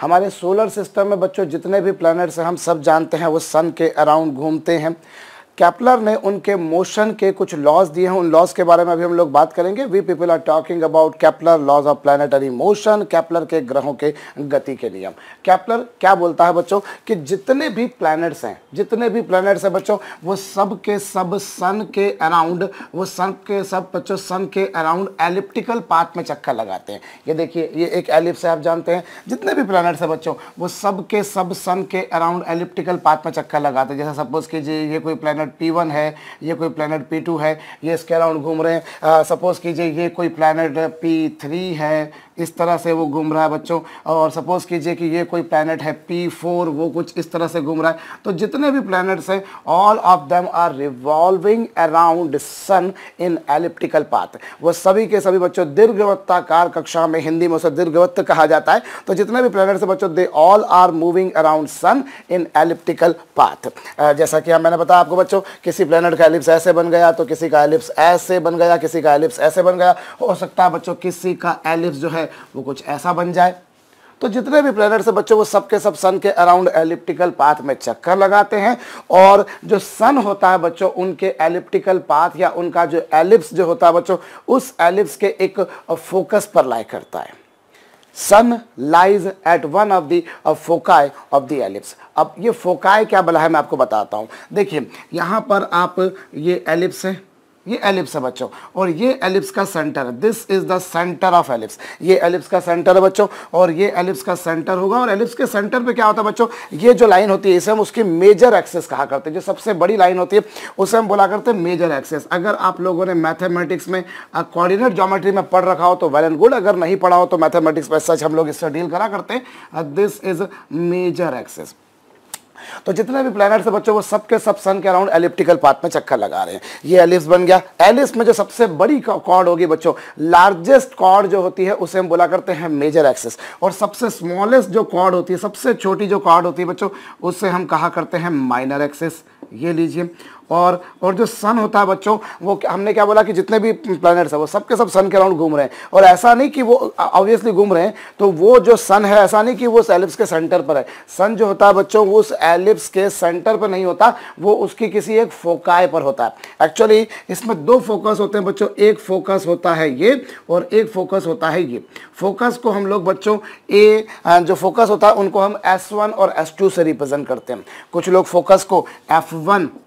हमारे solar system में बच्चों जितने भी प्लैनेट्स हैं हम सब जानते हैं वो सन के अराउंड घूमते हैं कैपलर ने उनके मोशन के कुछ लॉज दिए हैं उन लॉज के बारे में अभी हम लोग बात करेंगे we people are talking about Kepler laws of planetary motion Kepler के ग्रहों के गति के नियम कैपलर क्या बोलता है बच्चों कि जितने भी प्लैनेट्स हैं जितने भी प्लैनेट्स हैं बच्चों वो सब के सब सन के अराउंड वो सन के सब बच्चों सन के अराउंड एलिप्टिकल पाथ में चक्कर लगाते हैं ये देखिए ये एक एलिप्स है आप जानते हैं जितने भी प्लानट्स हैं बच्चों वो सब के सब सन के अराउंड एलिप्टिकल पाथ में चक्कर लगाते हैं जैसे सपोज कीजिए ये कोई प्लानट प्लानट पी वन है ये कोई प्लानट पी टू है ये इसके अराउंड घूम रहे हैं सपोज़ uh, कीजिए ये कोई प्लानट पी थ्री है इस तरह से वो घूम रहा है बच्चों और सपोज़ कीजिए कि ये कोई प्लानट है पी फोर वो कुछ इस तरह से घूम रहा है तो जितने भी प्लानट्स हैं all of them are revolving around sun in elliptical path वो सभी के सभी बच्चों दीर्घवत्ताकार कक्षा में हिंदी में उसे दीर्घवत्त कहा जाता है तो जितने भी प्लानट्स हैं बच्चों they all are moving around sun in elliptical path जैसा कि मैंने बताया आपको बच्चों किसी प्लानट का एलिप्स ऐसे बन गया तो किसी का एलिप्स ऐसे बन गया किसी का एलिप्स ऐसे बन गया हो सकता है बच्चों किसी का एलिप्स जो है वो कुछ ऐसा बन जाए तो जितने भी प्लैनेट्स हैं बच्चों वो सब के सब सन के अराउंड एलिप्टिकल पाथ में चक्कर लगाते हैं और जो सन होता है बच्चों उनके एलिप्टिकल पाथ या उनका जो एलिप्स जो होता है बच्चों उस एलिप्स के एक फोकस पर लाई करता है sun lies at one of the foci of the ellipse अब ये फोकाई क्या बला है मैं आपको बताता हूँ देखिए यहाँ पर आप ये एलिप्स है ये एलिप्स है बच्चों और ये एलिप्स का centre this is the centre of ellipse ये एलिप्स का सेंटर है बच्चों और ये एलिप्स का सेंटर होगा और एलिप्स के सेंटर पे क्या होता है बच्चों ये जो लाइन होती है इसे हम उसकी मेजर एक्सेस कहा करते हैं जो सबसे बड़ी लाइन होती है उसे हम बोला करते हैं मेजर एक्सेस अगर आप लोगों ने मैथमेटिक्स में कॉर्डिनेट जोमेट्री में पढ़ रखा हो तो वेल एंड गुड अगर नहीं पढ़ा हो तो मैथमेटिक्स में सच हम लोग इससे डील करा करते हैं दिस इज मेजर एक्सेस तो जितने भी प्लैनेट से बच्चों वो सबके सब सन के अराउंड एलिप्टिकल पाथ में चक्कर लगा रहे हैं ये एलिस बन गया एलिस में जो सबसे बड़ी कॉर्ड होगी बच्चों लार्जेस्ट कॉर्ड जो होती है उसे हम बोला करते हैं मेजर एक्सेस और सबसे स्मॉलेस्ट जो कॉर्ड होती है सबसे छोटी जो कॉर्ड होती है बच्चों उससे हम कहा करते हैं माइनर एक्सेस ये लीजिए और और जो सन होता है बच्चों वो हमने क्या बोला कि जितने भी प्लैनेट्स हैं वो सबके सब सन के अराउंड घूम रहे हैं और ऐसा नहीं कि वो ऑब्वियसली घूम रहे हैं तो वो जो सन है ऐसा नहीं कि वो उस एलिप्स के सेंटर पर है सन जो होता है बच्चों वो उस एलिप्स के सेंटर पर नहीं होता वो उसकी किसी एक फोकाए पर होता है एक्चुअली इसमें दो फोकस होते हैं बच्चों एक फोकस होता है ये और एक फोकस होता है ये फोकस को हम लोग बच्चों ए जो फोकस होता है उनको हम एस और एस से रिप्रेजेंट करते हैं कुछ लोग फोकस को एफ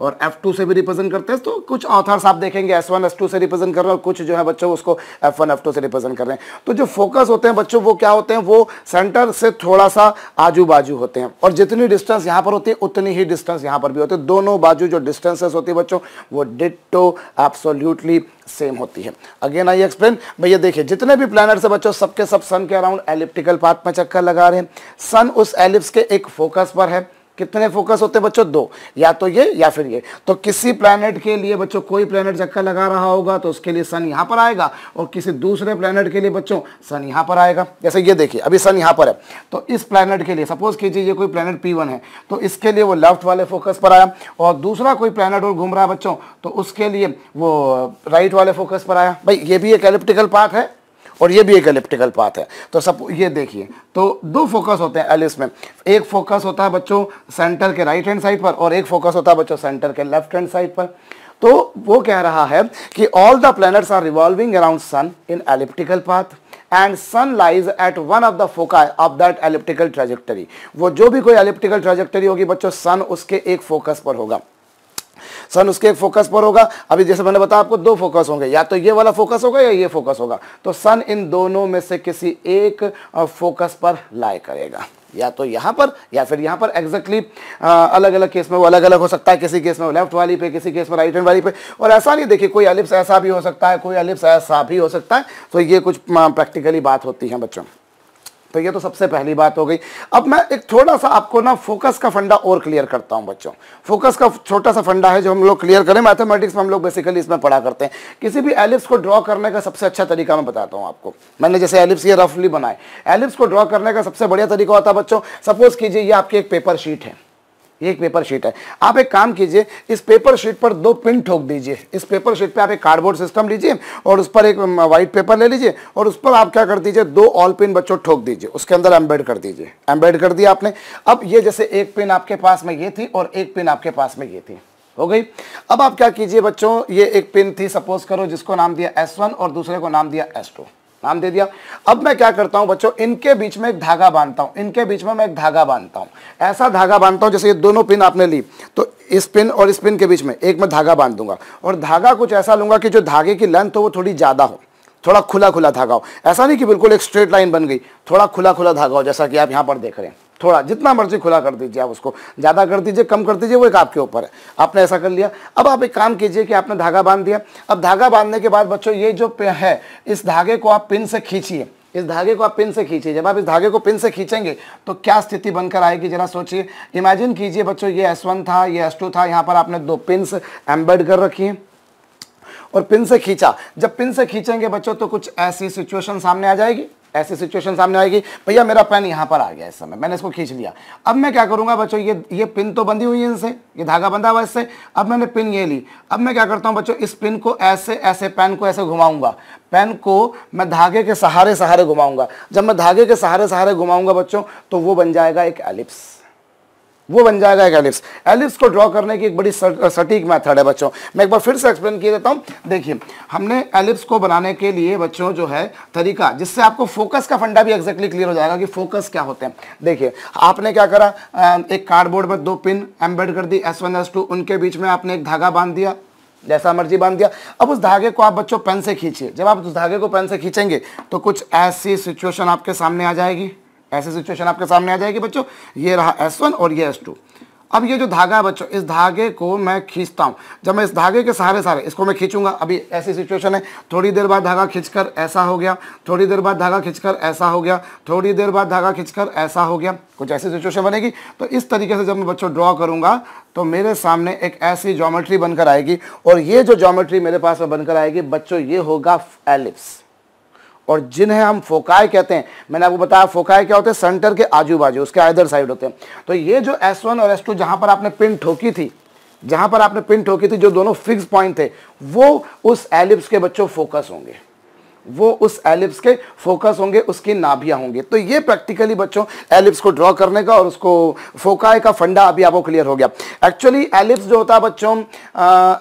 और एफ टू से भी रिप्रेजेंट करते हैं तो कुछ ऑथर्स आप देखेंगे एस वन एस टू से रिप्रेजेंट कर रहे हैं और कुछ जो है बच्चों उसको एफ वन एफ टू से रिप्रेजेंट कर रहे हैं तो जो फोकस होते हैं बच्चों वो क्या होते हैं वो सेंटर से थोड़ा सा आजू बाजू होते हैं और जितनी डिस्टेंस यहाँ पर होती है उतनी ही डिस्टेंस यहाँ पर भी होती है दोनों बाजू जो डिस्टेंसेस होती है बच्चों वो डिटो एब्सोल्यूटली सेम होती है अगेन आई एक्सप्लेन भैया देखिए जितने भी प्लैनेट्स हैं बच्चों सबके सब सन के अराउंड एलिप्टिकल पाथ में चक्कर लगा रहे हैं सन उस एलिप्स के एक फोकस पर है कितने फोकस होते बच्चों दो या तो ये या फिर ये तो किसी प्लेनेट के लिए बच्चों कोई प्लैनेट चक्कर लगा रहा होगा तो उसके लिए सन यहां पर आएगा और किसी दूसरे प्लेनेट के लिए बच्चों सन यहां पर आएगा जैसे ये देखिए अभी सन यहां पर है तो इस प्लेनेट के लिए सपोज कीजिए ये कोई प्लैनेट पी है तो इसके लिए वो लेफ्ट वाले फोकस पर आया और दूसरा कोई प्लेनेट और घूम रहा है बच्चों तो उसके लिए वो राइट वाले फोकस पर आया भाई ये भी एक एलिप्टिकल पाथ है और ये भी एक एलिप्टिकल पाथ है तो सब ये देखिए तो दो फोकस होते हैं एलिस में एक फोकस होता है बच्चों सेंटर के राइट हैंड साइड पर और एक फोकस होता है बच्चों सेंटर के लेफ्ट हैंड साइड पर तो वो कह रहा है कि all the planets are revolving around sun in elliptical path and sun lies at one of the foci of that elliptical trajectory वो जो भी कोई एलिप्टिकल ट्रेजेक्टरी होगी बच्चों सन उसके एक फोकस पर होगा सन उसके एक फोकस पर होगा अभी जैसे मैंने बताया आपको दो फोकस होंगे या तो ये वाला फोकस होगा या ये फोकस होगा तो सन इन दोनों में से किसी एक फोकस पर लाए करेगा या तो यहाँ पर या फिर यहाँ पर एग्जैक्टली exactly, अलग अलग केस में वो अलग अलग हो सकता है किसी केस में लेफ्ट वाली पे किसी केस में राइट हैंड वाली पे और ऐसा नहीं देखिए कोई अलिप्स ऐसा भी हो सकता है कोई अलिप्स ऐसा भी हो सकता है तो ये कुछ प्रैक्टिकली बात होती है बच्चों तो ये तो सबसे पहली बात हो गई अब मैं एक थोड़ा सा आपको ना फोकस का फंडा और क्लियर करता हूँ बच्चों फोकस का छोटा सा फंडा है जो हम लोग क्लियर करें मैथमेटिक्स में हम लोग बेसिकली इसमें पढ़ा करते हैं किसी भी एलिप्स को ड्रॉ करने का सबसे अच्छा तरीका मैं बताता हूँ आपको मैंने जैसे एलिप्स ये रफली बनाए एलिप्स को ड्रॉ करने का सबसे बढ़िया तरीका होता है बच्चों सपोज कीजिए ये आपकी एक पेपर शीट है एक पेपर शीट है आप एक काम कीजिए इस पेपर शीट पर दो पिन ठोक दीजिए इस पेपर शीट पे आप एक कार्डबोर्ड सिस्टम लीजिए और उस पर एक वाइट पेपर ले लीजिए और उस पर आप क्या कर दीजिए दो ऑल पिन बच्चों ठोक दीजिए उसके अंदर एम्बेड कर दीजिए एम्बेड कर दिया आपने अब ये जैसे एक पिन आपके पास में ये थी और एक पिन आपके पास में ये थी हो गई अब आप क्या कीजिए बच्चों ये एक पिन थी सपोज करो जिसको नाम दिया एस और दूसरे को नाम दिया एस नाम दे दिया अब मैं क्या करता हूं बच्चों इनके बीच में एक धागा बांधता हूं इनके बीच में मैं एक धागा बांधता हूं ऐसा धागा बांधता हूं जैसे ये दोनों पिन आपने ली तो इस पिन और इस पिन के बीच में एक मैं धागा बांध दूंगा और धागा कुछ ऐसा लूंगा कि जो धागे की लेंथ हो वो थोड़ी ज़्यादा हो थोड़ा खुला खुला धागा हो ऐसा नहीं कि बिल्कुल एक स्ट्रेट लाइन बन गई थोड़ा खुला खुला धागा हो जैसा कि आप यहाँ पर देख रहे हैं थोड़ा जितना मर्जी खुला कर दीजिए आप उसको ज़्यादा कर दीजिए कम कर दीजिए वो एक आपके ऊपर है आपने ऐसा कर लिया अब आप एक काम कीजिए कि आपने धागा बांध दिया अब धागा बांधने के बाद बच्चों ये जो है इस धागे को आप पिन से खींचिए इस धागे को आप पिन से खींचिए जब आप इस धागे को पिन से खींचेंगे तो क्या स्थिति बनकर आएगी जरा सोचिए इमेजिन कीजिए बच्चों ये एस वन था ये एस टू था यहाँ पर आपने दो पिन एम्बेड कर रखी हैं और पिन से खींचा जब पिन से खींचेंगे बच्चों तो कुछ ऐसी सिचुएशन सामने आ जाएगी ऐसी सिचुएशन सामने आएगी भैया मेरा पेन यहाँ पर आ गया इस समय मैंने इसको खींच लिया अब मैं क्या करूँगा बच्चों ये ये पिन तो बंधी हुई है इनसे ये धागा बंधा हुआ इससे अब मैंने पिन ये ली अब मैं क्या करता हूँ बच्चों इस पिन को ऐसे ऐसे पेन को ऐसे घुमाऊंगा पेन को मैं धागे के सहारे सहारे घुमाऊंगा जब मैं धागे के सहारे सहारे घुमाऊंगा बच्चों तो वो बन जाएगा एक एलिप्स वो बन जाएगा एक एलिप्स एलिप्स को ड्रॉ करने की एक बड़ी सटीक मेथड है बच्चों मैं एक बार फिर से एक्सप्लेन किया देता हूँ देखिए हमने एलिप्स को बनाने के लिए बच्चों जो है तरीका जिससे आपको फोकस का फंडा भी एक्जैक्टली क्लियर हो जाएगा कि फोकस क्या होते हैं देखिए आपने क्या करा एक कार्डबोर्ड में दो पिन एम्बेड कर दी एस वन एस टू उनके बीच में आपने एक धागा बांध दिया जैसा मर्जी बांध दिया अब उस धागे को आप बच्चों पेन से खींचिए जब आप उस धागे को पेन से खींचेंगे तो कुछ ऐसी सिचुएशन आपके सामने आ जाएगी ऐसे सिचुएशन आपके सामने आ जाएगी बच्चों ये रहा एस वन और ये एस टू अब ये जो धागा है बच्चों इस धागे को मैं खींचता हूँ जब मैं इस धागे के सहारे सहारे इसको मैं खींचूंगा अभी ऐसी सिचुएशन है थोड़ी देर बाद धागा खींचकर ऐसा हो गया थोड़ी देर बाद धागा खींचकर ऐसा हो गया थोड़ी देर बाद धागा खींचकर ऐसा हो गया कुछ ऐसी सिचुएशन बनेगी तो इस तरीके से जब मैं बच्चों ड्रॉ करूंगा तो मेरे सामने एक ऐसी ज्योमेट्री बनकर आएगी और ये जो जोमेट्री मेरे पास में बनकर आएगी बच्चों ये होगा एलिप्स और जिन्हें हम फोकाय कहते हैं मैंने आपको बताया फोकाय क्या होते हैं सेंटर के आजू बाजू उसके आइदर साइड होते हैं तो ये जो एस वन और एस टू जहाँ पर आपने पिन ठोकी थी जहाँ पर आपने पिन ठोकी थी जो दोनों फिक्स पॉइंट थे वो उस एलिप्स के बच्चों फोकस होंगे वो उस एलिप्स के फोकस होंगे उसकी नाभियाँ होंगी तो ये प्रैक्टिकली बच्चों एलिप्स को ड्रॉ करने का और उसको फोकाए का फंडा अभी आपको क्लियर हो गया एक्चुअली एलिप्स जो होता है बच्चों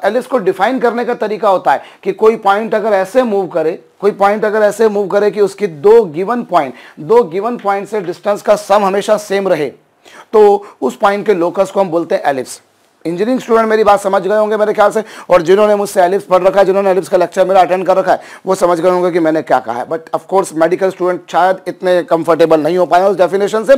एलिप्स को डिफाइन करने का तरीका होता है कि कोई पॉइंट अगर ऐसे मूव करे कोई पॉइंट अगर ऐसे मूव करे कि उसकी दो गिवन पॉइंट दो गिवन पॉइंट से डिस्टेंस का सम हमेशा सेम रहे तो उस पॉइंट के लोकस को हम बोलते हैं एलिप्स इंजीनियरिंग स्टूडेंट मेरी बात समझ गए होंगे मेरे ख्याल से और जिन्होंने मुझसे एलिप्स पढ़ रखा है जिन्होंने एलिप्स का लेक्चर मेरा अटेंड कर रखा है वो समझ गए होंगे कि मैंने क्या कहा है बट ऑफकोर्स मेडिकल स्टूडेंट शायद इतने कंफर्टेबल नहीं हो पाए उस डेफिनेशन से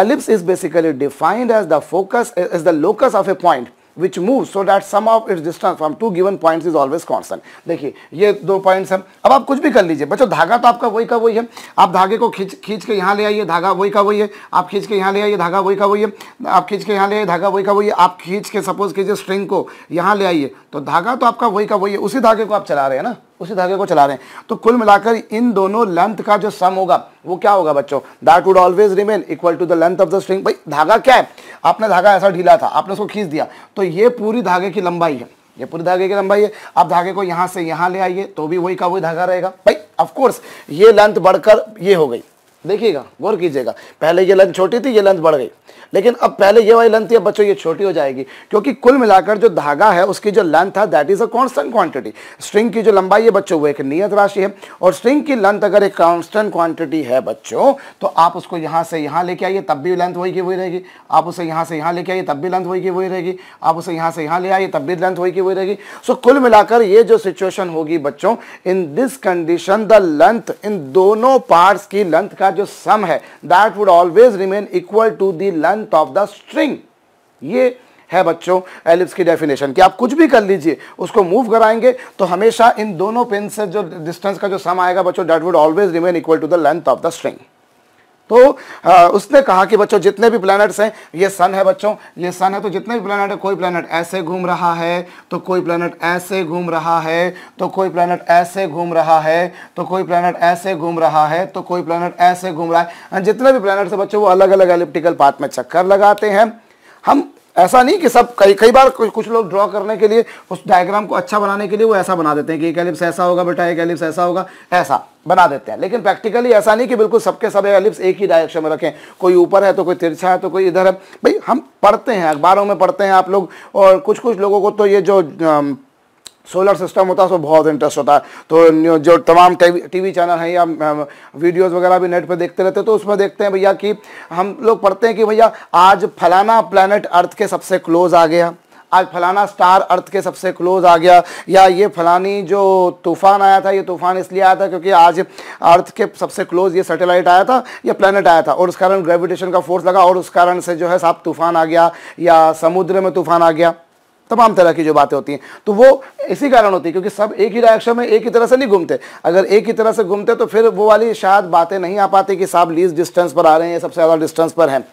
ellipse is basically defined as the focus as the locus of a point which moves so that sum of its distance from two given points is always constant. देखिए ये दो पॉइंट्स हैं अब आप कुछ भी कर लीजिए बच्चों धागा तो आपका वही का वही है आप धागे को खींच खींच के यहाँ ले आइए धागा वही का वही है आप खींच के यहाँ ले आइए धागा वही का वही है आप खींच के यहाँ ले आइए धागा वही का वही है आप खींच के सपोज कीजिए स्ट्रिंग को यहाँ ले आइए तो धागा तो आपका वही का वही है उसी धागे को आप चला रहे हैं ना उसी धागे को चला रहे हैं तो कुल मिलाकर इन दोनों लेंथ का जो सम होगा वो क्या होगा बच्चों that would always remain equal to the length of the string भाई धागा क्या है आपने धागा ऐसा ढीला था आपने उसको खींच दिया तो ये पूरी धागे की लंबाई है ये पूरी धागे की लंबाई है आप धागे को यहाँ से यहाँ ले आइए तो भी वही का वही धागा रहेगा भाई ऑफकोर्स ये लेंथ बढ़कर ये हो गई देखिएगा गौर कीजिएगा पहले ये लेंथ छोटी थी ये लेंथ बढ़ गई लेकिन अब पहले ये वाली लेंथ थी अब बच्चों ये छोटी हो जाएगी क्योंकि कुल मिलाकर जो धागा है उसकी जो लेंथ है that is a constant quantity string की जो लंबाई है बच्चों वो एक नियत राशि है और स्ट्रिंग की लेंथ अगर एक कांस्टेंट क्वांटिटी है बच्चों तो आप उसको यहाँ से यहाँ लेके आइए तब भी लेंथ वही की वही रहेगी आप उसे यहाँ से यहाँ लेके आइए तब भी लेंथ वही की वही रहेगी आप उसे यहाँ से यहाँ ले आइए तब भी लेंथ वही की वही रहेगी सो कुल मिलाकर ये जो सिचुएशन होगी बच्चों in this condition the length इन दोनों पार्ट्स की लेंथ का जो सम है that would always remain equal to the length of the string ये है बच्चों एलिप्स की डेफिनेशन कि आप कुछ भी कर लीजिए उसको मूव कराएंगे तो हमेशा इन दोनों पेन से जो डिस्टेंस का जो सम आएगा बच्चों that would always remain equal to the length of the string तो आ, उसने कहा कि बच्चों जितने भी प्लैनेट्स हैं ये सन है बच्चों ये सन है तो जितने भी प्लैनेट है कोई प्लैनेट ऐसे घूम रहा है तो कोई प्लैनेट ऐसे घूम रहा है तो कोई प्लैनेट ऐसे घूम रहा है तो कोई प्लैनेट ऐसे घूम रहा है तो कोई प्लैनेट ऐसे घूम रहा है जितने भी प्लैनेट्स हैं बच्चों वो अलग अलग एलिप्टिकल पाथ में चक्कर लगाते हैं हम ऐसा नहीं कि सब कई कई बार कुछ लोग ड्रॉ करने के लिए उस डायग्राम को अच्छा बनाने के लिए वो ऐसा बना देते हैं कि एक एलिप्स ऐसा होगा बेटा एक एलिप्स ऐसा होगा ऐसा बना देते हैं लेकिन प्रैक्टिकली ऐसा नहीं कि बिल्कुल सबके सब एलिप्स एक ही डायरेक्शन में रखें कोई ऊपर है तो कोई तिरछा है तो कोई इधर है भाई हम पढ़ते हैं अखबारों में पढ़ते हैं आप लोग और कुछ कुछ लोगों को तो ये जो सोलर सिस्टम होता है उसमें बहुत इंटरेस्ट होता है तो जो तमाम टीवी चैनल हैं या वीडियोस वगैरह भी नेट पर देखते रहते हैं तो उसमें देखते हैं भैया कि हम लोग पढ़ते हैं कि भैया आज फलाना प्लानट अर्थ के सबसे क्लोज आ गया आज फलाना स्टार अर्थ के सबसे क्लोज आ गया या ये फलानी जो तूफान आया था ये तूफान इसलिए आया था क्योंकि आज अर्थ के सबसे क्लोज ये सैटेलाइट आया था या प्लानट आया था और उस कारण ग्रेविटेशन का फोर्स लगा और उस कारण से जो है साहब तूफान आ गया या समुद्र में तूफान आ गया तमाम तरह की जो बातें होती हैं तो वो इसी कारण होती है क्योंकि सब एक ही डायरेक्शन में एक ही तरह से नहीं घूमते अगर एक ही तरह से घूमते तो फिर वो वाली शायद बातें नहीं आ पाती कि साहब लीज डिस्टेंस पर आ रहे हैं सबसे ज़्यादा डिस्टेंस पर हैं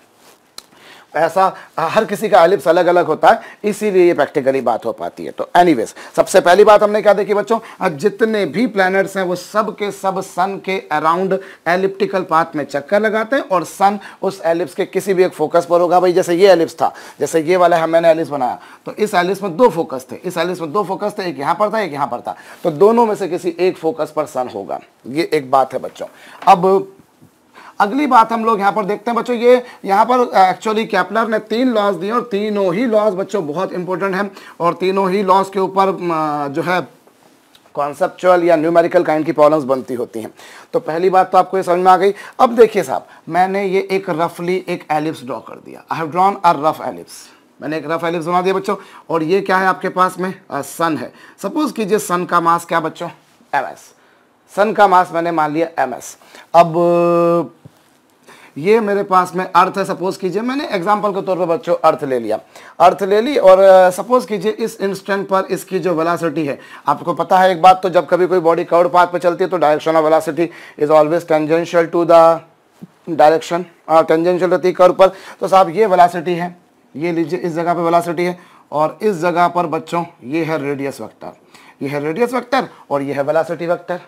ऐसा हर किसी का एलिप्स अलग अलग होता है इसीलिए ये प्रैक्टिकली बात हो पाती है तो एनीवेज सबसे पहली बात हमने क्या देखी बच्चों जितने भी प्लैनेट्स हैं वो सब के सब सन के अराउंड एलिप्टिकल पाथ में चक्कर लगाते हैं और सन उस एलिप्स के किसी भी एक फोकस पर होगा भाई जैसे ये एलिप्स था जैसे ये वाला है मैंने एलिप्स बनाया तो इस एलिप्स में दो फोकस थे इस एलिप्स में दो फोकस थे एक यहाँ पर था एक यहाँ पर था तो दोनों में से किसी एक फोकस पर सन होगा ये एक बात है बच्चों अब अगली बात हम लोग यहाँ पर देखते हैं बच्चों ये यहाँ पर एक्चुअली कैपलर ने तीन लॉस दिए और तीनों ही लॉस बच्चों बहुत इंपॉर्टेंट हैं और तीनों ही लॉस के ऊपर जो है कॉन्सेप्चुअल या न्यूमेरिकल काइंड की प्रॉब्लम्स बनती होती हैं तो पहली बात तो आपको ये समझ में आ गई अब देखिए साहब मैंने ये एक रफली एक एलिप्स ड्रॉ कर दिया I have drawn a rough ellipse मैंने एक रफ एलिप्स बना दिया बच्चों और ये क्या है आपके पास में सन है सपोज कीजिए सन का मास क्या बच्चों एम सन का मास मैंने मान लिया एम अब ये मेरे पास में अर्थ है सपोज कीजिए मैंने एग्जाम्पल के तौर पर बच्चों अर्थ ले लिया अर्थ ले ली और सपोज कीजिए इस इंस्टेंट पर इसकी जो वेलासिटी है आपको पता है एक बात तो जब कभी कोई बॉडी कर्ड पाथ पर चलती है तो direction of velocity is always tangential to the direction tangential रहती है कर्व पर तो साहब ये वेलासिटी है ये लीजिए इस जगह पर वेलासिटी है और इस जगह पर बच्चों ये है रेडियस वक्टर ये है रेडियस वेक्टर और ये है वेलासिटी वेक्टर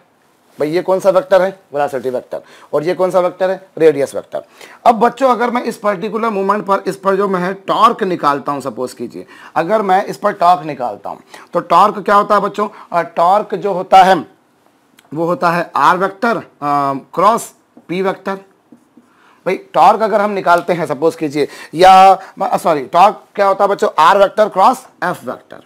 भाई ये कौन सा वेक्टर है वेलोसिटी वेक्टर और ये कौन सा वेक्टर है रेडियस वेक्टर अब बच्चों अगर मैं इस पर्टिकुलर मोमेंट पर इस पर जो मैं टॉर्क निकालता हूँ सपोज कीजिए अगर मैं इस पर टॉर्क निकालता हूँ तो टॉर्क क्या होता है बच्चों टॉर्क जो होता है वो होता है R vector cross P vector भाई टॉर्क अगर हम निकालते हैं सपोज कीजिए या सॉरी टॉर्क क्या होता है बच्चों R vector cross F vector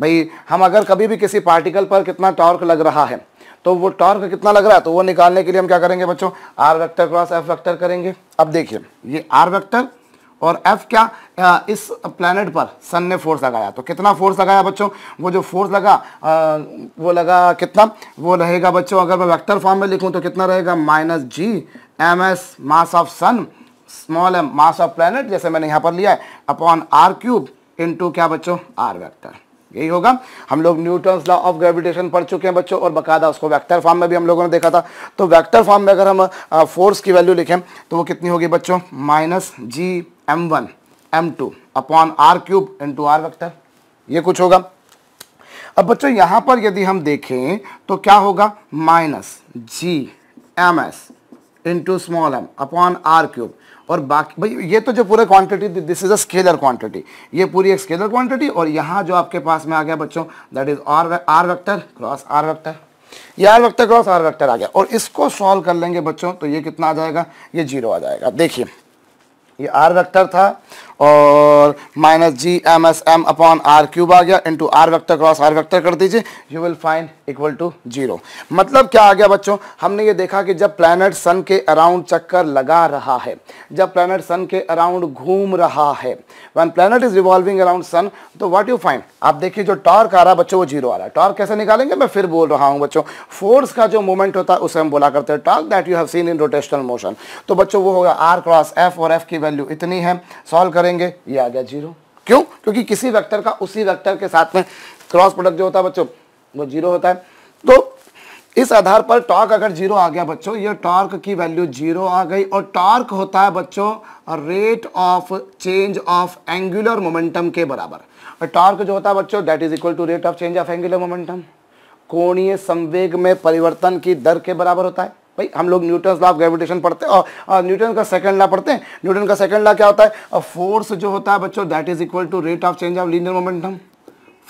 भाई हम अगर कभी भी किसी पार्टिकल पर कितना टॉर्क लग रहा है तो वो टॉर्क कितना लग रहा है तो वो निकालने के लिए हम क्या करेंगे बच्चों R vector cross F vector करेंगे अब देखिए ये आर वेक्टर और एफ क्या इस प्लानट पर सन ने फोर्स लगाया तो कितना फोर्स लगाया बच्चों वो जो फोर्स लगा आ, वो लगा कितना वो रहेगा बच्चों अगर मैं वेक्टर फॉर्म में लिखूं तो कितना रहेगा minus G M S mass of sun small mass of planet जैसे मैंने यहाँ पर लिया है अपॉन आर क्यूब इंटू क्या बच्चों आर वेक्टर यही होगा हम लोग न्यूटन लॉ ऑफ ग्रेविटेशन पढ़ चुके हैं बच्चों और बकायदा उसको वैक्टर फॉर्म में भी हम लोगों ने देखा था तो वैक्टर फॉर्म में अगर हम फोर्स की वैल्यू लिखें तो वो कितनी होगी बच्चों minus G M one M two upon R cube into R vector ये कुछ होगा अब बच्चों यहां पर यदि हम देखें तो क्या होगा minus G M S into small M upon R cube और बाकी भाई ये तो जो पूरा quantity this is a scalar quantity ये पूरी एक स्केलर क्वांटिटी और यहाँ जो आपके पास में आ गया बच्चों that is R R vector cross R vector ये R vector cross R vector आ गया और इसको सॉल्व कर लेंगे बच्चों तो ये कितना आ जाएगा ये जीरो आ जाएगा देखिए ये आर वेक्टर था और minus G M S M upon R cube आ गया into R vector cross R vector कर दीजिए you will find equal to zero मतलब क्या आ गया बच्चों हमने ये देखा कि जब प्लानट सन के अराउंड चक्कर लगा रहा है जब प्लानट सन के अराउंड घूम रहा है one planet is revolving around sun तो व्हाट यू फाइंड आप देखिए जो टॉर्क आ रहा है बच्चों वो जीरो आ रहा है टॉर्क कैसे निकालेंगे मैं फिर बोल रहा हूँ बच्चों फोर्स का जो मूवमेंट होता है उसे हम बोला करते हैं torque that you have seen in rotational motion तो बच्चों वो होगा आर क्रॉस एफ और एफ की वैल्यू इतनी है सॉल्व कर करेंगे ये आ गया जीरो क्यों क्योंकि किसी वेक्टर का उसी वेक्टर के साथ में क्रॉस प्रोडक्ट जो होता है बच्चों वो जीरो होता है तो इस आधार पर टॉर्क अगर जीरो आ गया बच्चों ये टॉर्क की वैल्यू जीरो आ गई और टॉर्क होता है बच्चों rate of change of angular momentum के बराबर और टॉर्क जो होता है बच्चों that is equal to rate of change of angular momentum कोणीय संवेग में परिवर्तन की दर के बराबर होता है भाई हम लोग न्यूटन लॉ ऑफ ग्रेविटेशन पढ़ते हैं और न्यूटन का सेकंड लॉ पढ़ते हैं न्यूटन का सेकंड लॉ क्या होता है फोर्स जो होता है बच्चों that is equal to rate of change of linear momentum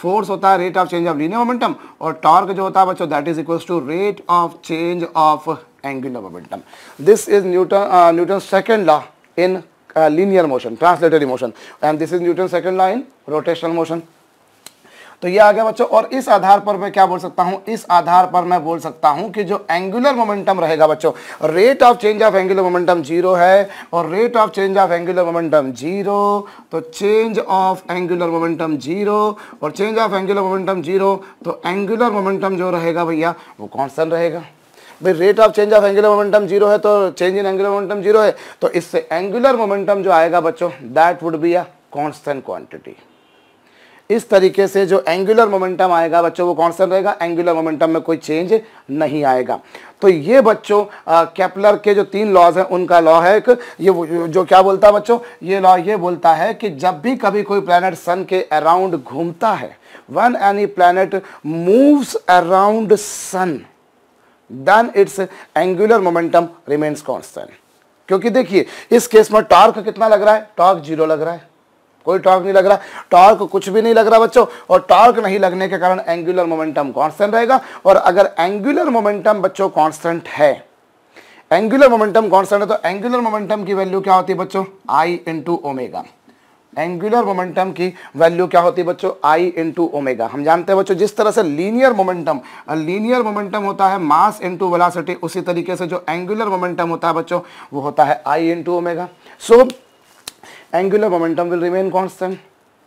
force होता है rate of change of linear momentum और टॉर्क जो होता है बच्चों that is equal to rate of change of angular momentum this is Newton Newton second law in linear motion translatory motion and this is Newton second law in rotational motion तो ये आ गया बच्चों और इस आधार पर मैं क्या बोल सकता हूँ इस आधार पर मैं बोल सकता हूँ कि जो एंगुलर मोमेंटम रहेगा बच्चों rate of change of angular momentum zero है और rate of change of angular momentum zero तो change of angular momentum zero और change of angular momentum zero तो एंगुलर मोमेंटम जो रहेगा भैया वो कॉन्सन रहेगा भाई rate of change of angular momentum zero है तो change in angular momentum zero है तो इससे एंगुलर मोमेंटम जो आएगा बच्चों that would be a constant quantity इस तरीके से जो एंगुलर मोमेंटम आएगा बच्चों वो कॉन्स्टेंट रहेगा एंगुलर मोमेंटम में कोई चेंज नहीं आएगा तो ये बच्चों कैपलर के जो तीन लॉज हैं उनका लॉ है एक ये जो क्या बोलता है बच्चों ये लॉ ये बोलता है कि जब भी कभी कोई प्लानट सन के अराउंड घूमता है one any planet moves around sun then its angular momentum remains constant क्योंकि देखिए इस केस में टॉर्क कितना लग रहा है टॉर्क जीरो लग रहा है कोई टॉर्क नहीं लग रहा टॉर्क कुछ भी नहीं लग रहा बच्चों और टॉर्क नहीं लगने के कारण एंगुलर मोमेंटम कॉन्स्टेंट रहेगा और अगर एंगुलर मोमेंटम बच्चों कॉन्स्टेंट है एंगुलर मोमेंटम कॉन्स्टेंट है तो एंगुलर मोमेंटम की वैल्यू क्या होती है बच्चों I into omega angular momentum की वैल्यू क्या होती है बच्चों आई इंटू ओमेगा हम जानते हैं बच्चों जिस तरह से लीनियर मोमेंटम लीनियर मोमेंटम होता है मास इंटू वेलासिटी उसी तरीके से जो एंगुलर मोमेंटम होता है बच्चों वो होता है I into omega so angular momentum will remain constant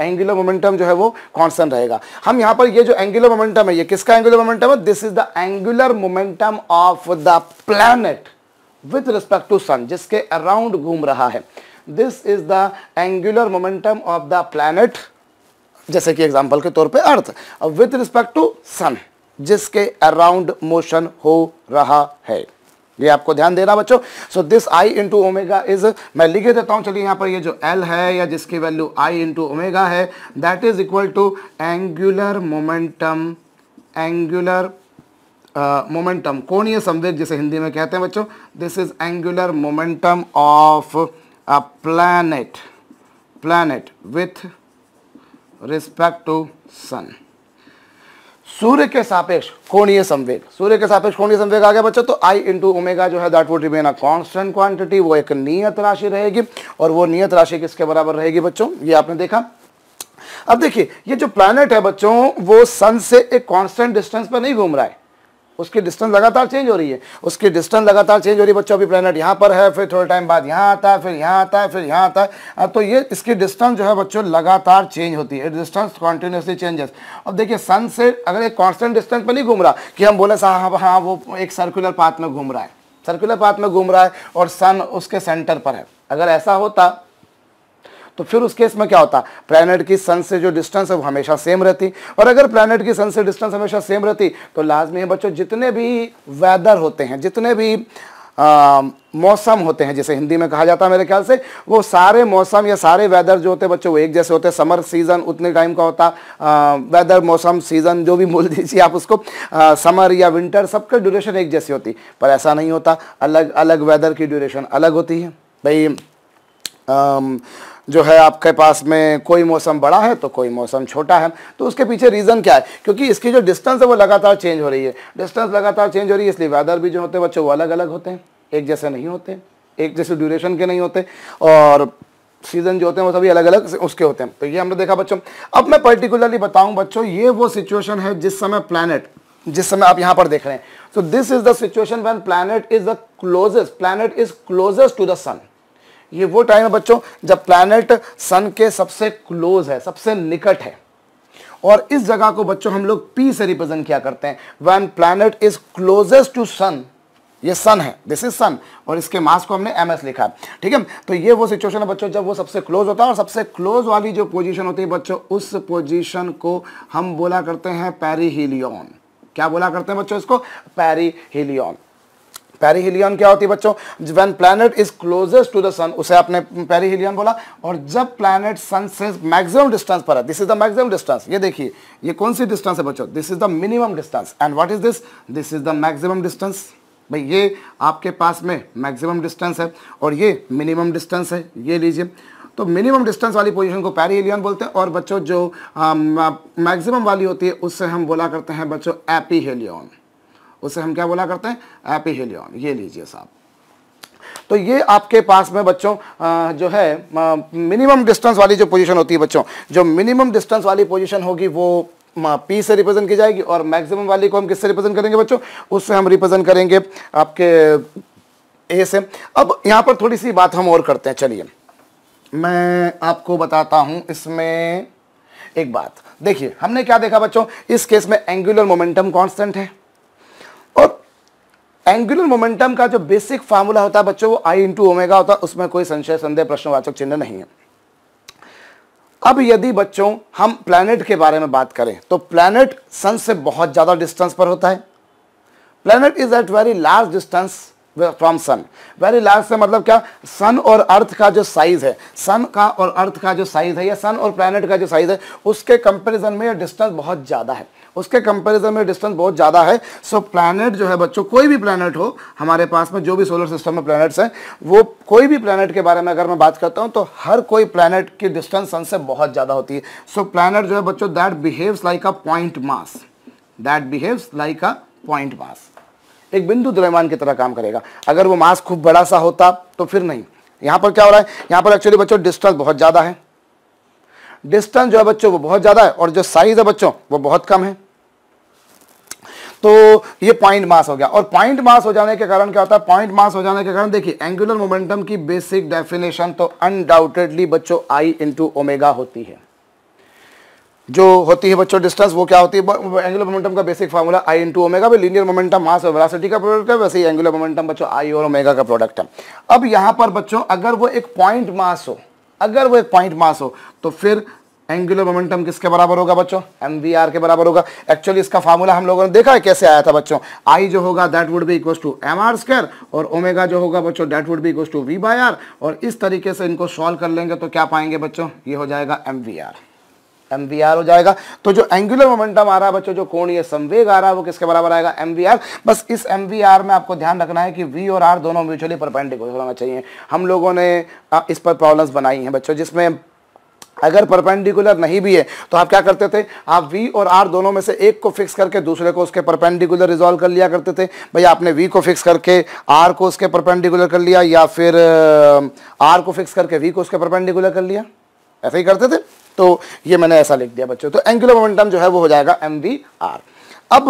angular momentum जो है वो कॉन्स्टेंट रहेगा हम यहाँ पर ये जो एंगुलर मोमेंटम है ये किसका एंगुलर मोमेंटम है this is the angular momentum of the planet with respect to sun जिसके अराउंड घूम रहा है this is the angular momentum of the planet जैसे कि एग्जाम्पल के तौर पर Earth with respect to sun जिसके अराउंड मोशन हो रहा है ये आपको ध्यान देना बच्चों so this I into omega is मैं लिखे देता हूँ चलिए यहाँ पर ये जो एल है या जिसकी वैल्यू आई इंटू ओमेगा है that is equal to angular momentum angular momentum कोणीय संवेद जिसे हिंदी में कहते हैं बच्चों this is angular momentum of a planet planet with respect to sun सूर्य के सापेक्ष कोणीय संवेग सूर्य के सापेक्ष कोणीय संवेग आ गया बच्चों तो आई इंटू ओमेगा जो है that would remain a constant quantity वो एक नियत राशि रहेगी और वो नियत राशि किसके बराबर रहेगी बच्चों ये आपने देखा अब देखिए ये जो प्लैनेट है बच्चों वो सन से एक कांस्टेंट डिस्टेंस पर नहीं घूम रहा है उसकी डिस्टेंस लगातार चेंज हो रही है उसकी डिस्टेंस लगातार चेंज हो रही है बच्चों अभी प्लानट यहाँ पर है फिर थोड़े टाइम बाद यहाँ आता है फिर यहाँ आता है फिर यहाँ आता है तो ये इसकी डिस्टेंस जो है बच्चों लगातार चेंज होती है डिस्टेंस कॉन्टिन्यूसली चेंजेस अब देखिए सन से अगर एक कॉन्स्टेंट डिस्टेंस पर नहीं घूम रहा कि हम बोले साहब हाँ, हाँ, हाँ वो एक सर्कुलर पाथ में घूम रहा है सर्कुलर पाथ में घूम रहा है और सन उसके सेंटर पर है अगर ऐसा होता तो फिर उस केस में क्या होता प्लानट की सन से जो डिस्टेंस है वो हमेशा सेम रहती और अगर प्लानट की सन से डिस्टेंस हमेशा सेम रहती तो लाजमी है बच्चों जितने भी वेदर होते हैं जितने भी मौसम होते हैं जैसे हिंदी में कहा जाता है मेरे ख्याल से वो सारे मौसम या सारे वेदर जो होते हैं बच्चों वो एक जैसे होते हैं समर सीज़न उतने टाइम का होता आ, वेदर मौसम सीज़न जो भी बोल दीजिए आप उसको आ, समर या विंटर सबका ड्यूरेशन एक जैसी होती पर ऐसा नहीं होता अलग अलग वेदर की ड्यूरेशन अलग होती है भाई जो है आपके पास में कोई मौसम बड़ा है तो कोई मौसम छोटा है तो उसके पीछे रीज़न क्या है क्योंकि इसकी जो डिस्टेंस है वो लगातार चेंज हो रही है डिस्टेंस लगातार चेंज हो रही है इसलिए वेदर भी जो होते हैं बच्चों वो अलग अलग होते हैं एक जैसे नहीं होते एक जैसे ड्यूरेशन के नहीं होते और सीज़न जो होते हैं वो सभी अलग अलग उसके होते हैं तो ये हमने देखा बच्चों अब मैं पर्टिकुलरली बताऊं बच्चों ये वो सिचुएशन है जिस समय प्लानट जिस समय आप यहाँ पर देख रहे हैं so this is the situation when planet is the closest planet is closest to the sun ये वो टाइम है बच्चों जब प्लैनेट सन के सबसे क्लोज है सबसे निकट है और इस जगह को बच्चों हम लोग पी से रिप्रेजेंट किया करते हैं when planet is closest to sun ये सन है दिस इज सन और इसके मास को हमने एम एस लिखा है ठीक है तो ये वो सिचुएशन है बच्चों जब वो सबसे क्लोज होता है और सबसे क्लोज वाली जो पोजीशन होती है बच्चों उस पोजीशन को हम बोला करते हैं पेरी हिलियन क्या बोला करते हैं बच्चों इसको पेरी पेरीहिलियन क्या होती है बच्चों when planet is closest to the sun उसे आपने पेरीहिलियन बोला और जब प्लैनेट सन से मैक्सिमम डिस्टेंस पर है this is the maximum distance ये देखिए ये कौन सी डिस्टेंस है बच्चों this is the minimum distance and what is this this is the maximum distance भाई ये आपके पास में मैक्सिमम डिस्टेंस है और ये मिनिमम डिस्टेंस है ये लीजिए तो मिनिमम डिस्टेंस वाली पोजीशन को पैरीलियन बोलते हैं और बच्चों जो मैक्सिमम वाली होती है उससे हम बोला करते हैं बच्चों एपीहेलियन उसे हम क्या बोला करते हैं एपिहेलियन ये लीजिए साहब तो ये आपके पास में बच्चों जो है मिनिमम डिस्टेंस वाली जो पोजीशन होती है बच्चों जो मिनिमम डिस्टेंस वाली पोजीशन होगी वो पी से रिप्रेजेंट की जाएगी और मैक्सिमम वाली को हम किससे रिप्रेजेंट करेंगे बच्चों उससे हम रिप्रेजेंट करेंगे आपके ए से अब यहाँ पर थोड़ी सी बात हम और करते हैं चलिए मैं आपको बताता हूँ इसमें एक बात देखिए हमने क्या देखा बच्चों इस केस में एंगुलर मोमेंटम कॉन्स्टेंट है और एंगुलर मोमेंटम का जो बेसिक फार्मूला होता है बच्चों वो आई इंटू ओमेगा होता है उसमें कोई संशय संदेह प्रश्नवाचक चिन्ह नहीं है अब यदि बच्चों हम प्लैनेट के बारे में बात करें तो प्लैनेट सन से बहुत ज़्यादा डिस्टेंस पर होता है planet is at very large distance from sun very large से मतलब क्या सन और अर्थ का जो साइज है सन का और अर्थ का जो साइज है या सन और प्लैनेट का जो साइज है उसके कंपैरिजन में यह डिस्टेंस बहुत ज़्यादा है उसके कंपैरिजन में डिस्टेंस बहुत ज़्यादा है सो प्लानट जो है बच्चों कोई भी प्लानट हो हमारे पास में जो भी सोलर सिस्टम में प्लानट्स हैं वो कोई भी प्लानट के बारे में अगर मैं बात करता हूँ तो हर कोई प्लानट की डिस्टेंस सन से बहुत ज़्यादा होती है सो प्लानट जो है बच्चों that behaves like a point mass that behaves like a point mass एक बिंदु द्रव्यमान की तरह काम करेगा अगर वो मास खूब बड़ा सा होता तो फिर नहीं यहाँ पर क्या हो रहा है यहाँ पर एक्चुअली बच्चों डिस्टेंस बहुत ज़्यादा है डिस्टेंस जो है बच्चों वो बहुत ज़्यादा है और जो साइज़ है बच्चों वो बहुत कम है तो ये पॉइंट मास हो गया और पॉइंट मास हो जाने के कारण क्या होता है पॉइंट मास हो जाने के कारण देखिए एंगुलर मोमेंटम की बेसिक डेफिनेशन तो अनडाउटेडली बच्चों आई इंटू ओमेगा होती है जो होती है बच्चों डिस्टेंस वो क्या होती है एंगुलर मोमेंटम का basic formula I into omega भी लीनियर मोमेंटम मास और वेलोसिटी का प्रोडक्ट है वैसे ही एंगुलर मोमेंटम बच्चों आई और ओमेगा का प्रोडक्ट है अब यहां पर बच्चों अगर वो एक पॉइंट मास हो अगर वो एक पॉइंट मास हो तो फिर एंगुलर मोमेंटम किसके बराबर होगा बच्चों एम के बराबर होगा एक्चुअली इसका फार्मूला हम लोगों ने देखा है कैसे आया था बच्चों आई जो होगा that would be equal to M R square और ओमेगा जो होगा बच्चों that would be equal to V by R और इस तरीके से इनको सॉल्व कर लेंगे तो क्या पाएंगे बच्चों ये हो जाएगा M V R M V R हो जाएगा तो जो एंगुलर मोमेंटम आ रहा है बच्चों जो कोण ये संवेग आ रहा है वो किसके बराबर आएगा एम वी आर बस इस एम वी आर में आपको ध्यान रखना है कि वी और आर दोनों म्यूचुअली परपेंडिकुलर होना चाहिए हम लोगों ने इस पर प्रॉब्लम्स बनाई हैं बच्चों जिसमें अगर परपेंडिकुलर नहीं भी है तो आप क्या करते थे आप वी और आर दोनों में से एक को फिक्स करके दूसरे को उसके परपेंडिकुलर रिजॉल्व कर लिया करते थे भैया आपने वी को फिक्स करके आर को उसके परपेंडिकुलर कर लिया या फिर आर को फिक्स करके वी को उसके परपेंडिकुलर कर लिया ऐसा ही करते थे तो ये मैंने ऐसा लिख दिया बच्चों तो एंगुलर मोमेंटम जो है वो हो जाएगा एम वी आर अब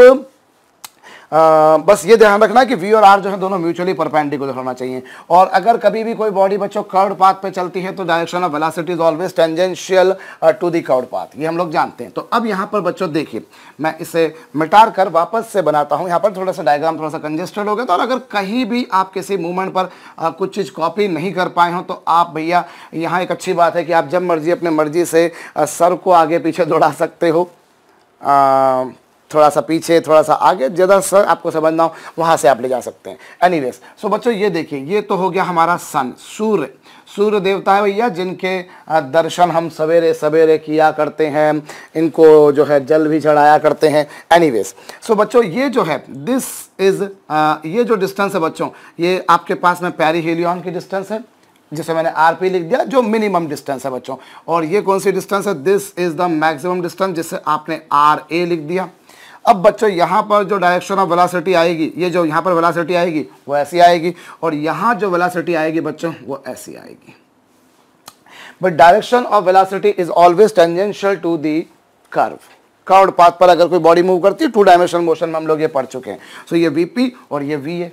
बस ये ध्यान रखना कि वी और आर जो है दोनों म्यूचुअली परपेंडिकुलर होना चाहिए और अगर कभी भी कोई बॉडी बच्चों कर्ड पाथ पे चलती है तो direction of velocity is always tangential to the curved path ये हम लोग जानते हैं तो अब यहाँ पर बच्चों देखिए मैं इसे मिटार कर वापस से बनाता हूँ यहाँ पर थोड़ा सा डायग्राम थोड़ा सा कंजेस्टेड हो गया तो और अगर कहीं भी आप किसी मूवमेंट पर आ, uh, कुछ चीज़ कॉपी नहीं कर पाए हो तो आप भैया यहाँ एक अच्छी बात है कि आप जब मर्जी अपने मर्जी से uh, सर को आगे पीछे दौड़ा सकते हो थोड़ा सा पीछे थोड़ा सा आगे ज़्यादा सर आपको समझना हो वहाँ से आप ले जा सकते हैं एनी सो बच्चों ये देखिए ये तो हो गया हमारा सन सूर्य सूर्य देवता है भैया जिनके दर्शन हम सवेरे सवेरे किया करते हैं इनको जो है जल भी चढ़ाया करते हैं एनीवेज सो बच्चों ये जो है दिस इज़ ये जो डिस्टेंस है बच्चों ये आपके पास में पैरी हेलियन की डिस्टेंस है जिसे मैंने आर पी लिख दिया जो मिनिमम डिस्टेंस है बच्चों और ये कौन सी डिस्टेंस है this is the maximum distance जिसे आपने आर ए लिख दिया अब बच्चों यहाँ पर जो डायरेक्शन ऑफ वेलासिटी आएगी ये जो यहाँ पर वेलासिटी आएगी वो ऐसी आएगी और यहाँ जो वेलासिटी आएगी बच्चों वो ऐसी आएगी but direction of velocity is always tangential to the curve curve path पर अगर कोई बॉडी मूव करती है टू डायमेंशन मोशन में हम लोग ये पढ़ चुके हैं सो so ये वीपी और ये वी है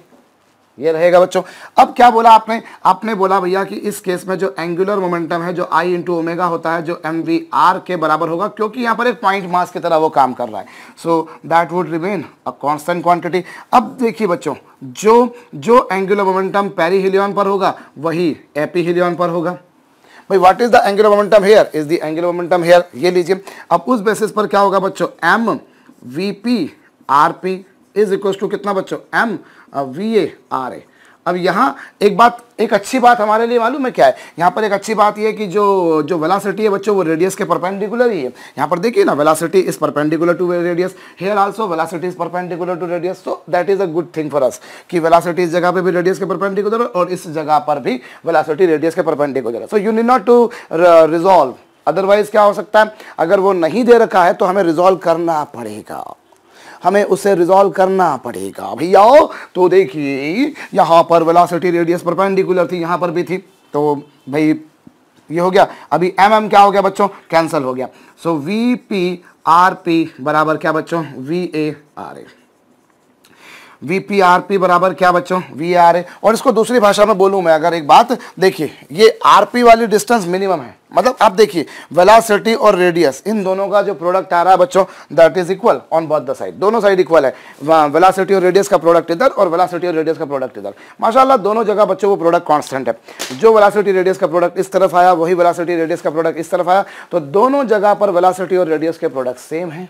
ये रहेगा बच्चों अब क्या बोला आपने आपने बोला भैया कि इस केस में जो एंगुलर मोमेंटम है जो आई इंटू ओमेगा होता है जो एम वी आर के बराबर होगा क्योंकि यहां पर एक पॉइंट मास की तरह वो काम कर रहा है so that would remain a constant quantity अब देखिए बच्चों जो जो एंगुलर मोमेंटम पेरी पर होगा वही एपी पर होगा भाई what is the angular momentum here is the angular momentum here ये लीजिए अब उस बेसिस पर क्या होगा बच्चों M we P R P is equal to कितना बच्चों M we A R A अब यहाँ एक बात एक अच्छी बात हमारे लिए मालूम है क्या है यहाँ पर एक अच्छी बात यह कि जो जो वेलासिटी है बच्चों वो रेडियस के परपेंडिकुलर ही है यहाँ पर देखिए ना velocity is perpendicular to radius here also velocity is perpendicular to radius so that is a good thing for us कि वेलासिटी इस जगह पर भी रेडियस के परपेंडिकुलर और इस जगह पर भी वेलासिटी रेडियस के perpendicular so you need not to resolve otherwise क्या हो सकता है अगर वो नहीं दे रखा है तो हमें रिजॉल्व करना पड़ेगा हमें उसे रिजॉल्व करना पड़ेगा भैयाओ तो देखिए यहाँ पर वेलोसिटी रेडियस परपेंडिकुलर थी यहाँ पर भी थी तो भाई ये हो गया अभी एम mm एम क्या हो गया बच्चों कैंसिल हो गया so V P R P बराबर क्या बच्चों we A R A V P R P बराबर क्या बच्चों वी आर ए और इसको दूसरी भाषा में बोलूं मैं अगर एक बात देखिए ये आरपी वाली डिस्टेंस मिनिमम है मतलब आप देखिए वेलासिटी और रेडियस इन दोनों का जो प्रोडक्ट आ रहा है बच्चों that is equal on both the side दोनों साइड इक्वल है वेलासिटी और रेडियस का प्रोडक्ट इधर और वेलासिटी और रेडियस का प्रोडक्ट इधर माशाल्लाह दोनों जगह बच्चों वो प्रोडक्ट कांस्टेंट है जो वेलासिटी रेडियस का प्रोडक्ट इस तरफ आया वही वेलासिटी रेडियस का प्रोडक्ट इस तरफ आया तो दोनों जगह पर वेलासिटी और रेडियस के प्रोडक्ट सेम है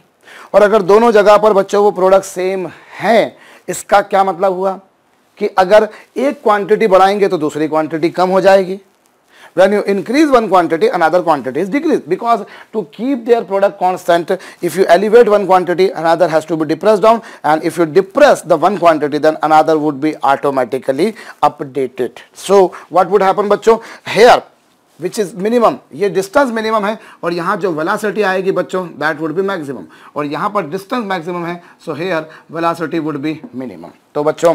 और अगर दोनों जगह पर बच्चों वो प्रोडक्ट सेम है इसका क्या मतलब हुआ कि अगर एक क्वांटिटी बढ़ाएंगे तो दूसरी क्वांटिटी कम हो जाएगी when you increase one quantity another quantity is decrease because to keep their product constant if you elevate one quantity another has to be depress down and if you depress the one quantity then another would be automatically updated so what would happen बच्चों here which is minimum ये distance minimum है और यहाँ जो velocity आएगी बच्चों that would B maximum और यहाँ पर डिस्टेंस मैक्सिमम है so here velocity would be minimum तो बच्चों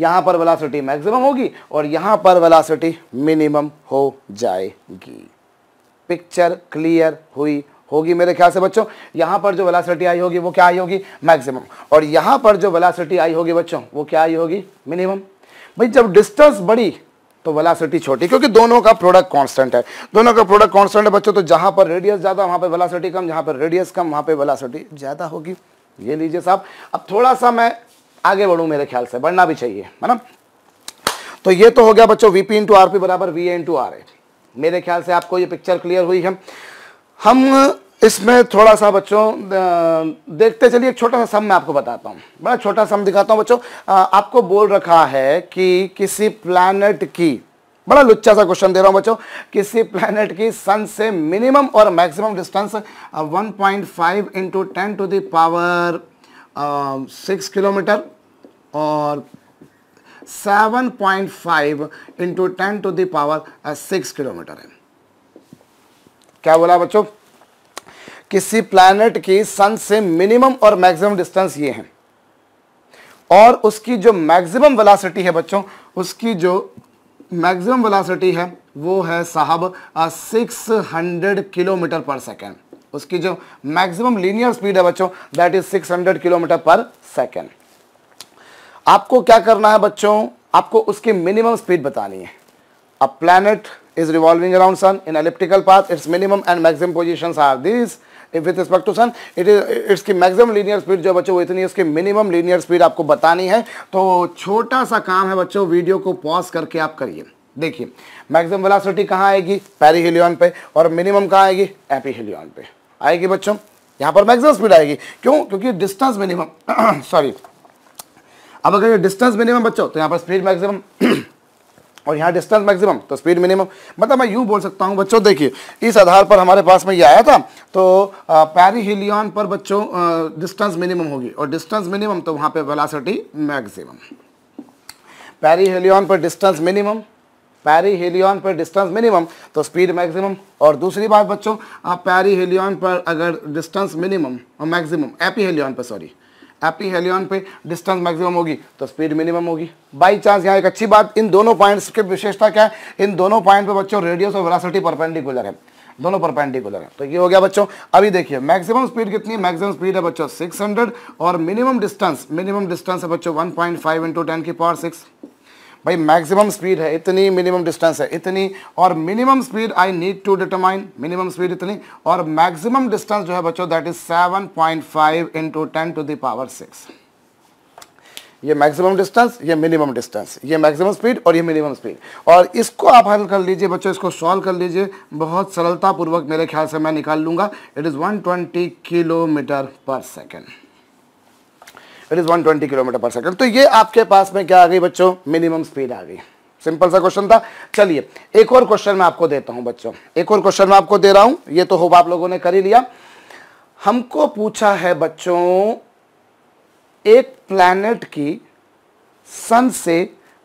यहाँ पर वेलासिटी मैक्सिमम होगी और यहाँ पर वेलासिटी मिनिमम हो जाएगी पिक्चर क्लियर हुई होगी मेरे ख्याल से बच्चों यहाँ पर जो वेलासिटी आई होगी वो क्या आई होगी मैक्सिमम और यहाँ पर जो वेलासिटी आई होगी बच्चों वो क्या आई होगी मिनिमम भाई जब डिस्टेंस बड़ी तो वेलासिटी छोटी क्योंकि दोनों का प्रोडक्ट कांस्टेंट है दोनों का प्रोडक्ट कांस्टेंट है बच्चों तो जहां पर रेडियस ज़्यादा वहां पर वेलासिटी कम जहां पर रेडियस कम वहां पर वेलासिटी ज़्यादा होगी ये लीजिए साहब अब थोड़ा सा मैं आगे बढ़ू मेरे ख्याल से बढ़ना भी चाहिए है ना तो ये तो हो गया बच्चों वीपी इंटू आर पी बराबर V A into R A मेरे ख्याल से आपको ये पिक्चर क्लियर हुई है हम इसमें थोड़ा सा बच्चों देखते चलिए एक छोटा सा सम मैं आपको बताता हूँ बड़ा छोटा सम दिखाता हूँ बच्चों आपको बोल रखा है कि किसी प्लानट की बड़ा लुच्चा सा क्वेश्चन दे रहा हूँ बच्चों किसी प्लानट की सन से मिनिमम और maximum distance 1.5 point five into ten to the power six kilometre और 7.5 point five into ten to the power six kilometre है क्या बोला बच्चों किसी प्लैनेट की सन से मिनिमम और मैक्सिमम डिस्टेंस ये है और उसकी जो मैक्सिमम वेलोसिटी है बच्चों उसकी जो मैक्सिमम वेलोसिटी है वो है साहब 600 किलोमीटर पर सेकेंड उसकी जो मैक्सिमम लीनियर स्पीड है बच्चों that is 600 kilometre per second आपको क्या करना है बच्चों आपको उसकी मिनिमम स्पीड बतानी है a planet is revolving around sun in elliptical path its minimum and maximum position are this with respect to sun it is its की मैक्सिमम लीनियर स्पीड जो बच्चों वो इतनी है उसकी मिनिमम लीनियर स्पीड आपको बतानी है तो छोटा सा काम है बच्चों वीडियो को पॉज करके आप करिए देखिए मैक्सिमम वेलासिटी कहाँ आएगी पेरीहिलियन पे और मिनिमम कहाँ आएगी एपीहिलियन पे आएगी बच्चों यहाँ पर मैक्सिमम स्पीड आएगी क्यों क्योंकि डिस्टेंस मिनिमम सॉरी अब अगर ये डिस्टेंस मिनिमम बच्चों तो यहाँ पर स्पीड मैक्सिमम और यहाँ डिस्टेंस मैक्सिमम तो स्पीड मिनिमम मतलब मैं यूँ बोल सकता हूँ बच्चों देखिए इस आधार पर हमारे पास में ये आया था तो पैरी पर बच्चों डिस्टेंस मिनिमम होगी और डिस्टेंस मिनिमम तो वहाँ पे वेलासिटी मैक्सिमम पैरी पर डिस्टेंस मिनिमम पैरी हेलियन पर डिस्टेंस मिनिमम तो स्पीड मैक्सिमम और दूसरी बात बच्चों पैरी हेलियन पर अगर डिस्टेंस मिनिमम और मैक्सिमम एपी हेलियन पर सॉरी एपी हेलियन पे डिस्टेंस मैक्सिमम होगी तो स्पीड मिनिमम होगी बाई चांस यहाँ एक अच्छी बात इन दोनों पॉइंट्स की विशेषता क्या है इन दोनों पॉइंट पे बच्चों रेडियस और वेलोसिटी परपेंडिकुलर है दोनों परपेंडिकुलर है तो ये हो गया बच्चों अभी देखिए मैक्सिमम स्पीड कितनी मैक्सिमम स्पीड है बच्चों सिक्स और मिनिमम डिस्टेंस मिनिमम डिस्टेंस है बच्चों one point five into ten की पावर सिक्स भाई मैक्सिमम स्पीड है इतनी मिनिमम डिस्टेंस है इतनी और minimum speed I need to determine minimum speed इतनी और मैक्सिमम डिस्टेंस जो है बच्चों that is 7.5 point five into ten to the power six ये मैक्सिमम डिस्टेंस ये मिनिमम डिस्टेंस ये मैक्सिमम स्पीड और ये मिनिमम स्पीड और इसको आप हल कर लीजिए बच्चों इसको सॉल्व कर लीजिए बहुत सरलतापूर्वक मेरे ख्याल से मैं निकाल लूंगा it is 120 kilometre per second it is 120 kilometre per second तो ये आपके पास में क्या आ गई बच्चों मिनिमम स्पीड आ गई सिंपल सा क्वेश्चन था चलिए एक और क्वेश्चन मैं आपको देता हूं बच्चों एक और क्वेश्चन मैं आपको दे रहा हूं ये तो होप आप लोगों ने कर ही लिया हमको पूछा है बच्चों एक प्लैनेट की सन से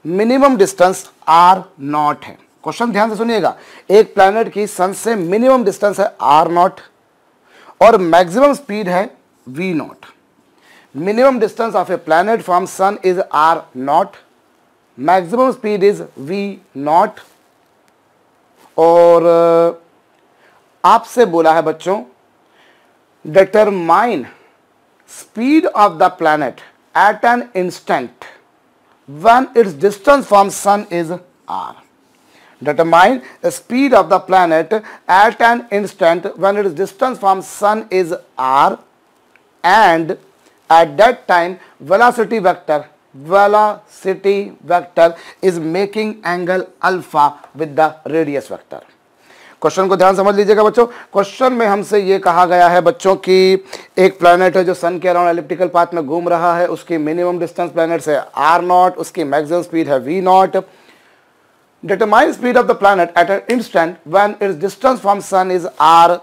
मिनिमम डिस्टेंस आर नॉट है क्वेश्चन ध्यान से सुनिएगा एक प्लैनेट की सन से मिनिमम डिस्टेंस है आर नॉट और मैक्सिमम स्पीड है V naught minimum distance of a planet from sun is r naught maximum speed is v naught और आपसे बोला है बच्चों determine speed of the planet at an instant when its distance from sun is r determine the speed of the planet at an instant when its distance from sun is r and at that time velocity vector velocity vector is making angle alpha with the radius vector question को ध्यान समझ लीजिएगा बच्चों question में हमसे ये कहा गया है बच्चों की एक प्लैनेट है जो सन के अराउंड एलिप्टिकल पाथ में घूम रहा है उसकी मिनिमम डिस्टेंस प्लैनेट है आर नॉट उसकी मैक्सिमम स्पीड है V naught determine speed of the planet at an instant when its distance from sun is R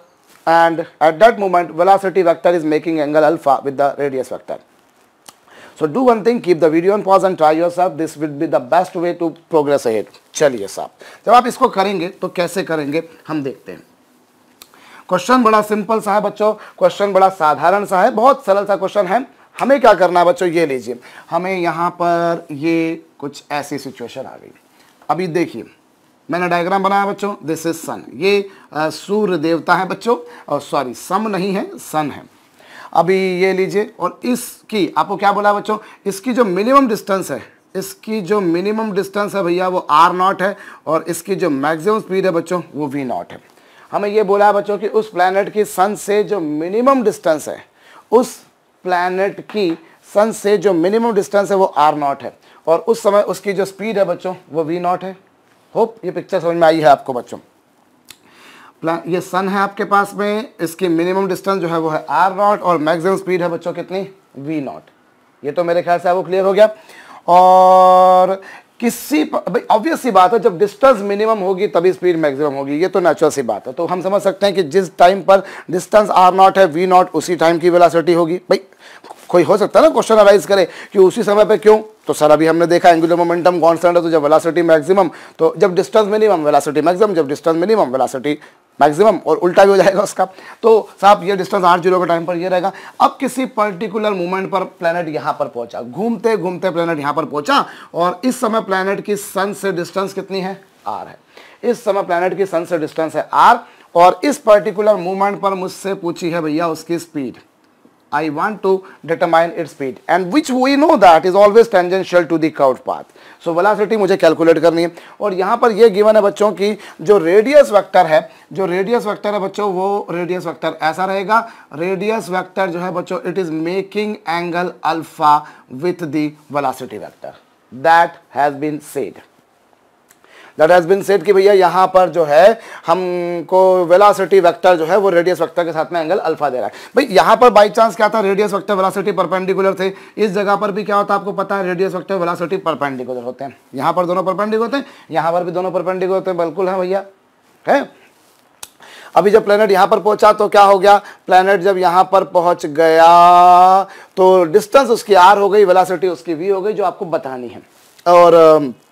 and at that moment velocity vector is making angle alpha with the radius vector. So do one thing keep the video on pause and try yourself this will be the best way to progress ahead. chaliye साहब jab aap isko karenge to kaise karenge hum dekhte hain question बड़ा simple सा है बच्चों question बड़ा साधारण सा है बहुत सरल सा क्वेश्चन है हमें क्या करना है बच्चों ये लीजिए हमें यहाँ पर ये कुछ ऐसी सिचुएशन आ गई अभी देखिए मैंने डायग्राम बनाया बच्चों दिस इज सन ये सूर्य देवता है बच्चों और सॉरी सम नहीं है सन है अभी ये लीजिए और इसकी आपको क्या बोला बच्चों इसकी जो मिनिमम डिस्टेंस है इसकी जो मिनिमम डिस्टेंस है भैया वो आर नॉट है और इसकी जो मैक्सिमम स्पीड है बच्चों वो वी नॉट है हमें ये बोला है बच्चों कि उस प्लानट की सन से जो मिनिमम डिस्टेंस है उस प्लानट की सन से जो मिनिमम डिस्टेंस है वो आर नॉट है और उस समय उसकी जो स्पीड है बच्चों वो वी नॉट है होप ये पिक्चर समझ में आई है आपको बच्चों प्लान ये सन है आपके पास में इसकी मिनिमम डिस्टेंस जो है वो है आर नॉट और मैक्सिमम स्पीड है बच्चों कितनी वी नॉट ये तो मेरे ख्याल से आपको क्लियर हो गया और किसी भाई ऑब्वियस सी बात है जब डिस्टेंस मिनिमम होगी तभी स्पीड मैक्सिमम होगी ये तो नेचुरल सी बात है तो हम समझ सकते हैं कि जिस टाइम पर डिस्टेंस आर नॉट है वी नॉट उसी टाइम की वेलासिटी होगी भाई कोई हो सकता है ना क्वेश्चन अराइज करे कि उसी समय पर क्यों तो सर अभी हमने देखा एंगुलर मोमेंटम कॉन्स्टेंट है तो जब वेलासिटी मैक्सिमम तो जब डिस्टेंस मिनिमम वेलासिटी मैक्सिमम जब डिस्टेंस मिनिमम वेलासिटी मैक्सिमम और उल्टा भी हो जाएगा उसका तो साहब ये डिस्टेंस आठ जीरो के टाइम पर ये रहेगा अब किसी पर्टिकुलर मोमेंट पर प्लानट यहाँ पर पहुँचा घूमते घूमते प्लानट यहाँ पर पहुँचा और इस समय प्लानट की सन से डिस्टेंस कितनी है आर है इस समय प्लानट की सन से डिस्टेंस है आर और इस पर्टिकुलर मूवमेंट पर मुझसे पूछी है भैया उसकी speed I want to determine its speed and which we know that is always tangential to the curved path. So velocity मुझे calculate करनी है और यहाँ पर ये given है बच्चों की जो radius vector है जो radius vector है बच्चों वो radius vector ऐसा रहेगा radius vector जो है बच्चों it is making angle alpha with the velocity vector that has been said. That has been said कि भैया यहाँ पर जो है हमको वेलासिटी वेक्टर जो है वो रेडियस वेक्टर के साथ में एंगल अल्फा दे रहा है भाई यहाँ पर बाई चांस क्या था रेडियस वेक्टर वेलासिटी परपेंडिकुलर थे इस जगह पर भी क्या होता है आपको पता है रेडियस वेक्टर वेलासिटी परपेंडिकुलर होते हैं यहाँ पर दोनों परपेंडिकुलर होते हैं यहाँ पर भी दोनों परपेंडिकुलर होते हैं बिल्कुल है भैया है अभी जब प्लेनेट यहाँ पर पहुंचा तो क्या हो गया प्लेनेट जब यहाँ पर पहुंच गया तो डिस्टेंस उसकी आर हो गई वेलासिटी उसकी वी हो गई जो आपको बतानी है और uh,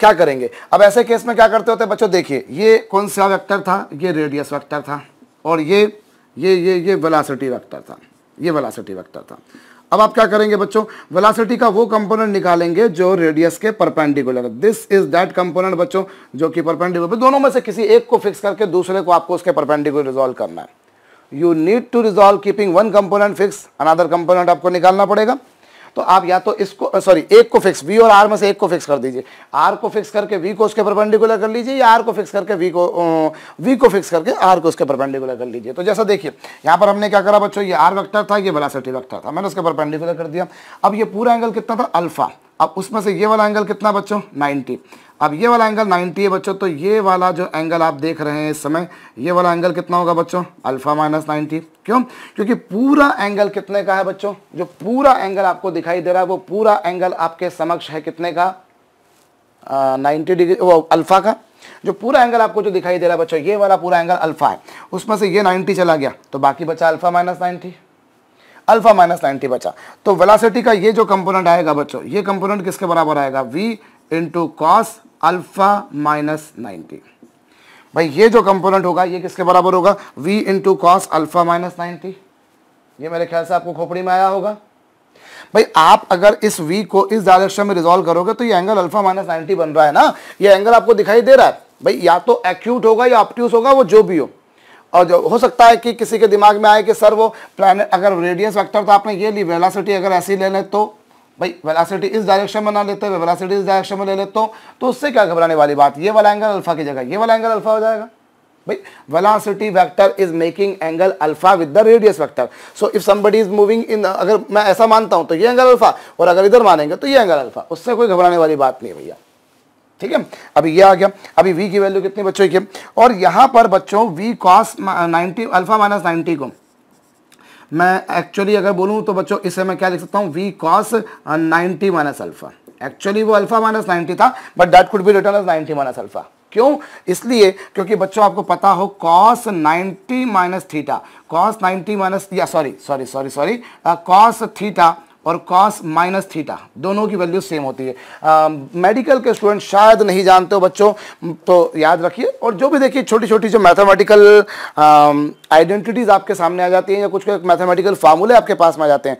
क्या करेंगे अब ऐसे केस में क्या करते होते हैं बच्चों देखिए ये कौन सा वेक्टर था ये रेडियस वेक्टर था और ये ये ये ये वेलासिटी वेक्टर था ये वेलासिटी वेक्टर था अब आप क्या करेंगे बच्चों वेलासिटी का वो कंपोनेंट निकालेंगे जो रेडियस के perpendicular this is that component बच्चों जो कि परपेंडिकुलर दोनों में से किसी एक को फिक्स करके दूसरे को आपको उसके परपेंडिकुलर रिजॉल्व करना है you need to resolve keeping one component fix another component आपको निकालना पड़ेगा तो आप या तो इसको सॉरी एक को फिक्स वी और आर में से एक को फिक्स कर दीजिए आर को फिक्स करके वी को उसके परपेंडिकुलर कर लीजिए या आर को फिक्स करके वी को वी को फिक्स करके आर को उसके परपेंडिकुलर कर लीजिए तो जैसा देखिए यहाँ पर हमने क्या करा बच्चों ये आर वेक्टर था ये वेलोसिटी वेक्टर था मैंने उसके परपेंडिकुलर कर दिया अब ये पूरा एंगल कितना था अल्फा अब उसमें से ये वाला एंगल कितना बच्चों 90 अब ये वाला एंगल 90 है बच्चों तो ये वाला जो एंगल आप देख रहे हैं इस समय ये वाला एंगल कितना होगा बच्चों अल्फा माइनस नाइन्टी क्यों क्योंकि पूरा एंगल कितने का है बच्चों जो पूरा एंगल आपको दिखाई दे रहा है वो पूरा एंगल आपके समक्ष है कितने का नाइन्टी डिग्री वो अल्फा का जो पूरा एंगल आपको जो दिखाई दे रहा है बच्चों ये वाला पूरा एंगल अल्फा है उसमें से ये 90 चला गया तो बाकी बचा alpha minus ninety alpha minus ninety बचा तो वेलासिटी का ये जो कंपोनेंट आएगा बच्चों ये कंपोनेंट किसके बराबर आएगा v into cos alpha minus ninety भाई ये जो कंपोनेंट होगा ये किसके बराबर होगा v into cos alpha minus ninety ये मेरे ख्याल से आपको खोपड़ी में आया होगा भाई आप अगर इस v को इस डायरेक्शन में रिजोल्व करोगे तो ये एंगल अल्फा माइनस नाइन्टी बन रहा है ना ये एंगल आपको दिखाई दे रहा है भाई या तो एक्यूट होगा या ऑप्ट्यूस होगा वो जो भी हो और जो हो सकता है कि किसी के दिमाग में आए कि सर वो प्लान अगर रेडियस वेक्टर तो आपने ये ली वेलासिटी अगर ऐसी ले लें तो भाई वेलासिटी इस डायरेक्शन में ना लेते हुए वेलासिटी इस डायरेक्शन में ले लेता हूँ तो उससे क्या घबराने वाली बात ये वाला एंगल अल्फा की जगह ये वाला एंगल अल्फा हो जाएगा भाई velocity vector is making angle alpha with the radius vector so if somebody is moving in अगर मैं ऐसा मानता हूँ तो ये एंगल अल्फा और अगर इधर मानेंगे तो ये एंगल अल्फा उससे कोई घबराने वाली बात नहीं भैया ठीक है अभी ये आ गया अभी v की वैल्यू कितनी बच्चों की और यहाँ पर बच्चों v cos 90 alpha minus ninety को मैं एक्चुअली अगर बोलूँ तो बच्चों इसे मैं क्या लिख सकता हूँ V cos ninety minus alpha actually वो अल्फ़ा माइनस नाइन्टी था but that could be written as ninety minus alpha क्यों इसलिए क्योंकि बच्चों आपको पता हो cos 90 minus theta cos 90 minus या sorry sorry sorry sorry cos theta और कॉस माइनस थीटा दोनों की वैल्यू सेम होती है मेडिकल के स्टूडेंट शायद नहीं जानते हो बच्चों तो याद रखिए और जो भी देखिए छोटी छोटी जो मैथमेटिकल आइडेंटिटीज़ आपके सामने आ जाती हैं या कुछ मैथमेटिकल फार्मूले आपके पास में आ जाते हैं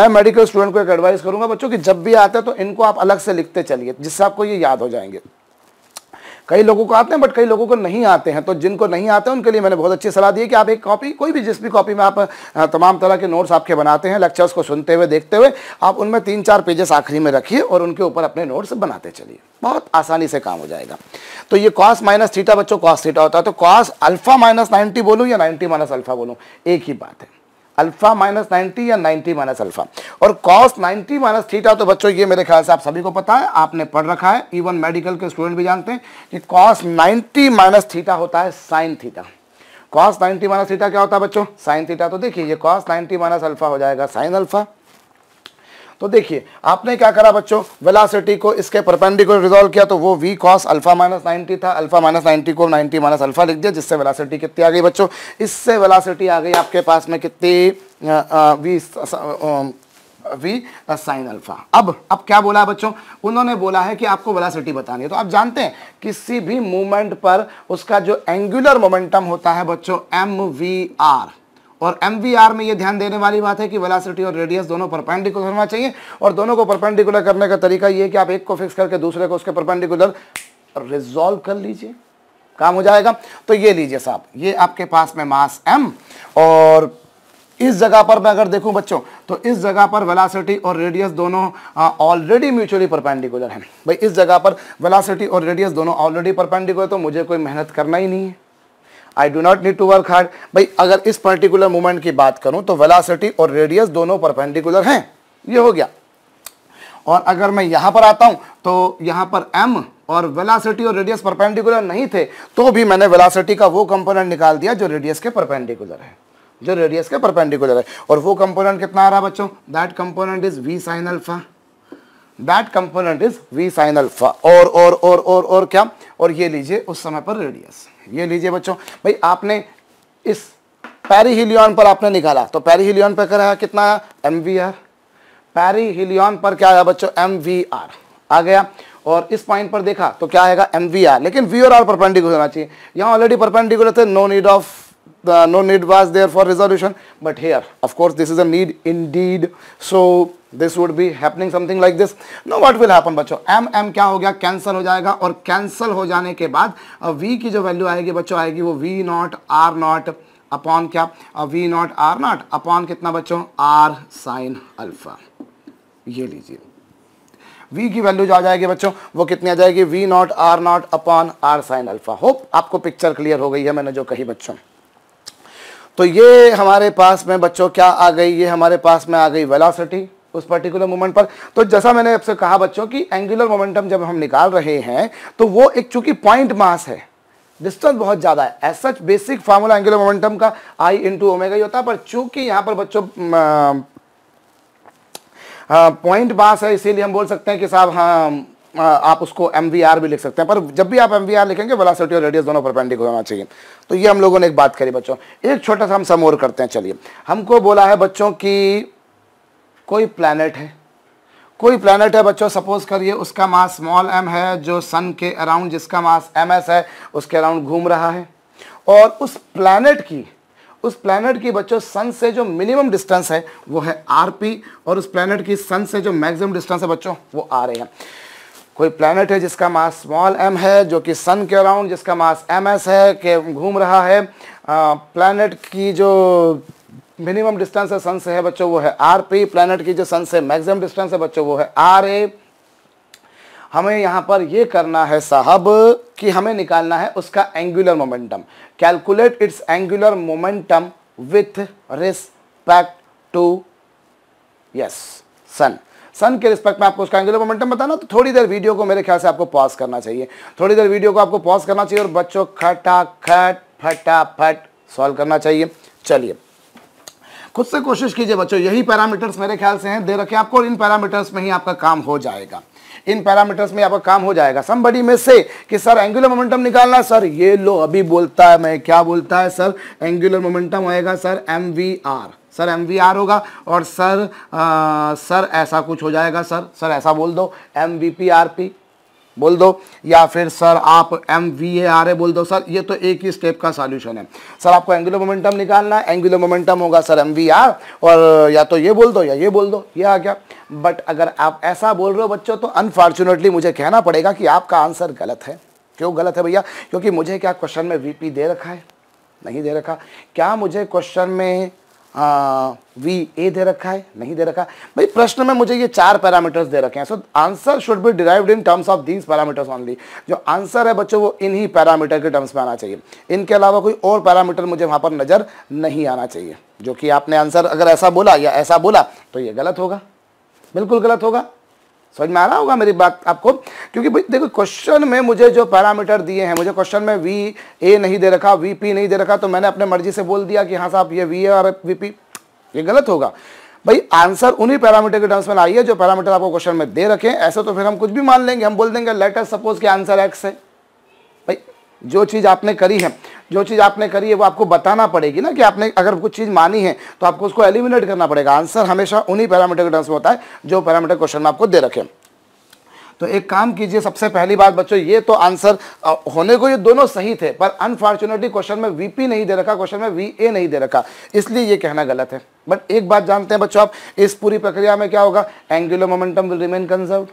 मैं मेडिकल स्टूडेंट को एक एडवाइस करूंगा बच्चों कि जब भी आता है तो इनको आप अलग से लिखते चलिए जिससे आपको ये याद हो जाएंगे कई लोगों को आते हैं बट कई लोगों को नहीं आते हैं तो जिनको नहीं आते हैं उनके लिए मैंने बहुत अच्छी सलाह दी है कि आप एक कॉपी कोई भी जिस भी कॉपी में आप तमाम तरह के नोट्स आपके बनाते हैं लेक्चर्स को सुनते हुए देखते हुए आप उनमें तीन चार पेजेस आखिरी में रखिए और उनके ऊपर अपने नोट्स बनाते चलिए बहुत आसानी से काम हो जाएगा तो ये कॉस माइनस थीटा बच्चों कॉस थीटा होता है तो कॉस अल्फा माइनस नाइन्टी बोलूँ या नाइन्टी माइनस अल्फा बोलूँ एक ही बात है अल्फा माइनस नाइन्टी या नाइन्टी माइनस अल्फा और कॉस नाइन्टी माइनस थीटा तो बच्चों ये मेरे ख्याल से आप सभी को पता है आपने पढ़ रखा है इवन मेडिकल के स्टूडेंट भी जानते हैं कि कॉस नाइन्टी माइनस थीटा होता है sine theta cos ninety minus theta क्या होता है बच्चों साइन थीटा तो देखिए ये कॉस नाइन्टी माइनस अल्फा हो जाएगा साइन अल्फा तो देखिए आपने क्या करा बच्चों वेलासिटी को इसके परपेंडिकुलर रिजोल्व किया तो वो V cos alpha minus ninety था अल्फा माइनस नाइन्टी को नाइन्टी माइनस अल्फा लिख दिया जिससे वेलासिटी कितनी आ गई बच्चों इससे वेलासिटी आ गई आपके पास में कितनी वी वी साइन अल्फा अब अब क्या बोला बच्चों उन्होंने बोला है कि आपको वेलासिटी बतानी है तो आप जानते हैं किसी भी मूवमेंट पर उसका जो एंगुलर मोमेंटम होता है बच्चों एम वी आर और एम में ये ध्यान देने वाली बात है कि वेलासिटी और रेडियस दोनों परपेंडिकुलर होना चाहिए और दोनों को परपेंडिकुलर करने का तरीका ये है कि आप एक को फिक्स करके दूसरे को उसके परपेंडिकुलर रिजॉल्व कर लीजिए काम हो जाएगा तो ये लीजिए साहब ये आपके पास में मास एम और इस जगह पर मैं अगर देखूं बच्चों तो इस जगह पर वेलासिटी और रेडियस दोनों ऑलरेडी म्यूचुअली परपेंडिकुलर हैं भाई इस जगह पर वेलासिटी और रेडियस दोनों ऑलरेडी परपेंडिकुलर तो मुझे कोई मेहनत करना ही नहीं है I do not need to work hard भाई अगर इस पर्टिकुलर मोमेंट की बात करूं तो वेलासिटी और रेडियस दोनों परपेंडिकुलर हैं ये हो गया और अगर मैं यहां पर आता हूं तो यहां पर एम और वेलासिटी और रेडियस परपेंडिकुलर नहीं थे तो भी मैंने वेलासिटी का वो कंपोनेंट निकाल दिया जो रेडियस के परपेंडिकुलर है जो रेडियस के परपेंडिकुलर है और वो कंपोनेंट कितना आ रहा है बच्चों that component is V sine alpha that component is V sine alpha और और और और और क्या और ये लीजिए उस समय पर रेडियस ये लीजिए बच्चों भाई आपने इस पैरी पर आपने निकाला तो पैरी हिलियन पर क्या कितना M V R perihelion पर क्या आया बच्चों एम वी आर आ गया और इस पॉइंट पर देखा तो क्या आएगा एम वी आर लेकिन वी और आर परपेंडिकुलर होना चाहिए यहाँ ऑलरेडी परपेंडिकुलर थे no need of the no need was there for resolution but here of course this is a need indeed so this would be happening something like this now what will happen बच्चों m m kya ho gaya cancel ho jayega aur cancel ho jane ke baad uh, v ki jo value aayegi बच्चों aayegi wo v not r not upon kya uh, v not r not upon kitna बच्चों r sin alpha ye lijiye v की value जो आ जाएगी बच्चों वो कितनी आ जाएगी v naught r naught upon r sine alpha hope आपको पिक्चर क्लियर हो गई है मैंने जो कही बच्चों तो ये हमारे पास में बच्चों क्या आ गई ये हमारे पास में आ गई वेलासिटी उस पर्टिकुलर मोमेंट पर तो जैसा मैंने आपसे कहा बच्चों कि एंगुलर मोमेंटम जब हम निकाल रहे हैं तो वो एक चूंकि पॉइंट मास है डिस्टेंस बहुत ज़्यादा है as such basic formula angular momentum का आई इंटू ओमेगा ही होता है पर चूंकि यहाँ पर बच्चों पॉइंट मास है इसीलिए हम बोल सकते हैं कि साहब हाँ आप उसको एम भी लिख सकते हैं पर जब भी आप एम लिखेंगे वेलासिटी और रेडियस दोनों परपेंडिकुलर होना चाहिए तो ये हम लोगों ने एक बात करी बच्चों एक छोटा सा हम समोर करते हैं चलिए हमको बोला है बच्चों कि कोई प्लानट है कोई प्लानट है बच्चों सपोज करिए उसका मास स्मॉल एम है जो सन के अराउंड जिसका मास एम एस है उसके अराउंड घूम रहा है और उस प्लानट की उस प्लानट की बच्चों सन से जो मिनिमम डिस्टेंस है वो है आर पी और उस प्लानट की सन से जो मैक्सिमम डिस्टेंस है बच्चों वो आ रहे हैं कोई प्लानट है जिसका मास स्मॉल एम है जो कि सन के अराउंड जिसका मास एम एस है के घूम रहा है प्लानट की जो मिनिमम डिस्टेंस है सन से है बच्चों वो है आर पी प्लानट की जो सन से मैक्सिमम डिस्टेंस है बच्चों वो है आर ए हमें यहाँ पर ये करना है साहब कि हमें निकालना है उसका angular momentum calculate its angular momentum with respect to yes sun sun के रिस्पेक्ट में आपको उसका एंगुलर मोमेंटम बताना तो थोड़ी देर वीडियो को मेरे ख्याल से आपको पॉज करना चाहिए थोड़ी देर वीडियो को आपको पॉज करना चाहिए और बच्चों खटाखट फटाफट सॉल्व करना चाहिए चलिए खुद से कोशिश कीजिए बच्चों यही पैरामीटर्स मेरे ख्याल से हैं दे रखे आपको और इन पैरामीटर्स में ही आपका काम हो जाएगा इन पैरामीटर्स में आपका काम हो जाएगा समबडी में से कि सर एंगुलर मोमेंटम निकालना सर ये लो अभी बोलता है मैं क्या बोलता है सर एंगुलर मोमेंटम आएगा sir M V R sir M V R होगा और सर आ, सर ऐसा कुछ हो जाएगा सर सर ऐसा बोल दो M we P R P बोल दो या फिर सर आप M we A R A बोल दो सर ये तो एक ही स्टेप का सॉल्यूशन है सर आपको एंगुलर मोमेंटम निकालना है एंगुलर मोमेंटम होगा सर एम वी आर और या तो ये बोल दो या ये बोल दो ये आ गया बट अगर आप ऐसा बोल रहे हो बच्चों तो अनफॉर्चुनेटली मुझे कहना पड़ेगा कि आपका आंसर गलत है क्यों गलत है भैया क्योंकि मुझे क्या क्वेश्चन में वीपी दे रखा है नहीं दे रखा क्या मुझे क्वेश्चन में आ, वी ए दे रखा है नहीं दे रखा भाई प्रश्न में मुझे ये चार पैरामीटर्स दे रखे हैं so answer should be derived in terms of these parameters only जो आंसर है बच्चों वो इन्हीं पैरामीटर के टर्म्स में आना चाहिए इनके अलावा कोई और पैरामीटर मुझे वहाँ पर नज़र नहीं आना चाहिए जो कि आपने आंसर अगर ऐसा बोला या ऐसा बोला तो ये गलत होगा बिल्कुल गलत होगा समझ में आ रहा होगा मेरी बात आपको क्योंकि देखो क्वेश्चन में मुझे जो पैरामीटर दिए हैं मुझे क्वेश्चन में वी ए नहीं दे रखा वी पी नहीं दे रखा तो मैंने अपने मर्जी से बोल दिया कि हाँ साहब ये वी ए और वी पी ये गलत होगा भाई आंसर उन्हीं पैरामीटर के टर्म्स में आई है जो पैरामीटर आपको क्वेश्चन में दे रखे ऐसे तो फिर हम कुछ भी मान लेंगे हम बोल देंगे लेटर सपोज के आंसर एक्स है भाई जो चीज़ आपने करी है जो चीज़ आपने करी है वो आपको बताना पड़ेगी ना कि आपने अगर कुछ चीज़ मानी है तो आपको उसको एलिमिनेट करना पड़ेगा आंसर हमेशा उन्हीं पैरामीटर के टर्म्स में होता है जो पैरामीटर क्वेश्चन में आपको दे रखे तो एक काम कीजिए सबसे पहली बात बच्चों ये तो आंसर होने को ये दोनों सही थे पर अनफॉर्चुनेटली क्वेश्चन में वीपी नहीं दे रखा क्वेश्चन में वी ए नहीं दे रखा इसलिए ये कहना गलत है बट एक बात जानते हैं बच्चों आप इस पूरी प्रक्रिया में क्या होगा angular momentum will remain conserve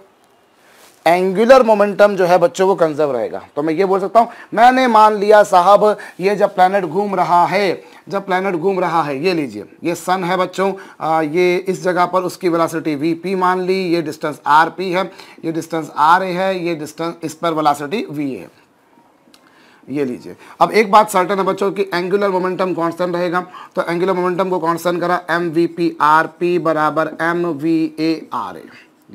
angular momentum जो है बच्चों को कंजर्व रहेगा तो मैं ये बोल सकता हूँ मैंने मान लिया साहब ये जब प्लानट घूम रहा है जब प्लानट घूम रहा है ये लीजिए ये सन है बच्चों आ, ये इस जगह पर उसकी वेलासिटी वी पी मान ली ये डिस्टेंस आर पी है ये डिस्टेंस आर ए है ये डिस्टेंस इस पर वेलासिटी वी है ये लीजिए अब एक बात सर्टन है बच्चों कि एंगुलर मोमेंटम कांस्टेंट रहेगा तो एंगुलर मोमेंटम को कांस्टेंट करा M we P R P बराबर M we A R A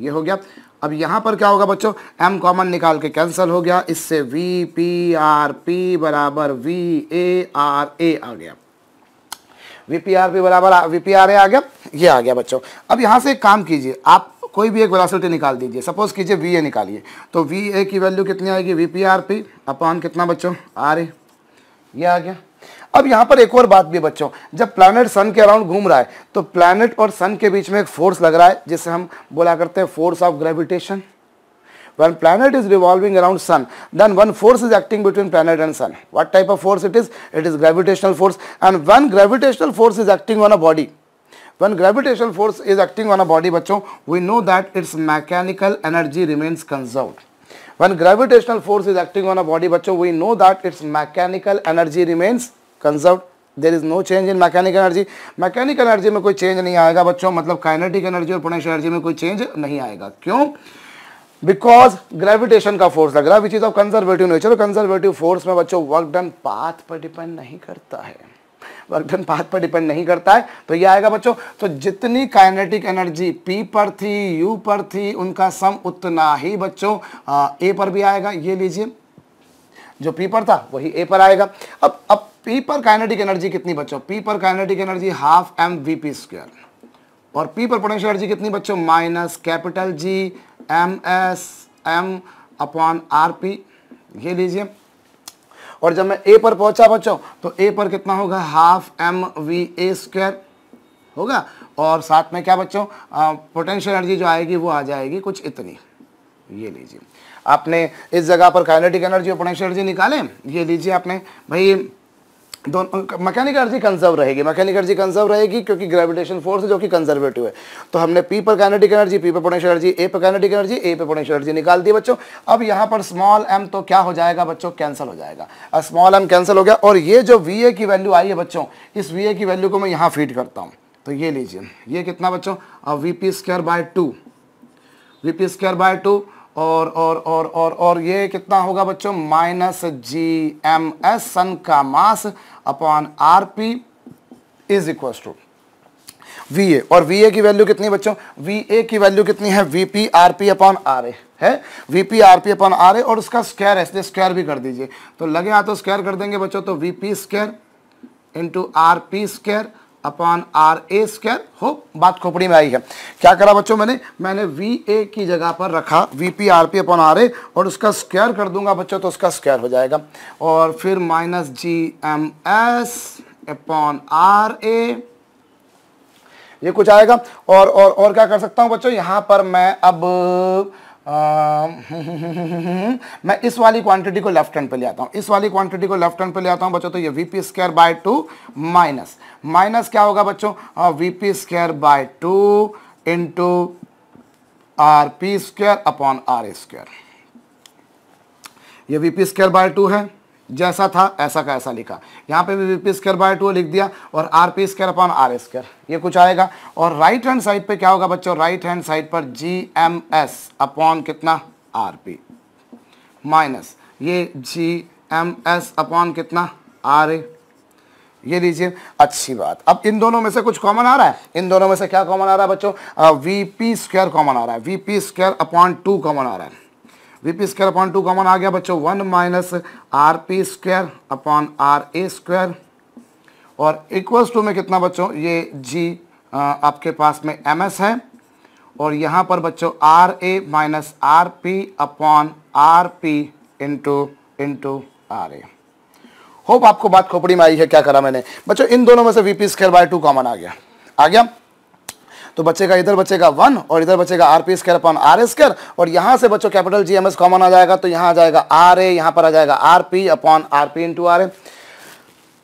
ये हो गया अब यहाँ पर क्या होगा बच्चों एम कॉमन निकाल के कैंसिल हो गया इससे वी पी आर पी बराबर वी ए आर ए आ गया वी पी आर पी बराबर वी पी आर ए आ गया ये आ गया बच्चों अब यहाँ से एक काम कीजिए आप कोई भी एक वेलोसिटी निकाल दीजिए सपोज कीजिए वी ए निकालिए तो वी ए की वैल्यू कितनी आएगी V P R P upon कितना बच्चों आर ए ये आ गया अब यहाँ पर एक और बात भी बच्चों जब प्लैनेट सन के अराउंड घूम रहा है तो प्लैनेट और सन के बीच में एक फोर्स लग रहा है जिसे हम बोला करते हैं force of gravitation one planet is revolving around sun then one force is acting between planet and sun what type of force it is it is gravitational force and one gravitational force is acting on a body one gravitational force is acting on a body बच्चों we know that its mechanical energy remains conserve one gravitational force is acting on a body बच्चों we know that its mechanical energy remains conserve there is no change in mechanical energy mechanical energy में कोई change नहीं आएगा बच्चों मतलब kinetic energy और potential energy में कोई चेंज नहीं आएगा क्यों बिकॉज ग्रेविटेशन का फोर्स लग रहा है which is of conservative nature conservative force में बच्चों वर्क डन पाथ पर डिपेंड नहीं करता है वर्क डन पाथ पर डिपेंड नहीं करता है तो ये आएगा बच्चों तो जितनी काइनेटिक एनर्जी पी पर थी यू पर थी उनका सम उतना ही बच्चों ए पर भी आएगा ये लीजिए जो पी पर था वही ए पर आएगा अब अब पी पर काइनेटिक एनर्जी कितनी बच्चों पी पर kinetic energy half M V P square और पी पर पोटेंशियल एनर्जी कितनी बच्चों minus capital G M S M upon R P ये लीजिए और जब मैं ए पर पहुंचा बच्चों तो ए पर कितना होगा half M V A square होगा और साथ में क्या बच्चों पोटेंशियल एनर्जी जो आएगी वो आ जाएगी कुछ इतनी ये लीजिए आपने इस जगह पर काइनेटिक एनर्जी और पोटेंशियल एनर्जी निकाले ये लीजिए आपने भाई दोनों मैकेनिक एनर्जी कंजर्व रहेगी मैकेनिक एनर्जी कंजर्व रहेगी क्योंकि ग्रेविटेशन फोर्स है जो कि कंजर्वेटिव है तो हमने पी पर कैनेटिक एनर्जी पी पर पोटेंशियल एनर्जी ए पर कैनेटिक एनर्जी ए पर पोटेंशियल एनर्जी निकाल दी बच्चों अब यहाँ पर स्मॉल एम तो क्या हो जाएगा बच्चों कैंसिल हो जाएगा स्मॉल एम कैंसिल हो गया और ये जो वी की वैल्यू आई है बच्चों इस वी की वैल्यू को मैं यहाँ फीड करता हूँ तो ये लीजिए ये कितना बच्चों V P square by two V P square by two और और और और और ये कितना होगा बच्चों minus G M S sun का mass upon R P is equal to we A और वी ए की वैल्यू कितनी बच्चों वी ए की वैल्यू कितनी है we P R P upon R A है we P R P upon R A और उसका स्क्वायर है इसलिए स्क्वायर भी कर दीजिए तो लगे हाथों तो स्क्वायर कर देंगे बच्चों तो V P square into R P square upon R A square हो बात खोपड़ी में आई है क्या करा बच्चों मैंने मैंने वी ए की जगह पर रखा we P R P upon R A और उसका स्क्वायर कर दूंगा बच्चों तो उसका स्क्वायर हो जाएगा और फिर minus G M S upon R A ये कुछ आएगा और और और क्या कर सकता हूँ बच्चों यहाँ पर मैं अब मैं इस वाली क्वांटिटी को लेफ्ट हैंड पे ले आता हूँ इस वाली क्वांटिटी को लेफ्ट हैंड पे ले आता हूँ बच्चों तो ये V P square by two minus minus क्या होगा बच्चों V P square by two into R P square upon R square ये V P square by two है जैसा था ऐसा का ऐसा लिखा यहाँ पे भी V P square by two लिख दिया और R P square upon R square ये कुछ आएगा और राइट हैंड साइड पे क्या होगा बच्चों राइट हैंड साइड पर जी एम एस अपॉन कितना आर पी माइनस ये जी एम एस अपॉन कितना आर ए ये लीजिए अच्छी बात अब इन दोनों में से कुछ कॉमन आ रहा है इन दोनों में से क्या कॉमन आ रहा है बच्चों वी पी स्क्र कॉमन आ रहा है V P square upon two common आ रहा है V P square upon two common आ गया बच्चों one minus R P square upon R A square और इक्वल्स टू में कितना बच्चों ये जी आपके पास में एम एस है और यहाँ पर बच्चों R A minus R P upon R P into into R A hope आपको बात खोपड़ी में आई है क्या करा मैंने बच्चों इन दोनों में से V P square by two common आ गया आ गया तो बचेगा इधर बचेगा वन और इधर बचेगा R P square upon R square और यहाँ से बच्चों capital G M S common आ जाएगा तो यहाँ आ जाएगा आर ए यहाँ पर आ जाएगा R P upon R P into R A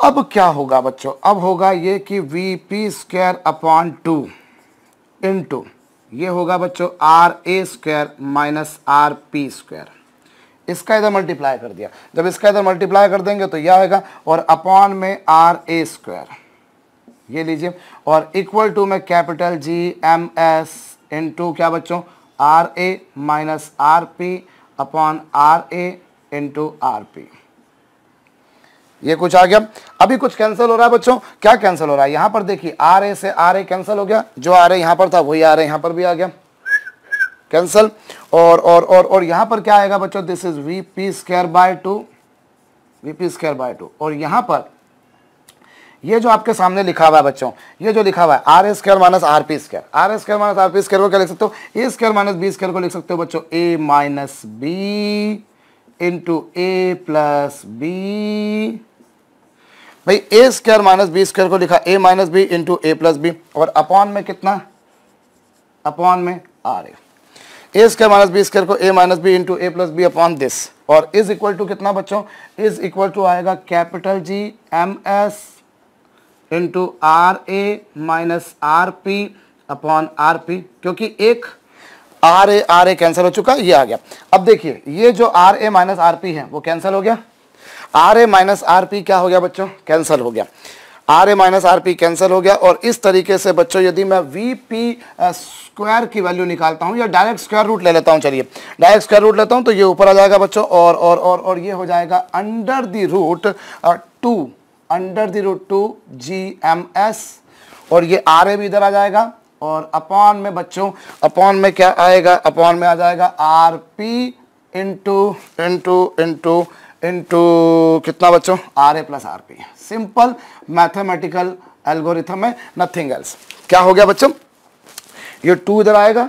अब क्या होगा बच्चों अब होगा ये कि V P square upon two into ये होगा बच्चों R A square minus R P square इसका इधर मल्टीप्लाई कर दिया जब इसका इधर मल्टीप्लाई कर देंगे तो यह आएगा और अपॉन में आर ए स्क्वायर ये लीजिए और इक्वल टू में capital G M S into क्या बच्चों R A minus R P upon R A into R P ये कुछ आ गया अभी कुछ कैंसिल हो रहा है बच्चों क्या कैंसिल हो रहा है यहां पर देखिए आर ए से आर ए कैंसिल हो गया जो आर ए यहां पर था वही आर ए यहां पर भी आ गया कैंसिल और और और और यहां पर क्या आएगा बच्चों this is V P square by two V P square by two और यहां पर ये जो आपके सामने लिखा हुआ है बच्चों ये जो लिखा हुआ है R square minus R P square R square minus R P square को क्या लिख सकते हो A square minus B square को लिख सकते हो बच्चों A minus B into A plus B भाई A square minus B square को लिखा A minus B into A plus B और अपॉन में कितना अपॉन में R A A square minus B square को A minus B into A plus B upon this और is equal to कितना बच्चों इज इक्वल टू आएगा capital G M S into R A minus R P upon R P क्योंकि एक R A R A cancel हो चुका ये आ गया अब देखिए ये जो R A minus R P है वो कैंसिल हो गया R A minus R P क्या हो गया बच्चों कैंसिल हो गया R A minus R P cancel हो गया और इस तरीके से बच्चों यदि मैं वी पी स्क्वायर की वैल्यू निकालता हूँ या डायरेक्ट स्क्वायर रूट ले लेता हूँ चलिए डायरेक्ट स्क्वायर रूट लेता हूँ तो ये ऊपर आ जाएगा बच्चों और और और और ये हो जाएगा under the root two under the root two G M S और ये आर ए भी इधर आ जाएगा और अपॉन में बच्चों अपॉन में क्या आएगा अपॉन में आ जाएगा R P into into into into कितना बच्चों R A plus R P simple mathematical algorithm है नथिंग एल्स क्या हो गया बच्चों ये टू इधर आएगा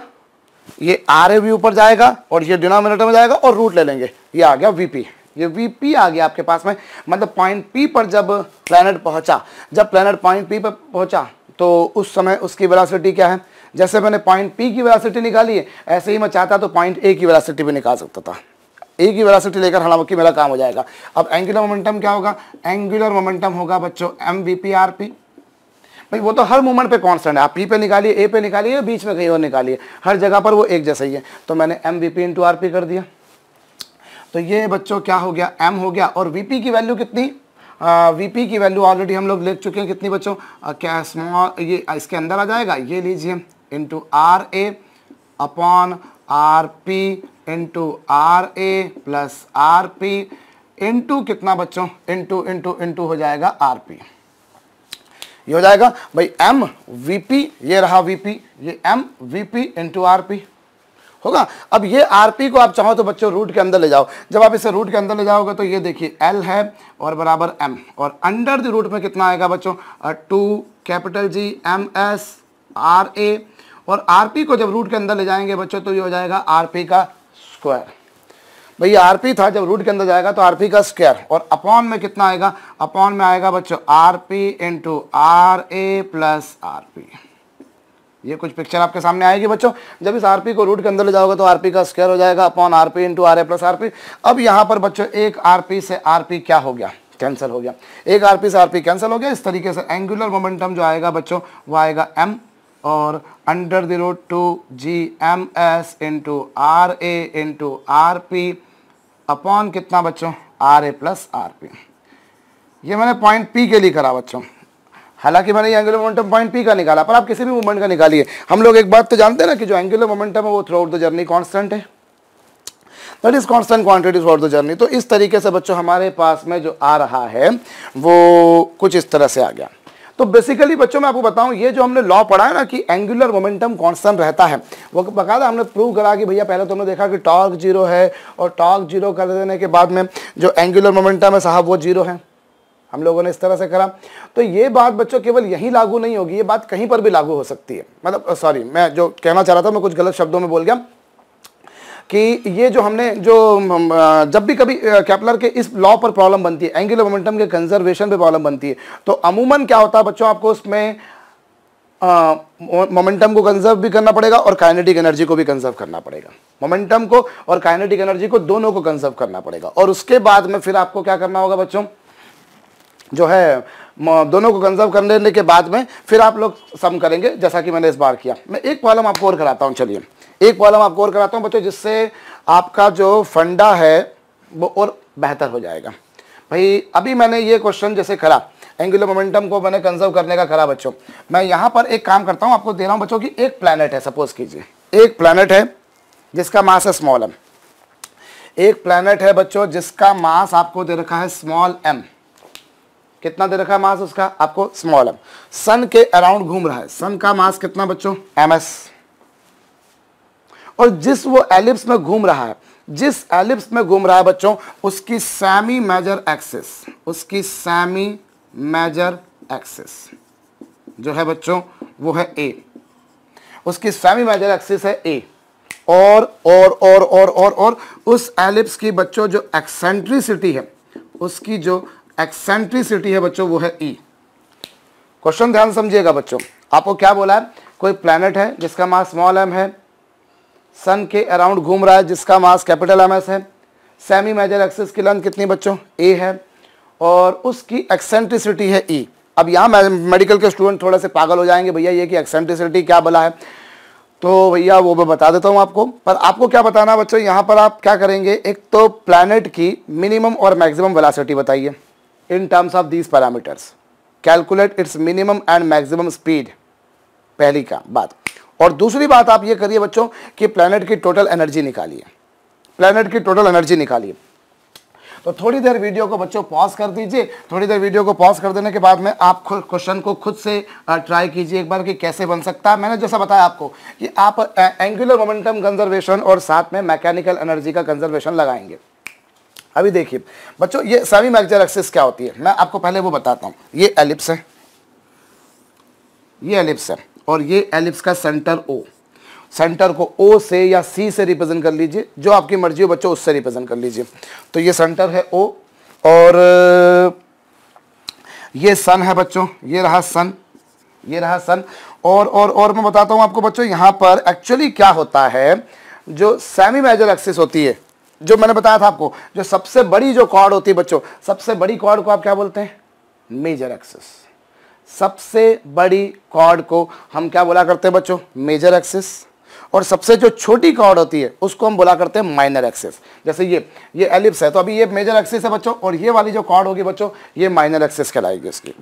ये आर ए भी ऊपर जाएगा और ये डिनोमिनेटर में जाएगा और रूट ले लेंगे ये आ गया वीपी ये वी पी आ गया आपके पास में मतलब पॉइंट पी पर जब प्लानट पहुंचा जब प्लानट पॉइंट पी पर पहुंचा तो उस समय उसकी वेलासिटी क्या है जैसे मैंने पॉइंट पी की वेलासिटी निकाली है ऐसे ही मैं चाहता तो पॉइंट ए की वेलोसिटी भी निकाल सकता था ए की वेलासिटी लेकर हालांकि मेरा काम हो जाएगा अब एंगुलर मोमेंटम क्या होगा एंगुलर मोमेंटम होगा बच्चों M we P R P भाई वो तो हर मोमेंट पे कॉन्स्टेंट है आप पी पे निकालिए ए पे निकालिए बीच में कहीं और निकालिए हर जगह पर वो एक जैसा ही है तो मैंने M we P into R P कर दिया तो ये बच्चों क्या हो गया एम हो गया और वीपी की वैल्यू कितनी uh, की वैल्यू ऑलरेडी हम लोग ले चुके हैं कितनी बच्चों uh, क्या स्मॉल ये इसके अंदर आ जाएगा ये लीजिए into R A upon R P into R A plus R P into कितना बच्चों इंटू इंटू इंटू हो जाएगा आर पी ये हो जाएगा भाई एम वी पी ये रहा वी ये M we P into R P होगा अब ये आरपी को आप चाहो तो बच्चों रूट के अंदर ले जाओ जब आप इसे रूट के अंदर ले जाओगे तो ये देखिए एल है और बराबर एम और अंडर द रूट में कितना आएगा बच्चों two capital G M S R A और आरपी को जब रूट के अंदर ले जाएंगे बच्चों तो ये हो जाएगा आरपी का स्क्वायर भैया आर पी था जब रूट के अंदर जाएगा तो आर पी का स्क्वायर और अपॉन में कितना आएगा अपॉन में आएगा बच्चों R P into R A plus R P ये कुछ पिक्चर आपके सामने आएगी बच्चों जब इस आरपी को रूट के अंदर ले जाओगे तो आरपी का स्क्वायर हो जाएगा upon R P into R A plus R P अब यहाँ पर बच्चों एक आरपी से आरपी क्या हो गया कैंसिल हो गया एक आरपी से आरपी कैंसिल हो गया इस तरीके से एंगुलर मोमेंटम जो आएगा बच्चों वो आएगा एम और under the root two G M S into R A into R P upon कितना बच्चों R A plus R P ये मैंने पॉइंट पी के लिए करा बच्चों हालांकि मैंने एंगुलर मोमेंटम पॉइंट पी का निकाला पर आप किसी भी मोमेंट का निकालिए हम लोग एक बात तो जानते हैं ना कि जो एंगुलर मोमेंटम है वो throughout the journey constant है that is constant quantity out the journey तो इस तरीके से बच्चों हमारे पास में जो आ रहा है वो कुछ इस तरह से आ गया तो बेसिकली बच्चों मैं आपको बताऊं ये जो हमने लॉ पढ़ा है ना कि एंगुलर मोमेंटम कांस्टेंट रहता है वो बकायदा हमने प्रूव करा कि भैया पहले तो हमने देखा कि टॉर्क जीरो है और टॉर्क जीरो कर देने के बाद में जो एंगुलर मोमेंटम है साहब वो जीरो है हम लोगों ने इस तरह से करा तो ये बात बच्चों केवल यहीं लागू नहीं होगी ये बात कहीं पर भी लागू हो सकती है मतलब सॉरी मैं जो कहना चाह रहा था मैं कुछ गलत शब्दों में बोल गया कि ये जो हमने जो जब भी कभी कैपलर के इस लॉ पर प्रॉब्लम बनती है एंगुलर मोमेंटम के कंजर्वेशन पे प्रॉब्लम बनती है तो अमूमन क्या होता है बच्चों आपको उसमें मोमेंटम को कंजर्व भी करना पड़ेगा और काइनेटिक एनर्जी को भी कंजर्व करना पड़ेगा मोमेंटम को और काइनेटिक एनर्जी को दोनों को कंजर्व करना पड़ेगा और उसके बाद में फिर आपको क्या करना होगा बच्चों जो है दोनों को कंजर्व कर लेने के बाद में फिर आप लोग सम करेंगे जैसा कि मैंने इस बार किया मैं एक कॉलम आपको और कराता हूँ चलिए एक प्रॉब्लम आपको और कराता हूँ बच्चों जिससे आपका जो फंडा है वो और बेहतर हो जाएगा भाई अभी मैंने ये क्वेश्चन जैसे करा एंगुलर मोमेंटम को मैंने कंजर्व करने का करा बच्चों मैं यहाँ पर एक काम करता हूँ आपको दे रहा हूँ बच्चों की एक प्लानट है सपोज कीजिए एक प्लानट है जिसका मास है स्मॉल एम एक प्लानट है बच्चों जिसका मास आपको दे रखा है स्मॉल एम कितना दे रखा है मास उसका आपको स्मॉल एम सन के अराउंड घूम रहा है सन का मास कितना बच्चों एम एस और जिस वो एलिप्स में घूम रहा है जिस एलिप्स में घूम रहा है बच्चों उसकी सेमी मेजर एक्सिस उसकी सेमी मेजर एक्सिस जो है बच्चों वो है ए उसकी सेमी मेजर एक्सिस है ए और और और और और और उस एलिप्स की बच्चों जो एक्सेंट्रिसिटी है उसकी जो एक्सेंट्रिसिटी है बच्चों वो है ई e. क्वेश्चन ध्यान समझिएगा बच्चों आपको क्या बोला है कोई प्लैनेट है जिसका मास स्मॉल एम है सन के अराउंड घूम रहा है जिसका मास कैपिटल एम एस है सेमी मेजर एक्सिस की लेंथ कितनी बच्चों ए है और उसकी एक्सेंट्रिसिटी है ई e. अब यहाँ मेडिकल के स्टूडेंट थोड़े से पागल हो जाएंगे भैया ये कि एक्सेंट्रिसिटी क्या बोला है तो भैया वो मैं बता देता हूँ आपको पर आपको क्या बताना बच्चों यहाँ पर आप क्या करेंगे एक तो प्लानट की मिनिमम और मैक्सिमम वेलासिटी बताइए in terms of these parameters. Calculate its minimum and maximum speed. पहली का बात और दूसरी बात आप ये करिए बच्चों कि प्लानट की टोटल एनर्जी निकालिए प्लानट की टोटल एनर्जी निकालिए तो थोड़ी देर वीडियो को बच्चों पॉज कर दीजिए थोड़ी देर वीडियो को पॉज कर देने के बाद में आप खुद क्वेश्चन को खुद से ट्राई कीजिए एक बार कि कैसे बन सकता है मैंने जैसा बताया आपको कि आप एंगुलर मोमेंटम कंजर्वेशन और साथ में मैकेनिकल एनर्जी का कंजर्वेशन लगाएंगे अभी देखिए बच्चों ये सेमी मैगजर एक्सिस क्या होती है मैं आपको पहले वो बताता हूँ ये एलिप्स है ये एलिप्स है और ये एलिप्स का सेंटर ओ सेंटर को ओ से या सी से रिप्रेजेंट कर लीजिए जो आपकी मर्जी हो बच्चों उससे रिप्रेजेंट कर लीजिए तो ये सेंटर है ओ और ये सन है बच्चों ये रहा सन ये रहा सन और और और मैं बताता हूँ आपको बच्चों यहाँ पर एक्चुअली क्या होता है जो सेमी मेजर एक्सिस होती है जो मैंने बताया था आपको जो सबसे बड़ी जो कॉर्ड होती है बच्चों सबसे बड़ी कॉर्ड को आप क्या बोलते हैं मेजर एक्सिस सबसे बड़ी कॉर्ड को हम क्या बोला करते हैं बच्चों मेजर एक्सिस और सबसे जो छोटी कॉर्ड होती है उसको हम बोला करते हैं माइनर एक्सेस जैसे ये ये एलिप्स है तो अभी ये मेजर एक्सेस है बच्चों और ये वाली जो कॉर्ड होगी बच्चों ये माइनर एक्सेस कहलाएगी इसकी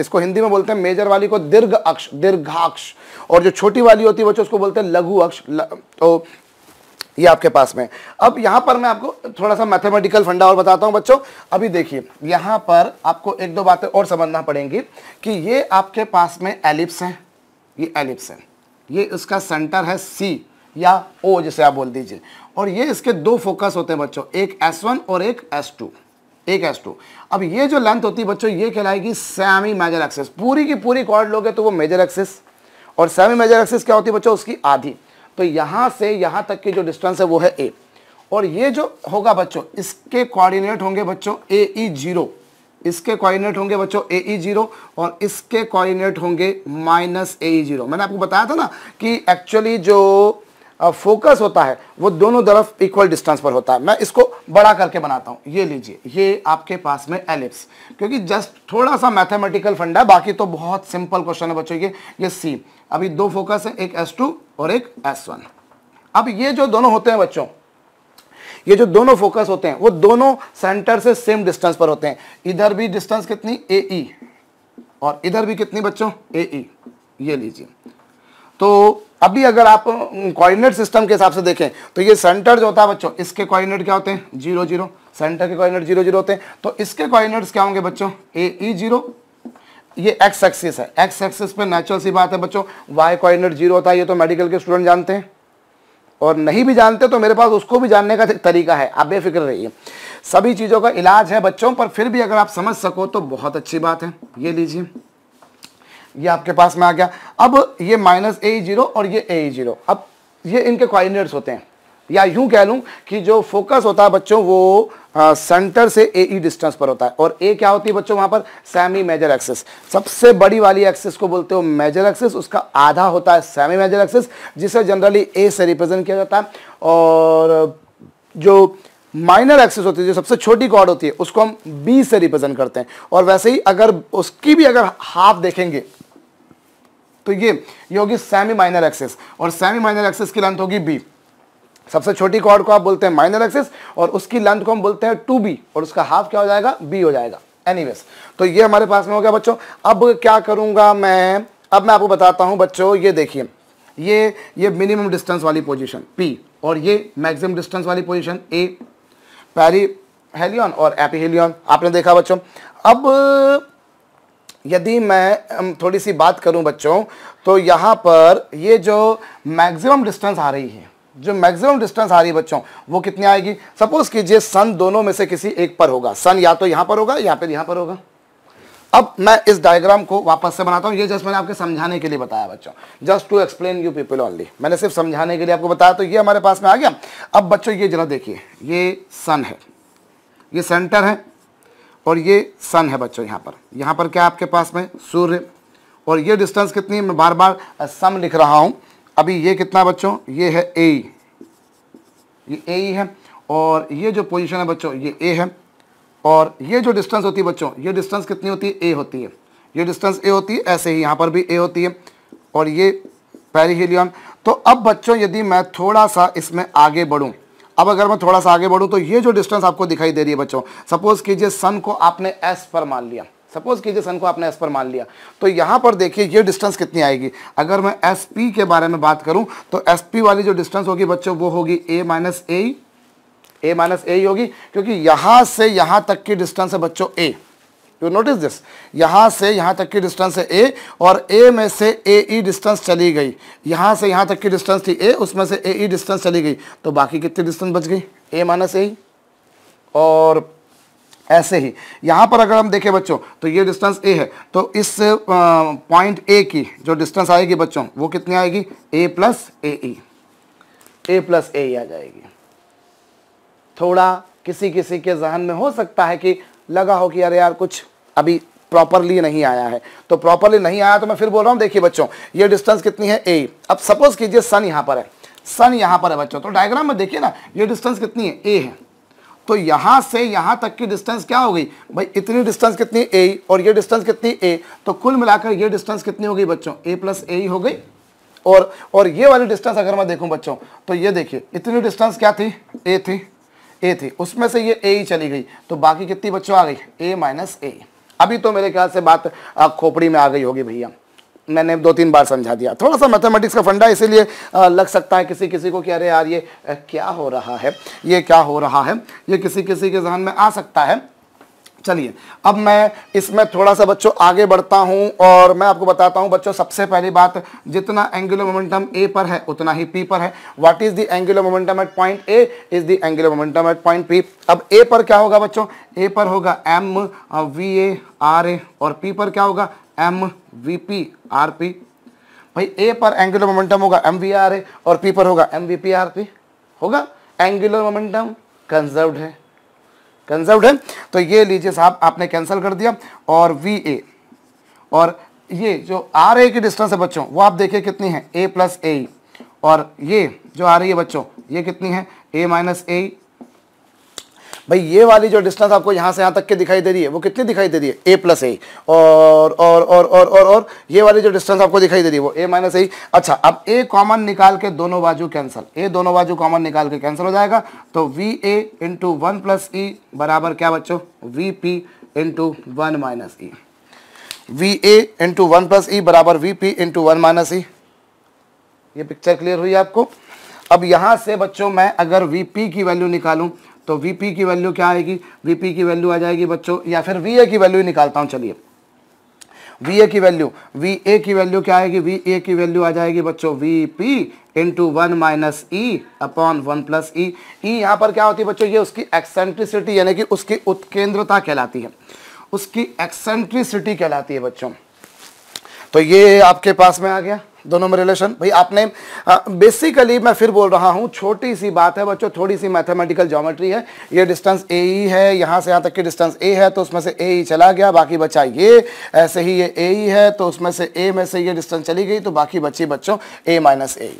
इसको हिंदी में बोलते हैं मेजर वाली को दीर्घ अक्ष दीर्घाक्ष और जो छोटी वाली होती है बच्चों उसको बोलते हैं लघु अक्ष ल, तो ये आपके पास में अब यहाँ पर मैं आपको थोड़ा सा मैथमेटिकल फंडा और बताता हूँ बच्चों अभी देखिए यहाँ पर आपको एक दो बातें और समझना पड़ेंगी कि ये आपके पास में एलिप्स है ये एलिप्स है ये इसका सेंटर है सी या ओ जिसे आप बोल दीजिए और ये इसके दो फोकस होते हैं बच्चों एक वन और एक टू एक टू अब ये जो लेंथ होती है बच्चों ये कहलाएगी सेमी मेजर एक्सेस पूरी की पूरी कॉर्ड लोगे तो वो मेजर एक्सेस और सेमी मेजर एक्सेस क्या होती है बच्चों उसकी आधी तो यहाँ से यहाँ तक की जो डिस्टेंस है वो है ए और ये जो होगा बच्चों इसके कोऑर्डिनेट होंगे बच्चों ए ई जीरो इसके कोऑर्डिनेट होंगे बच्चों ए ई जीरो और इसके कोऑर्डिनेट होंगे माइनस ए ई जीरो मैंने आपको बताया था ना कि एक्चुअली जो फोकस होता है वो दोनों तरफ इक्वल डिस्टेंस पर होता है मैं इसको बड़ा करके बनाता हूँ ये लीजिए ये आपके पास में एलिप्स क्योंकि जस्ट थोड़ा सा मैथमेटिकल फंडा है बाकी तो बहुत सिंपल क्वेश्चन है बच्चों ये ये सी अभी दो फोकस है एक एस टू और एक एस वन अब ये जो दोनों होते हैं बच्चों ये जो दोनों फोकस होते हैं वो दोनों सेंटर से सेम डिस्टेंस पर होते हैं इधर भी डिस्टेंस कितनी ए ई e। और इधर भी कितनी बच्चों ए ई e। ये लीजिए तो अभी अगर आप कोऑर्डिनेट सिस्टम के हिसाब से देखें तो ये सेंटर जो होता है बच्चों इसके कोऑर्डिनेट क्या होते हैं जीरो जीरो सेंटर के कोऑर्डिनेट जीरो जीरो होते हैं तो इसके कोऑर्डिनेट्स क्या होंगे बच्चों ए ई e जीरो ये एक्स एक्सिस है एक्स एक्सिस पे नेचुरल सी बात है बच्चों वाई कोऑर्डिनेट जीरो होता है ये तो मेडिकल के स्टूडेंट जानते हैं और नहीं भी जानते तो मेरे पास उसको भी जानने का तरीका है आप बेफिक्र रहिए सभी चीज़ों का इलाज है बच्चों पर फिर भी अगर आप समझ सको तो बहुत अच्छी बात है ये लीजिए ये आपके पास में आ गया अब ये माइनस ए जीरो और ये ए जीरो e अब ये इनके कोऑर्डिनेट्स होते हैं या यूं कह लूं कि जो फोकस होता है बच्चों वो आ, सेंटर से ए ई डिस्टेंस पर होता है और ए क्या होती है बच्चों वहां पर सेमी मेजर एक्सेस सबसे बड़ी वाली एक्सेस को बोलते हो मेजर एक्सेस उसका आधा होता है सेमी मेजर एक्सेस जिसे जनरली ए से रिप्रेजेंट किया जाता है और जो माइनर एक्सेस होती है जो सबसे छोटी कॉर्ड होती है उसको हम बी से रिप्रेजेंट करते हैं और वैसे ही अगर उसकी भी अगर हाफ देखेंगे तो ये ये होगी सेमी माइनर एक्सेस और सेमी माइनर एक्सेस की लेंथ होगी बी सबसे छोटी कॉर्ड को आप बोलते हैं माइनर एक्सिस और उसकी लेंथ को हम बोलते हैं टू बी और उसका हाफ क्या हो जाएगा बी हो जाएगा एनी तो ये हमारे पास में हो गया बच्चों अब क्या करूंगा मैं अब मैं आपको बताता हूँ बच्चों ये देखिए ये ये मिनिमम डिस्टेंस वाली पोजीशन पी और ये मैक्सिमम डिस्टेंस वाली पोजीशन ए पैरी हेलियन और एपी हेलियन आपने देखा बच्चों अब यदि मैं थोड़ी सी बात करूं बच्चों तो यहां पर ये जो मैक्सिमम डिस्टेंस आ रही है जो मैक्सिमम डिस्टेंस आ रही है बच्चों वो कितनी आएगी सपोज कीजिए सन दोनों में से किसी एक पर होगा सन या तो यहां पर होगा या फिर यहां पर होगा अब मैं इस डायग्राम को वापस से बनाता हूं ये जस्ट मैंने आपके समझाने के लिए बताया बच्चों just to explain you people only मैंने सिर्फ समझाने के लिए आपको बताया तो ये हमारे पास में आ गया अब बच्चों ये जरा देखिए ये सन है ये सेंटर है और ये सन है बच्चों यहाँ पर यहाँ पर क्या आपके पास में सूर्य और ये डिस्टेंस कितनी है मैं बार बार सम लिख रहा हूँ अभी ये कितना बच्चों ये है ए ये ए है और ये जो पोजीशन है बच्चों ये ए है और ये जो डिस्टेंस होती है बच्चों ये डिस्टेंस कितनी होती है ए होती है ये डिस्टेंस ए होती है ऐसे ही यहाँ पर भी ए होती है और ये पेरिहिलियन तो अब बच्चों यदि मैं थोड़ा सा इसमें आगे बढ़ूँ अब अगर मैं थोड़ा सा आगे बढ़ूँ तो ये जो डिस्टेंस आपको दिखाई दे रही है बच्चों सपोज़ कीजिए सन को आपने एस पर मान लिया सपोज कीजिए सन को आपने एस पर मान लिया तो यहाँ पर देखिए ये डिस्टेंस कितनी आएगी अगर मैं एस पी के बारे में बात करूँ तो एस पी वाली जो डिस्टेंस होगी बच्चों वो होगी ए माइनस ए ए माइनस ए होगी क्योंकि यहाँ से यहाँ तक की डिस्टेंस है बच्चों ए यू नोटिस दिस यहाँ से यहाँ तक की डिस्टेंस है ए और ए में से ए ई डिस्टेंस चली गई यहाँ से यहाँ तक की डिस्टेंस थी ए उसमें से ए ई डिस्टेंस चली गई तो बाकी कितनी डिस्टेंस बच गई ए माइनस ए और ऐसे ही यहाँ पर अगर हम देखें बच्चों तो ये डिस्टेंस ए है तो इस पॉइंट ए की जो डिस्टेंस आएगी बच्चों वो कितनी आएगी ए प्लस ए ई ए प्लस ए आ जाएगी थोड़ा किसी किसी के जहन में हो सकता है कि लगा हो कि अरे यार कुछ अभी प्रॉपरली नहीं आया है तो प्रॉपरली नहीं आया तो मैं फिर बोल रहा हूँ देखिए बच्चों ये डिस्टेंस कितनी है ए अब सपोज कीजिए सन यहाँ पर है सन यहाँ पर है बच्चों तो डायग्राम में देखिए ना ये डिस्टेंस कितनी है ए है तो यहाँ से यहाँ तक की डिस्टेंस क्या हो गई भाई इतनी डिस्टेंस कितनी ए और ये डिस्टेंस कितनी ए तो कुल मिलाकर ये डिस्टेंस कितनी हो गई बच्चों ए प्लस ए हो गई और और ये वाली डिस्टेंस अगर मैं देखूं बच्चों तो ये देखिए इतनी डिस्टेंस क्या थी ए थी ए थी उसमें से ये ए ही चली गई तो बाकी कितनी बच्चों आ गई ए माइनस ए अभी तो मेरे ख्याल से बात खोपड़ी में आ गई होगी भैया मैंने दो तीन बार समझा दिया थोड़ा सा मैथमेटिक्स का फंडा इसीलिए लग सकता है किसी किसी को कि अरे यार ये क्या हो रहा है ये क्या हो रहा है ये किसी किसी के जहन में आ सकता है चलिए अब मैं इसमें थोड़ा सा बच्चों आगे बढ़ता हूँ और मैं आपको बताता हूँ बच्चों सबसे पहली बात जितना एंगुलर मोमेंटम ए पर है उतना ही पी पर है what is the angular momentum at point A is the angular momentum at point P अब ए पर क्या होगा बच्चों ए पर होगा M we A R A और पी पर क्या होगा M we P R P भाई ए पर एंगुलर मोमेंटम होगा एम वी आर ए और पी पर होगा M we P R P होगा एंगुलर मोमेंटम कंजर्व है कंजर्व है तो ये लीजिए साहब आपने कैंसिल कर दिया और वी ए और ये जो आर ए की डिस्टेंस है बच्चों वो आप देखिए कितनी है ए प्लस ए और ये जो आ रही है बच्चों ये कितनी है ए माइनस ए भाई ये वाली जो डिस्टेंस आपको यहाँ से यहाँ तक के दिखाई दे रही है वो कितनी दिखाई दे रही है ए प्लस ए और और और और और और ये वाली जो डिस्टेंस आपको दिखाई दे रही है वो ए माइनस ए अच्छा अब ए कॉमन निकाल के दोनों बाजू कैंसिल ए दोनों बाजू कॉमन निकाल के कैंसिल हो जाएगा तो V A into one plus ई बराबर क्या बच्चों we P into one minus E V A into one plus ई बराबर we P into one minus ई ये पिक्चर क्लियर हुई आपको अब यहाँ से बच्चों मैं अगर वी पी की वैल्यू निकालूं तो वी की वैल्यू क्या आएगी वी की वैल्यू आ जाएगी बच्चों या फिर वी की वैल्यू ही निकालता हूँ चलिए वी की वैल्यू वी की वैल्यू क्या आएगी वी की वैल्यू आ जाएगी बच्चों we P into one minus E upon one plus E E यहाँ पर क्या होती है बच्चों ये उसकी एक्सेंट्रिसिटी यानी कि उसकी उत्केंद्रता कहलाती है उसकी एक्सेंट्रिसिटी कहलाती है बच्चों तो ये आपके पास में आ गया दोनों में रिलेशन भाई आपने बेसिकली मैं फिर बोल रहा हूँ छोटी सी बात है बच्चों थोड़ी सी मैथमेटिकल जोमेट्री है ये डिस्टेंस ए ही है यहाँ से यहाँ तक की डिस्टेंस ए है तो उसमें से ए ही चला गया बाकी बचा ये ऐसे ही ये ए ही है तो उसमें से ए में से ये डिस्टेंस चली गई तो बाकी बची बच्चों ए माइनस ए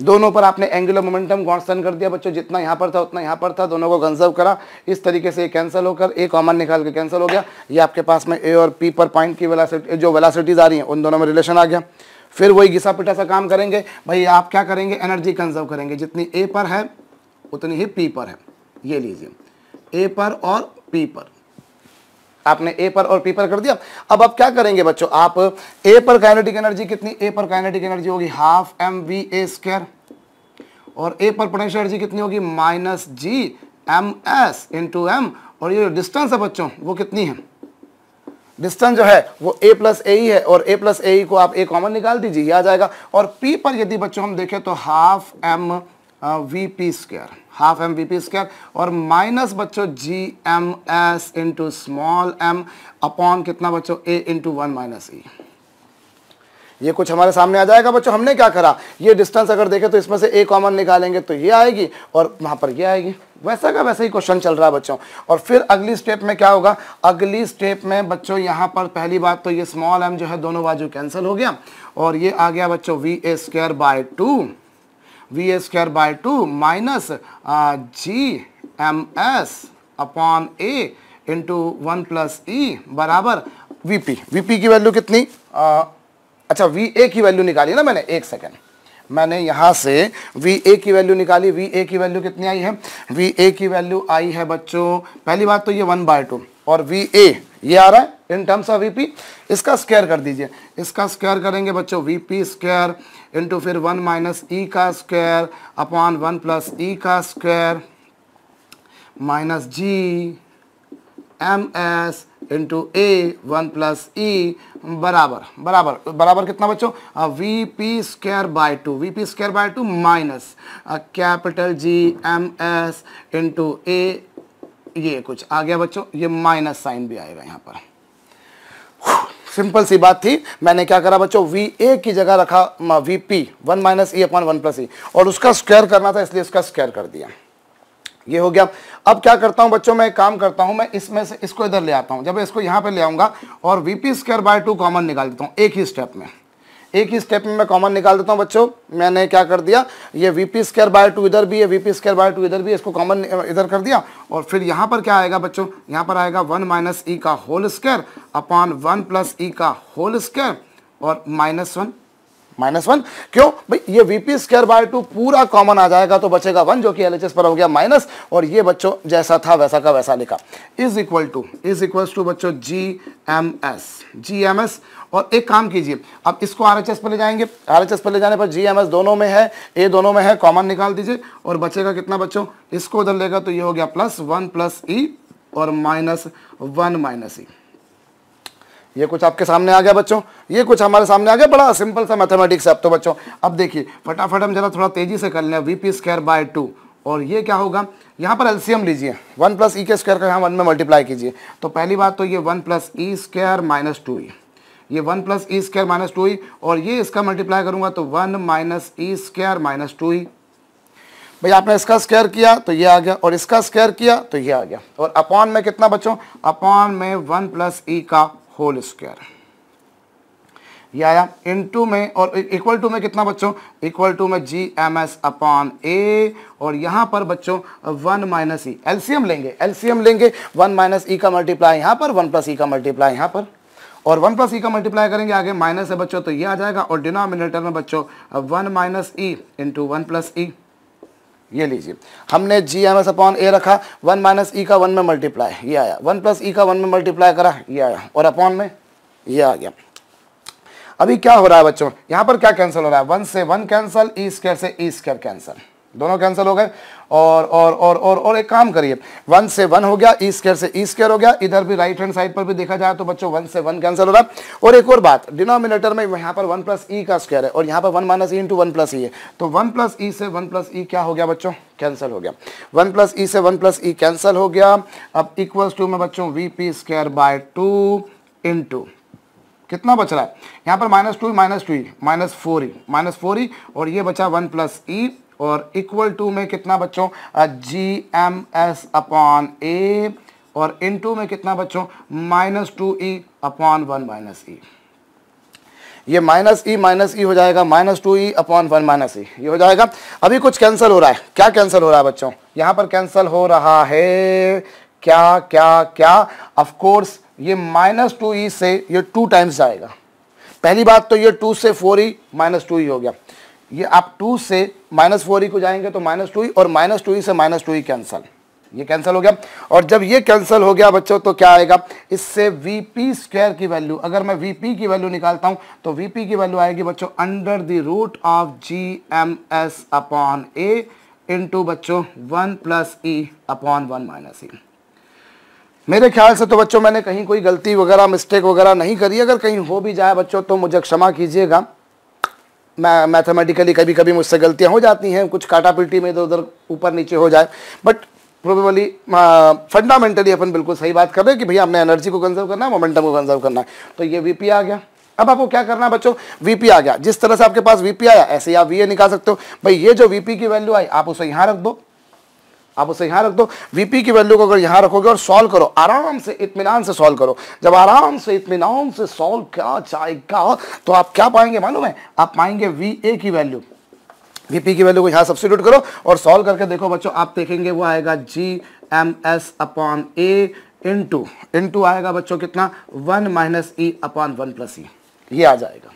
दोनों पर आपने एंगुलर मोमेंटम कॉन्स्टेंट कर दिया बच्चों जितना यहाँ पर था उतना यहाँ पर था दोनों को कंजर्व करा इस तरीके से ये कैंसिल होकर ए कॉमन निकाल के कैंसिल हो गया ये आपके पास में ए और पी पर पॉइंट की वेलासिटी जो वेलासिटीज़ आ रही हैं उन दोनों में रिलेशन आ गया फिर वही घिसा पिटा सा काम करेंगे भाई आप क्या करेंगे एनर्जी कंजर्व करेंगे जितनी ए पर है उतनी ही पी पर है ये लीजिए ए पर और पी पर आपने ए पर और पी पर कर दिया अब आप क्या करेंगे बच्चों आप ए पर काइनेटिक एनर्जी कितनी ए पर काइनेटिक एनर्जी होगी half M V A square और ए पर पोटेंशियल एनर्जी कितनी होगी minus G M S into m और ये डिस्टेंस है बच्चों वो कितनी है डिस्टेंस जो है वो ए प्लस ए ही है और ए प्लस ए को आप ए कॉमन निकाल दीजिए आ जाएगा और पी पर यदि बच्चों हम देखें तो half M V P square half M V P square और माइनस बच्चों g M S into small M upon कितना बच्चों ए इंटू वन माइनस ई ये कुछ हमारे सामने आ जाएगा बच्चों हमने क्या करा ये डिस्टेंस अगर देखें तो इसमें से ए कॉमन निकालेंगे तो ये आएगी और वहाँ पर ये आएगी वैसा का वैसा ही क्वेश्चन चल रहा है बच्चों और फिर अगली स्टेप में क्या होगा अगली स्टेप में बच्चों यहाँ पर पहली बात तो ये स्मॉल एम जो है दोनों बाजू कैंसिल हो गया और ये आ गया बच्चों we a square by two we a square by two minus G M S upon A into one plus ई बराबर वी पी वी पी की वैल्यू कितनी अच्छा वी ए की वैल्यू निकाली ना मैंने एक सेकेंड मैंने यहाँ से वी ए की वैल्यू निकाली वी ए की वैल्यू कितनी आई है वी ए की वैल्यू आई है बच्चों पहली बात तो ये वन बाय टू और वी ए ये आ रहा है in terms of v p इसका स्क्वायर कर दीजिए इसका स्क्वायर करेंगे बच्चों वी पी स्क्वायर इंटू फिर वन माइनस ई का square upon one plus e का square minus G M S into a one plus ई बराबर बराबर बराबर कितना बच्चों V P square by two V P square by two minus capital G M S into a ये कुछ आ गया बच्चों ये माइनस साइन भी आएगा यहाँ पर सिंपल सी बात थी मैंने क्या करा बच्चों वी ए की जगह रखा we p one minus E upon one plus ई और उसका स्क्वायर करना था इसलिए उसका स्क्वायर कर दिया ये हो गया अब क्या करता हूँ बच्चों मैं काम करता हूँ मैं इसमें से इसको इधर ले आता हूँ जब इसको यहाँ पे ले आऊंगा और V P square by two common निकाल देता हूँ एक ही स्टेप में एक ही स्टेप में मैं कॉमन निकाल देता हूँ बच्चों मैंने क्या कर दिया ये V P square by two इधर भी है V P square by two इधर भी इसको कॉमन इधर कर दिया और फिर यहां पर क्या आएगा बच्चों यहाँ पर आएगा वन माइनस ई का whole square upon one plus e का होल स्क्र और माइनस वन माइनस वन क्यों भाई ये वीपी स्क्र बाय टू पूरा कॉमन आ जाएगा तो बचेगा वन जो कि एल पर हो गया माइनस और ये बच्चों जैसा था वैसा का वैसा लिखा is equal to is equal to बच्चों g M s g M S और एक काम कीजिए अब इसको आर पर ले जाएंगे आर पर ले जाने पर जी एम एस दोनों में है ए दोनों में है कॉमन निकाल दीजिए और बचेगा कितना बच्चों इसको उधर लेगा तो ये हो गया प्लस वन प्लस ई और माइनस वन माइनस ई ये कुछ आपके सामने आ गया बच्चों ये कुछ हमारे सामने आ गया बड़ा सिंपल सा मैथमेटिक्स है अब तो बच्चों अब देखिए फटाफट हम जरा थोड़ा तेजी से कर लें v P square by two और ये क्या होगा यहाँ पर एलसीएम लीजिए वन प्लस ई के स्क्वायर का यहाँ वन में मल्टीप्लाई कीजिए तो पहली बात तो ये one plus e square minus two e ये one plus e square minus two e और ये इसका मल्टीप्लाई करूँगा तो वन माइनस ई स्क्वायर माइनस टू ई भाई आपने इसका स्क्वायर किया तो ये आ गया और इसका स्क्वायर किया तो ये आ गया और अपॉन में कितना बच्चों अपॉन में वन प्लस ई का होल स्क्वायर ये आया इन टू में और इक्वल e- टू में कितना बच्चों इक्वल टू में g M S upon a और यहाँ पर बच्चों वन माइनस ई एलसीएम लेंगे एलसीएम लेंगे वन माइनस ई का मल्टीप्लाई यहाँ पर वन प्लस ई का मल्टीप्लाई यहाँ पर और वन प्लस ई का मल्टीप्लाई करेंगे आगे माइनस है बच्चों तो ये आ जाएगा और डिनोमिनेटर में बच्चों one minus e into one plus e ये लीजिए हमने g M S upon a रखा वन माइनस ई का वन में मल्टीप्लाई ये आया वन प्लस ई का वन में मल्टीप्लाई करा ये आया और अपॉन में ये आ गया अभी क्या हो रहा है बच्चों यहां पर क्या कैंसिल हो रहा है वन से वन कैंसिल ई स्केयर से ई स्केयर कैंसिल दोनों कैंसिल हो गए और और और और और एक काम करिए वन से वन हो गया ई स्केयर से ई स्केयर हो गया इधर भी राइट हैंड साइड पर भी देखा जाए तो बच्चों वन से वन कैंसिल हो रहा है और एक और बात डिनोमिनेटर में यहाँ पर वन प्लस ई का स्क्वायर है और यहाँ पर one minus e into one plus e है तो वन प्लस ई से वन प्लस ई क्या हो गया बच्चों कैंसिल हो गया वन प्लस ई से वन प्लस ई कैंसिल हो गया अब इक्वल्स टू में बच्चों V P square by two कितना बच रहा है यहाँ पर minus two minus two minus four e minus four e और ये बचा वन प्लस ई और इक्वल टू में कितना बच्चों g M S upon a और इन टू में कितना बच्चों minus two e upon one minus ई ये माइनस ई माइनस ई हो जाएगा minus two e upon one minus ई ये हो जाएगा अभी कुछ कैंसिल हो रहा है क्या कैंसिल हो रहा है बच्चों यहां पर कैंसिल हो रहा है क्या क्या क्या ऑफ कोर्स ये माइनस टू ई से ये टू टाइम्स जाएगा पहली बात तो ये टू से four e minus two e हो गया ये आप टू से माइनस फोर ही को जाएंगे तो माइनस टू ही और माइनस टू ही से माइनस टू ही कैंसल ये कैंसिल हो गया और जब ये कैंसिल हो गया बच्चों तो क्या आएगा इससे वी पी स्क्वायर की वैल्यू अगर मैं वी पी की वैल्यू निकालता हूं तो वी पी की वैल्यू आएगी बच्चों under the root of g M S upon A into बच्चों वन प्लस ई अपॉन वन माइनस ई मेरे ख्याल से तो बच्चों मैंने कहीं कोई गलती वगैरह मिस्टेक वगैरह नहीं करी अगर कहीं हो भी जाए बच्चों तो मुझे क्षमा कीजिएगा मैथमेटिकली कभी कभी मुझसे गलतियाँ हो जाती हैं कुछ काटा पिल्टी में इधर उधर ऊपर नीचे हो जाए बट प्रोबेबली फंडामेंटली अपन बिल्कुल सही बात कर रहे हैं कि भैया हमने एनर्जी को कंजर्व करना है मोमेंटम को कंजर्व करना है तो ये वीपी आ गया अब आपको क्या करना है बच्चों वीपी आ गया जिस तरह से आपके पास वीपी आया ऐसे ही आप वीए निकाल सकते हो भाई ये जो वीपी की वैल्यू आई आप उसे यहाँ रख दो आप उसे यहाँ रख दो वीपी की वैल्यू को अगर यहाँ रखोगे और सॉल्व करो आराम से इतमान से सॉल्व करो जब आराम से इतमान से सॉल्व क्या जाएगा तो आप क्या पाएंगे मालूम है आप पाएंगे वी ए की वैल्यू वीपी की वैल्यू को यहाँ सब्सिट्यूट करो और सॉल्व करके देखो बच्चों आप देखेंगे वो आएगा g M S upon a into into आएगा बच्चों कितना one minus e e upon one plus e e। ये आ जाएगा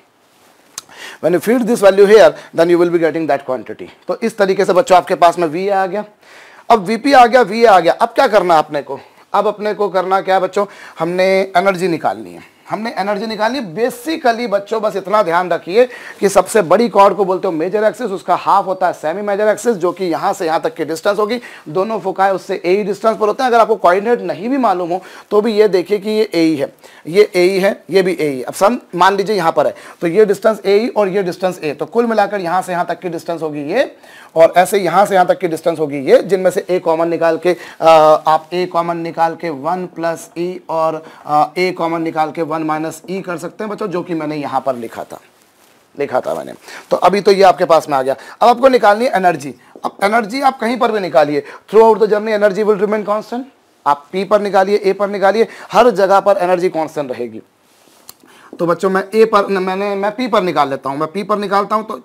when you feed this value here then you will be getting that quantity तो इस तरीके से बच्चों आपके पास में वी आ गया अब वीपी आ गया वी आ गया अब क्या करना अपने को अब अपने को करना क्या बच्चों हमने एनर्जी निकालनी है हमने एनर्जी निकालनी बेसिकली बच्चों बस इतना ध्यान रखिए कि सबसे बड़ी कॉर्ड को बोलते हो मेजर एक्सिस उसका हाफ होता है सेमी मेजर एक्सिस जो कि यहां से यहां तक की डिस्टेंस होगी दोनों फुकाए उससे ए ही डिस्टेंस पर होते हैं अगर आपको कोऑर्डिनेट नहीं भी मालूम हो तो भी ये देखिए कि ये ए e है ये ए e है ये भी ए e अब सम मान लीजिए यहां पर है तो ये डिस्टेंस ए और ये डिस्टेंस ए तो कुल मिलाकर यहां से यहां तक की डिस्टेंस होगी ये और ऐसे यहां से यहां तक की डिस्टेंस होगी ये जिनमें से ए कॉमन निकाल के आ, आप ए कॉमन निकाल के वन प्लस ई और ए कॉमन निकाल के वन माइनस ई कर सकते हैं बच्चों जो कि मैंने यहां पर लिखा था लिखा था मैंने तो अभी तो ये आपके पास में आ गया अब आपको निकालनी है एनर्जी अब एनर्जी आप कहीं पर भी निकालिए throughout the journey energy will remain constant आप पी पर निकालिए ए पर निकालिए हर जगह पर एनर्जी कॉन्स्टेंट रहेगी तो बच्चों मैं ए पर मैंने मैं पी पर निकाल लेता हूँ मैं पी पर निकालता हूँ तो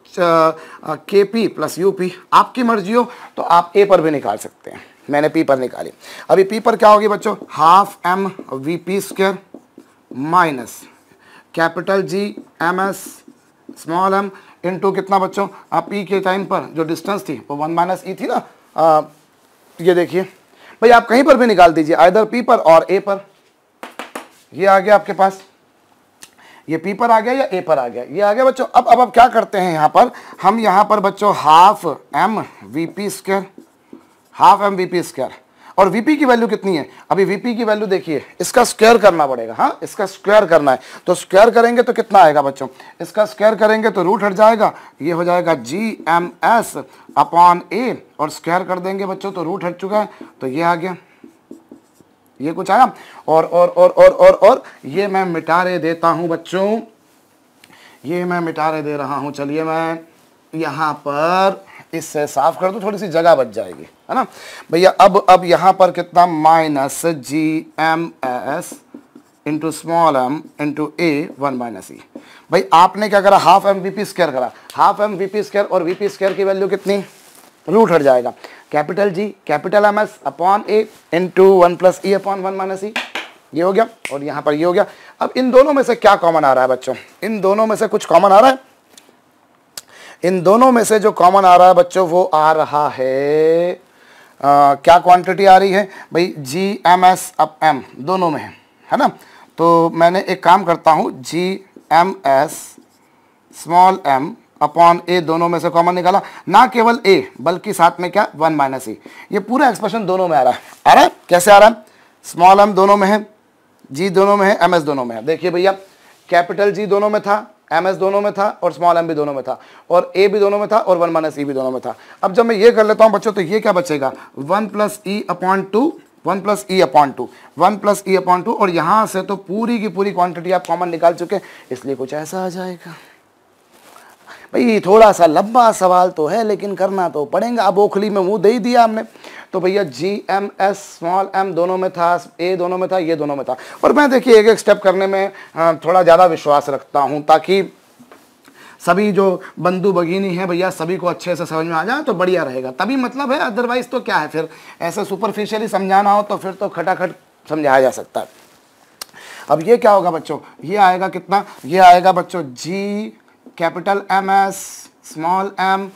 के पी प्लस यू पी आपकी मर्जी हो तो आप ए पर भी निकाल सकते हैं मैंने पी पर निकाली अभी पी पर क्या होगी बच्चों half M V P square minus capital G M s small m into कितना बच्चों आप पी के टाइम पर जो डिस्टेंस थी वो वन माइनस ई थी ना आ, ये देखिए भाई आप कहीं पर भी निकाल दीजिए इधर पी पर और ए पर ये आ गया आपके पास ये पी पर आ गया या ए पर आ गया ये आ गया बच्चों अब अब अब क्या करते हैं यहाँ पर हम यहाँ पर बच्चों half M V P square half M V P square और वीपी की वैल्यू कितनी है अभी वीपी की वैल्यू देखिए इसका स्क्वायर करना पड़ेगा हाँ इसका स्क्वायर करना है तो स्क्वायर करेंगे तो कितना आएगा बच्चों इसका स्क्वायर करेंगे तो रूट हट जाएगा ये हो जाएगा g M S upon a और स्क्वायर कर देंगे बच्चों तो रूट हट चुका है तो ये आ गया ये कुछ आया और और और और और और ये मैं मिटारे देता हूं बच्चों ये मैं मिटारे दे रहा हूं चलिए मैं यहां पर इससे साफ कर दूँ थोड़ी सी जगह बच जाएगी है ना भैया अब अब यहां पर कितना minus G M S into small m into a one minus e e। भाई आपने क्या करा half M V P square करा half M V P square और वी पी स्क्र की वैल्यू कितनी रूट हट जाएगा capital G capital M S upon a into one plus E upon one minus ई ये हो गया और यहाँ पर ये हो गया अब इन दोनों में से क्या कॉमन आ रहा है बच्चों इन दोनों में से कुछ कॉमन आ रहा है इन दोनों में से जो कॉमन आ रहा है बच्चों वो आ रहा है आ, क्या क्वांटिटी आ रही है भाई g M s up m दोनों में है है ना तो मैंने एक काम करता हूँ g M s small M upon a दोनों में से कॉमन निकाला ना केवल ए बल्कि साथ में क्या वन माइनस ए ये पूरा एक्सप्रेशन दोनों में आ रहा है आ रहा है कैसे आ रहा है स्मॉल एम दोनों में है जी दोनों में है एम एस दोनों में है देखिए भैया कैपिटल जी दोनों में था एम एस दोनों में था और स्मॉल एम भी दोनों में था और ए भी दोनों में था और वन माइनस ई भी दोनों में था अब जब मैं ये कर लेता हूँ बच्चों तो ये क्या बचेगा वन प्लस ई अपॉन टू वन प्लस ई अपॉन टू वन प्लस ई अपॉन टू और यहाँ से तो पूरी की पूरी क्वांटिटी आप कॉमन निकाल चुके इसलिए कुछ ऐसा आ जाएगा भाई थोड़ा सा लंबा सवाल तो है लेकिन करना तो पड़ेगा अब ओखली में मुँह दे ही दिया हमने तो भैया g M s small m दोनों में था ए दोनों में था ये दोनों में था और मैं देखिए एक एक स्टेप करने में थोड़ा ज़्यादा विश्वास रखता हूँ ताकि सभी जो बंधु भगिनी हैं भैया सभी को अच्छे से समझ में आ जाए तो बढ़िया रहेगा तभी मतलब है अदरवाइज तो क्या है फिर ऐसे सुपरफिशियली समझाना हो तो फिर तो खटाखट समझाया जा सकता है अब ये क्या होगा बच्चों ये आएगा कितना ये आएगा बच्चों g capital M s small m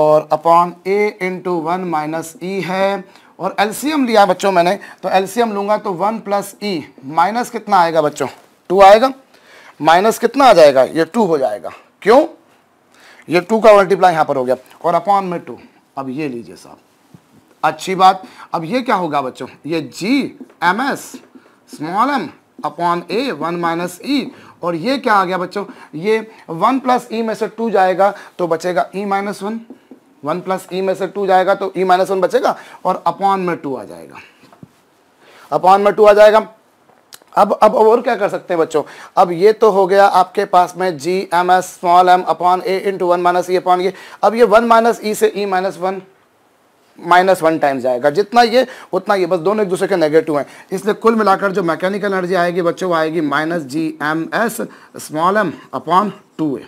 और अपॉन ए इंटू वन माइनस ई है और एलसीएम लिया बच्चों मैंने तो एलसीएम लूंगा तो वन प्लस ई माइनस कितना आएगा बच्चों टू आएगा माइनस कितना आ जाएगा ये टू हो जाएगा क्यों ये टू का मल्टीप्लाई यहां पर हो गया और अपॉन में टू अब ये लीजिए साहब अच्छी बात अब ये क्या होगा बच्चों ये G M s small M upon a one minus ई और ये क्या आ गया बच्चों ये वन प्लस ई में से टू जाएगा तो बचेगा e minus one one plus e में से टू जाएगा तो ई माइनस वन बचेगा और अपॉन में टू आ जाएगा अपॉन में टू आ जाएगा अब अब और क्या कर सकते हैं बच्चों अब ये तो हो गया आपके पास में g M s small M upon ए इंटू वन माइनस ई अपॉन ये अब ये वन माइनस ई से e minus one minus one times आएगा जितना ये उतना ये बस दोनों एक दूसरे के नेगेटिव हैं इसलिए कुल मिलाकर जो मैकेनिकल एनर्जी आएगी बच्चों वो आएगी minus G M s small M upon two a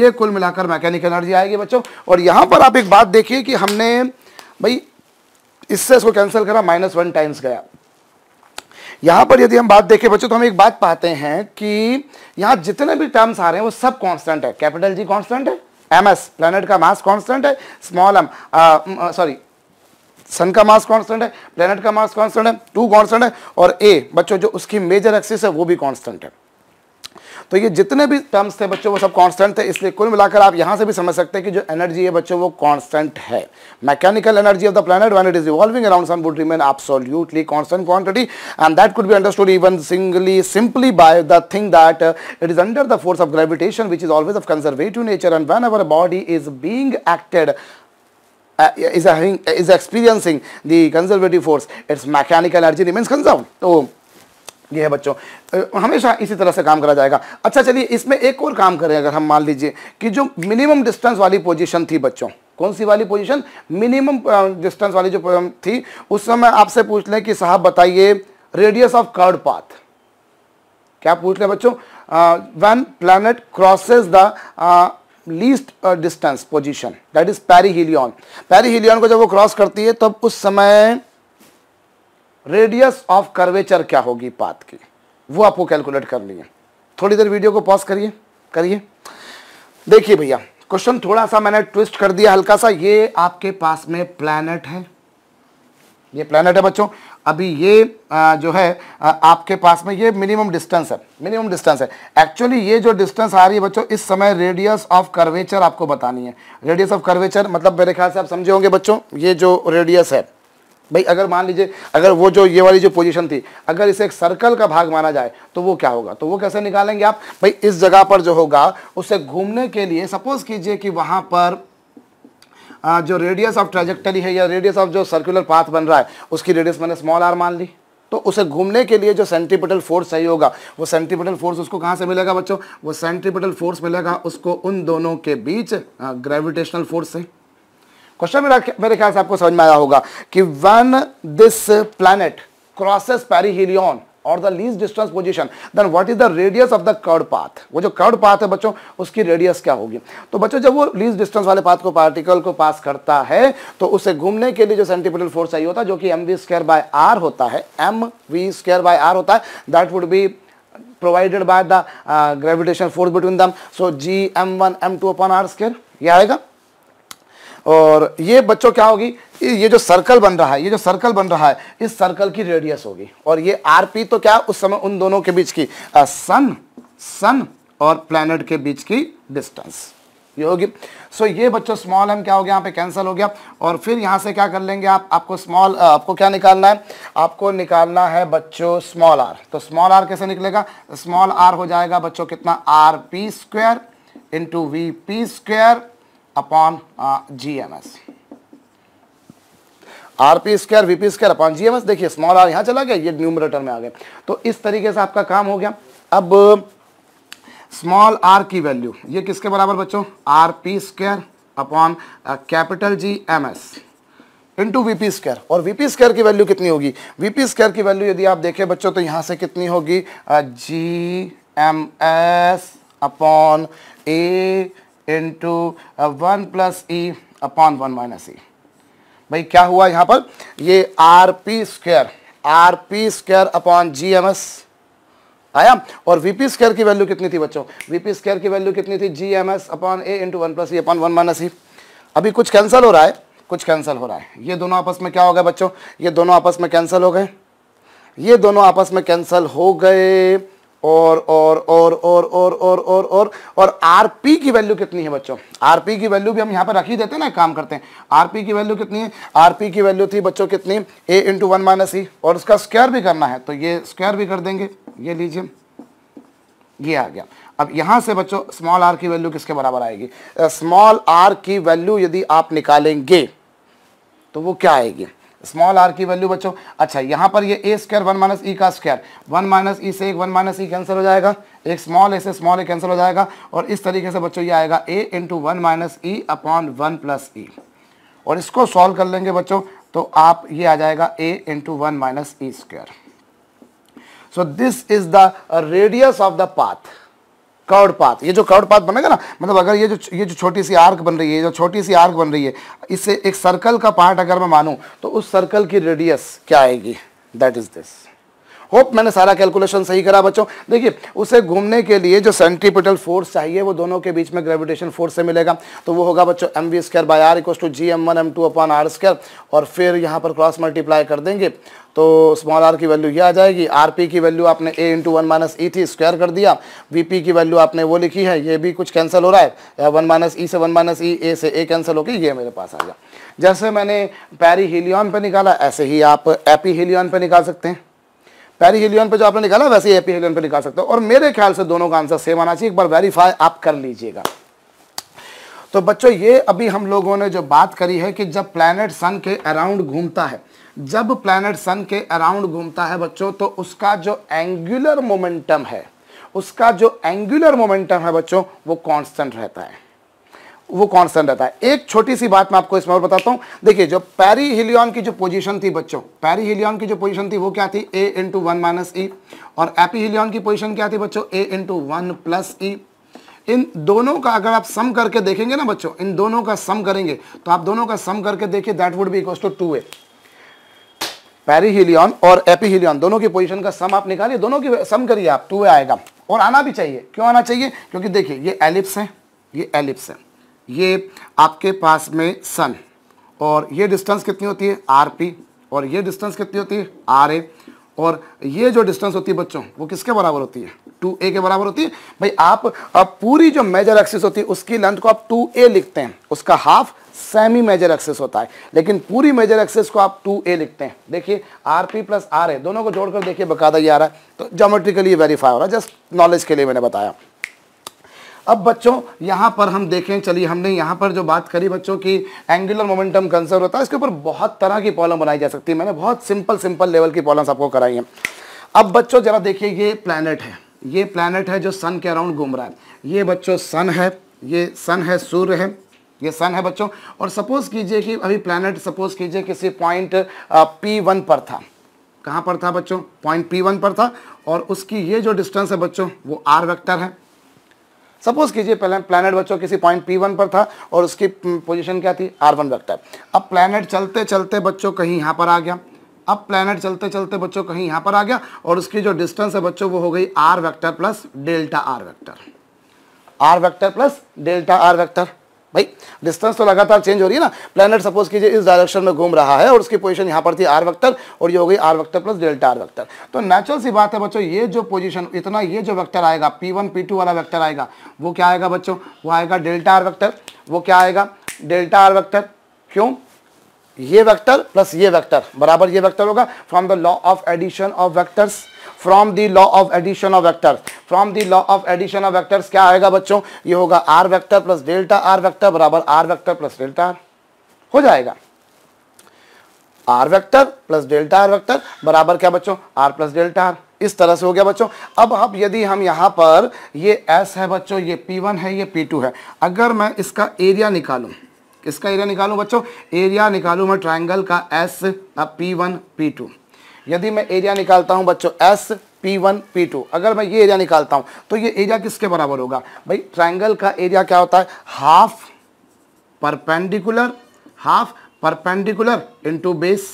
ये कुल मिलाकर मैकेनिकल एनर्जी आएगी बच्चों और यहाँ पर आप एक बात देखिए कि हमने भाई इससे इसको कैंसिल करा माइनस वन टाइम्स गया यहाँ पर यदि हम बात देखें बच्चों तो हम एक बात पाते हैं कि यहाँ जितने भी टर्म्स आ रहे हैं वो सब कॉन्स्टेंट है कैपिटल जी कॉन्स्टेंट है एम एस प्लानट का मास कॉन्स्टेंट है स्मॉल एम सॉरी सन का मास कॉन्स्टेंट है प्लानट का मास कॉन्स्टेंट है टू कॉन्स्टेंट है और ए बच्चों जो उसकी मेजर एक्सिस है वो भी कॉन्स्टेंट है तो ये जितने भी टर्म्स थे बच्चों वो सब कांस्टेंट थे इसलिए कुल मिलाकर आप यहां से भी समझ सकते हैं कि जो एनर्जी है बच्चों वो कांस्टेंट है mechanical energy of the planet when it is evolving around sun would remain absolutely constant quantity and that could be understood even singly simply by the thing that it is under the force of gravitation which is always of conservative nature and when our body is being acted is is experiencing the conservative force its mechanical energy remains conserve तो ये है बच्चों हमेशा इसी तरह से काम करा जाएगा अच्छा चलिए इसमें एक और काम करें अगर हम मान लीजिए कि जो मिनिमम डिस्टेंस वाली पोजीशन थी बच्चों कौन सी वाली पोजीशन मिनिमम डिस्टेंस वाली जो थी उस समय आपसे पूछ लें कि साहब बताइए रेडियस ऑफ कर्ड पाथ क्या पूछ लें बच्चों when planet crosses the least distance position that is perihelion पैरी को जब वो क्रॉस करती है तब उस समय रेडियस ऑफ कर्वेचर क्या होगी पाथ की वो आपको कैलकुलेट करनी है थोड़ी देर वीडियो को पॉज करिए करिए देखिए भैया क्वेश्चन थोड़ा सा मैंने ट्विस्ट कर दिया हल्का सा ये आपके पास में प्लैनेट है ये प्लैनेट है बच्चों अभी ये आ, जो है आ, आपके पास में ये मिनिमम डिस्टेंस है मिनिमम डिस्टेंस है एक्चुअली ये जो डिस्टेंस आ रही है बच्चों इस समय रेडियस ऑफ कर्वेचर आपको बतानी है रेडियस ऑफ कर्वेचर मतलब मेरे ख्याल से आप समझे होंगे बच्चों ये जो रेडियस है भाई अगर मान लीजिए अगर वो जो ये वाली जो पोजीशन थी अगर इसे एक सर्कल का भाग माना जाए तो वो क्या होगा तो वो कैसे निकालेंगे आप भाई इस जगह पर जो होगा उसे घूमने के लिए सपोज कीजिए कि वहाँ पर जो रेडियस ऑफ ट्रेजेक्टरी है या रेडियस ऑफ जो सर्कुलर पाथ बन रहा है उसकी रेडियस मैंने स्मॉल आर मान ली तो उसे घूमने के लिए जो सेंट्रीपिटल फोर्स चाहिए होगा वो सेंट्रीपिटल फोर्स उसको कहाँ से मिलेगा बच्चों वो सेंट्रीपिटल फोर्स मिलेगा उसको उन दोनों के बीच ग्रेविटेशनल फोर्स से क्वेश्चन मेरा मेरे ख्याल से आपको समझ में आया होगा कि when this planet crosses perihelion और the least distance position then what is the radius of the curved path वो जो कर्ड पाथ है बच्चों उसकी रेडियस क्या होगी तो बच्चों जब वो लीज डिस्टेंस वाले पाथ को पार्टिकल को पास करता है तो उसे घूमने के लिए जो सेंटीपिटल फोर्स चाहिए होता है जो कि m we square by r होता है m we square by r होता है that would be provided by the gravitation force between them so g M one M two upon are square यह आएगा और ये बच्चों क्या होगी ये जो सर्कल बन रहा है ये जो सर्कल बन रहा है इस सर्कल की रेडियस होगी और ये आर पी तो क्या उस समय उन दोनों के बीच की आ, सन सन और प्लैनेट के बीच की डिस्टेंस ये होगी सो ये बच्चों स्मॉल एम क्या हो गया यहाँ पे कैंसिल हो गया और फिर यहाँ से क्या कर लेंगे आप आपको स्मॉल आपको क्या निकालना है आपको निकालना है बच्चों स्मॉल आर तो स्मॉल आर कैसे निकलेगा स्मॉल आर हो जाएगा बच्चों कितना R P square into V P square upon G M S r P square v p square upon G M s देखिए स्मॉल आर यहाँ चला गया ये न्यूमरेटर में आ गया तो इस तरीके से आपका काम हो गया अब स्मॉल आर की वैल्यू ये किसके बराबर बच्चों R P square upon capital G M S into V P square और वी पी स्क्वायर की वैल्यू कितनी होगी वी पी स्क्वायर की वैल्यू यदि आप देखें बच्चों तो यहाँ से कितनी होगी जी एम एस अपॉन ए इंटू वन प्लस ई अपॉन वन माइनस ई भाई क्या हुआ यहाँ पर ये R P square R P square upon G M S आया और वीपी स्क्र की वैल्यू कितनी थी बच्चों वीपी स्क्र की वैल्यू कितनी थी जी एम एस अपॉन ए इंटू वन प्लस ई अपॉन वन माइनस ई अभी कुछ कैंसिल हो रहा है कुछ कैंसिल हो रहा है ये दोनों आपस में क्या हो गए बच्चों ये दोनों आपस में कैंसिल हो गए ये दोनों आपस में कैंसिल हो गए और और और और और और और और और पी की वैल्यू कितनी है बच्चों आर पी की वैल्यू भी हम यहाँ पर रख ही देते हैं ना काम करते हैं आर पी की वैल्यू कितनी है आर पी की वैल्यू थी बच्चों कितनी ए इंटू वन माइनस ई और उसका स्क्वायर भी करना है तो ये स्क्वायर भी कर देंगे ये लीजिए ये आ गया अब यहाँ से बच्चों स्मॉल आर की वैल्यू किसके बराबर आएगी स्मॉल आर की वैल्यू यदि आप निकालेंगे तो वो क्या आएगी स्मॉल आर की वैल्यू बच्चों अच्छा यहाँ पर ये ए स्क्र वन माइनस ई का स्क्वायर वन माइनस ई से एक वन माइनस ई कैंसिल हो जाएगा एक स्मॉल ए से स्मॉल ए कैंसिल हो जाएगा और इस तरीके से बच्चों ये आएगा A into one minus E upon one plus ई और इसको सॉल्व कर लेंगे बच्चों तो आप ये आ जाएगा A into one minus E square so this is the radius of the path curved path ये जो कर्ड पाथ बनेगा ना मतलब अगर ये जो ये जो छोटी सी आर्क बन रही है जो छोटी सी आर्क बन रही है इससे एक सर्कल का पार्ट अगर मैं मानूं तो उस सर्कल की रेडियस क्या आएगी दैट इज दिस होप मैंने सारा कैलकुलेशन सही करा बच्चों देखिए उसे घूमने के लिए जो सेंट्रीपिटल फोर्स चाहिए वो दोनों के बीच में ग्रेविटेशन फोर्स से मिलेगा तो वो होगा बच्चों M we square by R equals to G M one M two upon are square और फिर यहाँ पर क्रॉस मल्टीप्लाई कर देंगे तो स्मॉल आर की वैल्यू ये आ जाएगी आर पी की वैल्यू आपने A into one minus E थी स्क्वायर कर दिया वी पी की वैल्यू आपने वो लिखी है ये भी कुछ कैंसिल हो रहा है या वन माइनस ई से वन माइनस ई ए से ए कैंसिल होगी ये मेरे पास आ गया जैसे मैंने पैरी हीलियन पर निकाला ऐसे ही आप एपी हीलियन पर निकाल सकते हैं पैरी हेलियन पर जो आपने निकाला वैसे ही एपी हेलियन पे निकाल सकते हो और मेरे ख्याल से दोनों का आंसर सेम आना चाहिए एक बार वेरीफाई आप कर लीजिएगा तो बच्चों ये अभी हम लोगों ने जो बात करी है कि जब प्लैनेट सन के अराउंड घूमता है जब प्लैनेट सन के अराउंड घूमता है बच्चों तो उसका जो एंगुलर मोमेंटम है उसका जो एंगुलर मोमेंटम है बच्चों वो कांस्टेंट रहता है वो कॉन्स्टेंट रहता है एक छोटी सी बात मैं आपको इसमें और बताता हूँ देखिए जो पैरी हिलियन की जो पोजीशन थी बच्चों पैरी हिलियन की जो पोजीशन थी वो क्या थी ए इंटू वन माइनस ई और एपी हिलियन की पोजीशन क्या थी बच्चों ए इंटू वन प्लस ई इन दोनों का अगर आप सम करके देखेंगे ना बच्चों इन दोनों का सम करेंगे तो आप दोनों का सम करके देखिए that would be equals to two A perihelion और एपीहिलियन दोनों की पोजिशन का सम आप निकालिए दोनों की सम करिए आप टू ए आएगा और आना भी चाहिए क्यों आना चाहिए क्योंकि देखिए ये एलिप्स है ये एलिप्स है ये आपके पास में सन और ये डिस्टेंस कितनी होती है आर पी और ये डिस्टेंस कितनी होती है आर ए और ये जो डिस्टेंस होती है बच्चों वो किसके बराबर होती है टू ए के बराबर होती है भाई आप अब पूरी जो मेजर एक्सिस होती है उसकी लेंथ को आप टू ए लिखते हैं उसका हाफ सेमी मेजर एक्सेस होता है लेकिन पूरी मेजर एक्सेस को आप 2a लिखते हैं देखिए R P plus R A दोनों को जोड़कर देखिए बकायदा ये आ रहा है तो जोमेट्रिकली वेरीफाई हो रहा है जस्ट नॉलेज के लिए मैंने बताया अब बच्चों यहाँ पर हम देखें चलिए हमने यहाँ पर जो बात करी बच्चों की एंगुलर मोमेंटम कंसर्व होता है इसके ऊपर बहुत तरह की प्रॉब्लम बनाई जा सकती है मैंने बहुत सिंपल सिंपल लेवल की प्रॉब्लम आपको कराई हैं अब बच्चों ज़रा देखिए ये प्लानट है ये प्लानट है जो सन के अराउंड घूम रहा है ये बच्चों सन है ये सन है सूर्य है ये सन है बच्चों और सपोज़ कीजिए कि अभी प्लानट सपोज़ कीजिए किसी पॉइंट पी वन पर था कहाँ पर था बच्चों पॉइंट पी वन पर था और उसकी ये जो डिस्टेंस है बच्चों वो आर वेक्टर है सपोज कीजिए पहले प्लानट बच्चों किसी पॉइंट पी वन पर था और उसकी पोजिशन हम्म, क्या थी आर वन वेक्टर अब प्लैनेट चलते चलते बच्चों कहीं यहाँ पर आ गया अब प्लैनेट चलते चलते बच्चों कहीं यहाँ पर आ गया और उसकी जो डिस्टेंस है बच्चों वो हो गई R vector plus delta R vector R vector plus delta R vector भाई डिस्टेंस तो लगातार चेंज हो रही है ना प्लैनेट सपोज कीजिए इस डायरेक्शन में घूम रहा है और उसकी पोजीशन यहाँ पर थी आर वक्टर और ये हो गई R vector plus delta R vector तो नेचुरल सी बात है बच्चों ये जो पोजीशन इतना ये जो वक्टर आएगा पी वन पी टू वाला वैक्टर आएगा वो क्या आएगा बच्चों वो आएगा डेल्टा आर वक्टर वो क्या आएगा डेल्टा आर वक्टर क्यों ये वैक्टर प्लस ये वैक्टर बराबर ये वैक्टर होगा from the law of addition of vectors from the law of addition of vectors from the law of addition of vectors क्या आएगा बच्चों ये होगा R vector plus delta R vector बराबर R vector plus delta R हो जाएगा R vector plus delta R vector बराबर क्या बच्चों आर प्लस डेल्टा आर इस तरह से हो गया बच्चों अब अब यदि हम यहाँ पर ये एस है बच्चों ये पी वन है ये पी टू है अगर मैं इसका एरिया निकालूं इसका एरिया निकालूं बच्चों एरिया निकालूं मैं ट्राइंगल का S P one P two यदि मैं एरिया निकालता हूँ बच्चों S P one P two अगर मैं ये एरिया निकालता हूं तो ये एरिया किसके बराबर होगा भाई ट्राइंगल का एरिया क्या होता है half perpendicular half perpendicular into base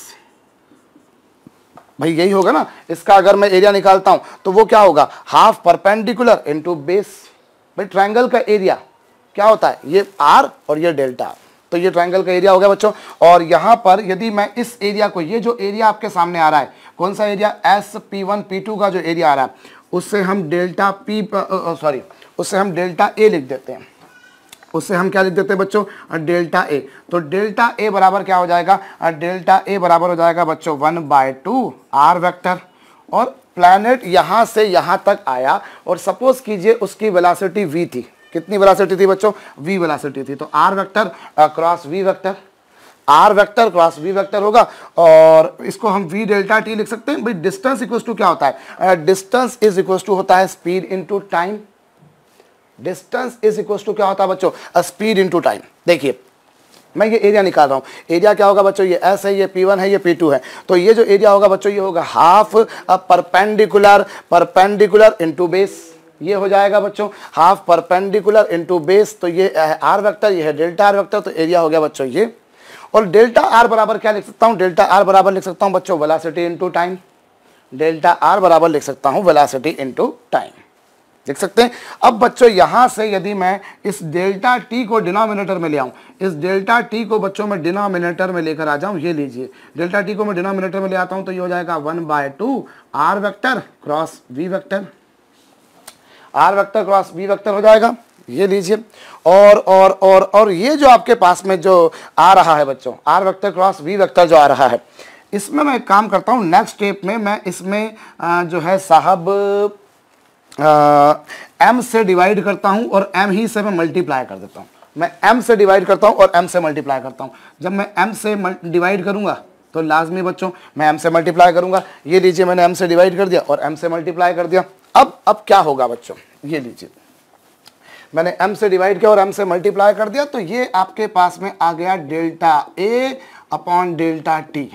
भाई यही होगा ना इसका अगर मैं एरिया निकालता हूं तो वो क्या होगा हाफ परपेंडिकुलर इंटू बेस भाई ट्राइंगल का एरिया क्या होता है ये आर और ये डेल्टा तो ये ट्राइंगल का एरिया हो गया बच्चों और यहां पर यदि मैं इस एरिया को ये जो एरिया आपके सामने आ रहा है कौन सा area S P one P two का जो एरिया आ रहा है उससे हम डेल्टा पी सॉरी उससे हम डेल्टा ए लिख देते हैं उससे हम क्या लिख देते हैं बच्चों डेल्टा ए तो डेल्टा ए बराबर क्या हो जाएगा डेल्टा ए बराबर हो जाएगा बच्चों one by two R vector और प्लानट यहाँ से यहाँ तक आया और सपोज कीजिए उसकी वेलासिटी वी थी कितनी वेलासिटी थी बच्चों वी वेलासिटी थी तो R vector cross V vector R vector cross V vector होगा और इसको हम वी डेल्टा टी लिख सकते हैं भाई डिस्टेंस इक्वल टू क्या होता है डिस्टेंस इज इक्वल टू होता है speed into time distance is equal to क्या होता है बच्चों स्पीड इंटू टाइम देखिए मैं ये एरिया निकाल रहा हूँ एरिया क्या होगा बच्चों ये एस है ये पी वन है ये पी टू है तो ये जो एरिया होगा बच्चों ये होगा half perpendicular perpendicular into base ये हो जाएगा बच्चों हाफ परपेंडिकुलर इंटू बेस तो ये आर वेक्टर ये है डेल्टा आर वेक्टर तो एरिया हो गया बच्चों ये और डेल्टा आर बराबर क्या लिख सकता हूँ डेल्टा आर बराबर लिख सकता हूँ बच्चों velocity into time delta R बराबर लिख सकता हूँ वेलासिटी इंटू टाइम देख सकते हैं अब बच्चों यहाँ से यदि मैं इस डेल्टा टी को डिनोमिनेटर में ले आऊँ इस डेल्टा टी को बच्चों में डिनोमिनेटर में लेकर आ जाऊँ ये लीजिए डेल्टा टी को मैं डिनोमिनेटर में ले आता हूँ तो ये हो जाएगा one by two R vector cross V vector R vector cross V vector हो जाएगा ये लीजिए और और और और ये जो आपके पास में जो आ रहा है बच्चों R vector cross V vector जो आ रहा है इसमें मैं एक काम करता हूँ नेक्स्ट स्टेप में मैं इसमें जो है साहब एम से डिवाइड करता हूँ और एम ही से मैं मल्टीप्लाई कर देता हूँ मैं एम से डिवाइड करता हूँ और एम से मल्टीप्लाई करता हूँ जब मैं एम से डिवाइड करूँगा तो लाजमी बच्चों मैं एम से मल्टीप्लाई करूँगा ये लीजिए मैंने एम से डिवाइड कर दिया और एम से मल्टीप्लाई कर दिया अब अब क्या होगा बच्चों ये लीजिए मैंने m से डिवाइड किया और m से मल्टीप्लाई कर दिया तो ये आपके पास में आ गया delta A upon delta T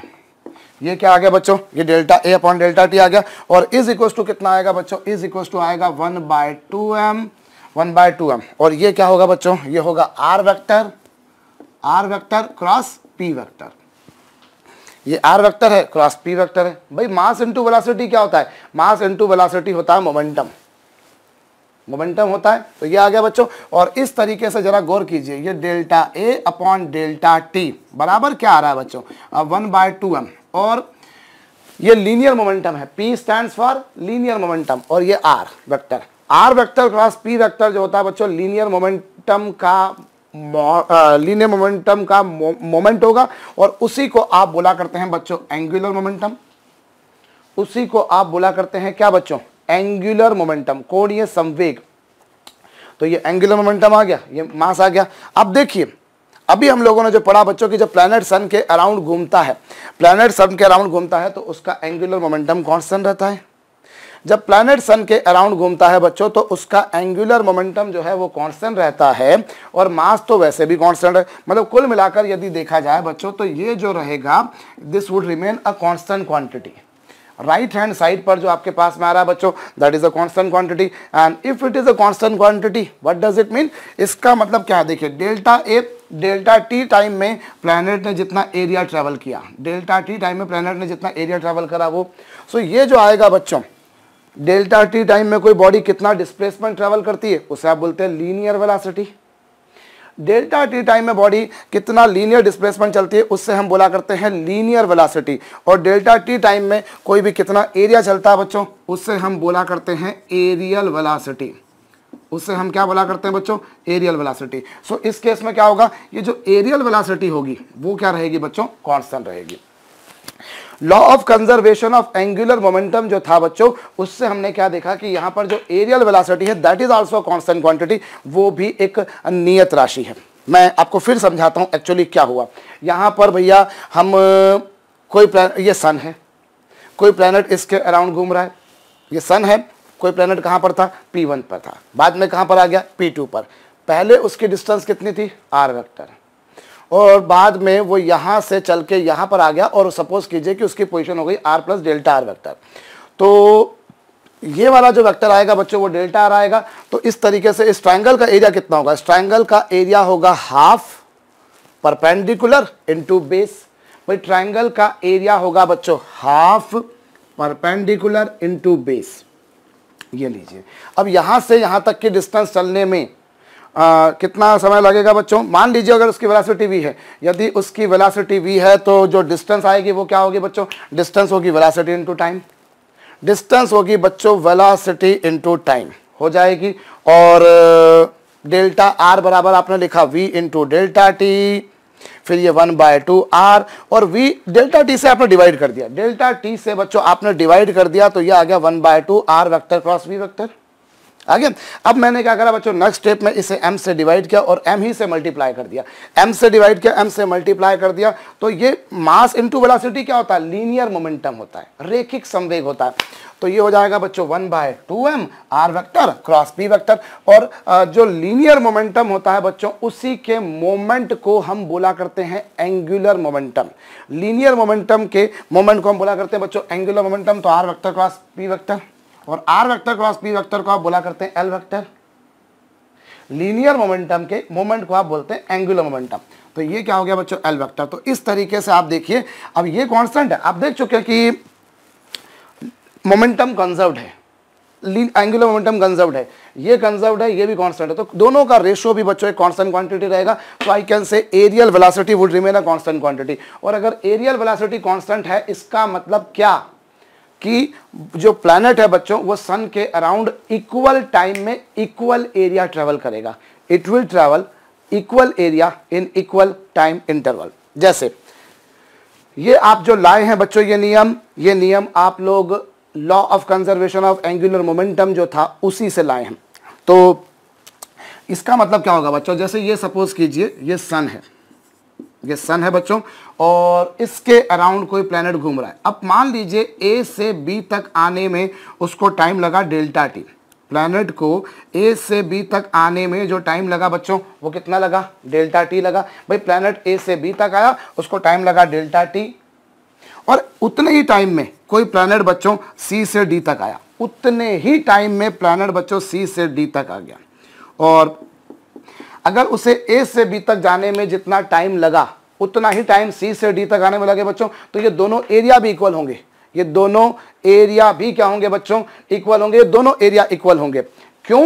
ये क्या आ गया बच्चों ये delta A upon delta T आ गया और इज इक्वल टू कितना आएगा बच्चों इज इक्वल टू आएगा one by two M one by two M और ये क्या होगा बच्चों ये होगा R vector R vector cross P vector ये आर वेक्टर है क्रॉस पी वेक्टर है भाई मास इंटू वेलासिटी क्या होता है मास इंटू वेलासिटी होता है मोमेंटम मोमेंटम होता है तो ये आ गया बच्चों और इस तरीके से जरा गौर कीजिए ये delta A upon delta T बराबर क्या आ रहा है बच्चों वन बाय टू एम और ये लीनियर मोमेंटम है P stand for linear momentum और ये R vector R vector cross P vector जो होता है बच्चों लीनियर मोमेंटम का लीनियर मोमेंटम का मोमेंट होगा और उसी को आप बोला करते हैं बच्चों एंगुलर मोमेंटम उसी को आप बोला करते हैं क्या बच्चों एंगुलर मोमेंटम कोणीय संवेग तो ये एंगुलर मोमेंटम आ गया ये मास आ गया अब देखिए अभी हम लोगों ने जो पढ़ा बच्चों की जब प्लैनेट सन के अराउंड घूमता है प्लैनेट सन के अराउंड घूमता है तो उसका एंगुलर मोमेंटम कॉन्स्टेंट रहता है जब प्लैनेट सन के अराउंड घूमता है बच्चों तो उसका एंगुलर मोमेंटम जो है वो कांस्टेंट रहता है और मास तो वैसे भी कांस्टेंट है मतलब कुल मिलाकर यदि देखा जाए बच्चों तो ये जो रहेगा this would remain a constant quantity right hand side पर जो आपके पास में आ रहा है बच्चों that is a constant quantity and if it is a constant quantity what does it mean इसका मतलब क्या है देखिए delta A delta T time में प्लैनेट ने जितना एरिया ट्रैवल किया डेल्टा टी टाइम में प्लैनेट ने जितना एरिया ट्रैवल करा वो सो so ये जो आएगा बच्चों डेल्टा टी टाइम में कोई बॉडी कितना डिस्प्लेसमेंट ट्रैवल करती है उसे आप बोलते हैं linear velocity delta T time में बॉडी कितना लीनियर डिस्प्लेसमेंट चलती है उससे हम बोला करते हैं लीनियर वेलासिटी और डेल्टा टी टाइम में कोई भी कितना एरिया चलता है बच्चों उससे हम बोला करते हैं एरियल वेलासिटी उससे हम क्या बोला करते हैं बच्चों एरियल वेलासिटी सो इस केस में क्या होगा ये जो एरियल वेलासिटी होगी वो क्या रहेगी बच्चों कॉन्स्टेंट रहेगी law of conservation of angular momentum जो था बच्चों उससे हमने क्या देखा कि यहाँ पर जो एरियल वेलासिटी है that is also constant quantity वो भी एक नियत राशि है मैं आपको फिर समझाता हूँ एक्चुअली क्या हुआ यहाँ पर भैया हम कोई ये सन है कोई प्लानट इसके अराउंड घूम रहा है ये सन है कोई प्लानट कहाँ पर था पी वन पर था बाद में कहाँ पर आ गया पी टू पर पहले उसकी डिस्टेंस कितनी थी आर वेक्टर और बाद में वो यहाँ से चल के यहाँ पर आ गया और सपोज़ कीजिए कि उसकी पोजिशन हो गई R plus delta R vector तो ये वाला जो वेक्टर आएगा बच्चों वो डेल्टा आर आएगा तो इस तरीके से इस ट्राइंगल का एरिया कितना होगा इस का एरिया होगा हाफ परपेंडिकुलर इनटू बेस भाई ट्राइंगल का एरिया होगा बच्चों हाफ परपेंडिकुलर इनटू बेस ये लीजिए अब यहाँ से यहाँ तक की डिस्टेंस चलने में आ, कितना समय लगेगा बच्चों मान लीजिए अगर उसकी वेलासिटी वी है यदि उसकी वेलासिटी वी है तो जो डिस्टेंस आएगी वो क्या होगी बच्चों डिस्टेंस होगी वेलासिटी इनटू टाइम डिस्टेंस होगी बच्चों वेलासिटी इनटू टाइम हो जाएगी और डेल्टा आर बराबर आपने लिखा वी इंटू डेल्टा टी फिर ये वन बाय टू आर और वी डेल्टा टी से आपने डिवाइड कर दिया डेल्टा टी से बच्चों आपने डिवाइड कर दिया तो ये आ गया one by two R vector cross V vector आगे अब मैंने क्या करा बच्चों नेक्स्ट स्टेप में इसे एम से डिवाइड किया और एम ही से मल्टीप्लाई कर दिया एम से डिवाइड किया एम से मल्टीप्लाई कर दिया तो ये मास इनटू वेलोसिटी क्या होता है लीनियर मोमेंटम होता है रेखिक संवेग होता है तो ये हो जाएगा बच्चों one by two M R vector cross P vector और जो लीनियर मोमेंटम होता है बच्चों उसी के मोमेंट को हम बोला करते हैं एंगुलर मोमेंटम लीनियर मोमेंटम के मोमेंट को हम बोला करते हैं बच्चों एंगुलर मोमेंटम तो R vector cross P vector और R vector cross P vector को आप बोला करते हैं एल वेक्टर लीनियर मोमेंटम के मोमेंट को आप बोलते हैं एंगुलर मोमेंटम तो ये क्या हो गया बच्चों एल वेक्टर तो इस तरीके से आप देखिए अब ये कॉन्स्टेंट है आप देख चुके हैं कि मोमेंटम कंजर्व है एंगुलर मोमेंटम कंजर्व है ये कंजर्व है ये भी कांस्टेंट है तो दोनों का रेशियो भी बच्चों एक कांस्टेंट क्वांटिटी रहेगा तो I can say areal velocity would remain a constant quantity और अगर एरियल वेलासिटी कांस्टेंट है इसका मतलब क्या कि जो प्लानट है बच्चों वो सन के अराउंड इक्वल टाइम में इक्वल एरिया ट्रेवल करेगा it will travel equal area in equal time interval जैसे ये आप जो लाए हैं बच्चों ये नियम ये नियम आप लोग law of conservation of angular momentum जो था उसी से लाए हैं तो इसका मतलब क्या होगा बच्चों जैसे ये सपोज कीजिए ये सन है ये सन है बच्चों और इसके अराउंड कोई प्लेनेट घूम रहा है अब मान लीजिए ए से बी तक आने में उसको टाइम लगा डेल्टा टी प्लैनेट को ए से बी तक आने में जो टाइम लगा बच्चों वो कितना लगा डेल्टा टी लगा भाई प्लैनेट ए से बी तक आया उसको टाइम लगा डेल्टा टी और उतने ही टाइम में कोई प्लैनेट बच्चों सी से डी तक आया उतने ही टाइम में प्लैनेट बच्चों सी से डी तक आ गया और अगर उसे ए से बी तक जाने में जितना टाइम लगा उतना ही टाइम सी से डी तक आने में लगे बच्चों तो ये दोनों एरिया भी इक्वल होंगे ये दोनों एरिया भी क्या होंगे बच्चों इक्वल होंगे दोनों एरिया इक्वल होंगे क्यों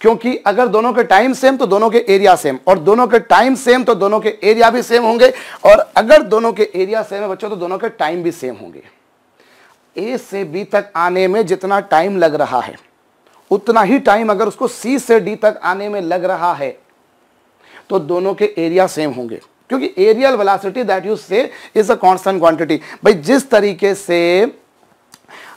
क्योंकि अगर दोनों के टाइम सेम तो दोनों के एरिया सेम और दोनों के टाइम सेम तो दोनों के एरिया भी सेम होंगे और अगर दोनों के एरिया सेम है बच्चों तो दोनों के टाइम भी सेम होंगे ए से बी तक आने में जितना टाइम लग रहा है उतना ही टाइम अगर उसको सी से डी तक आने में लग रहा है तो दोनों के एरिया सेम होंगे क्योंकि areal velocity that you say is a constant quantity भाई जिस तरीके से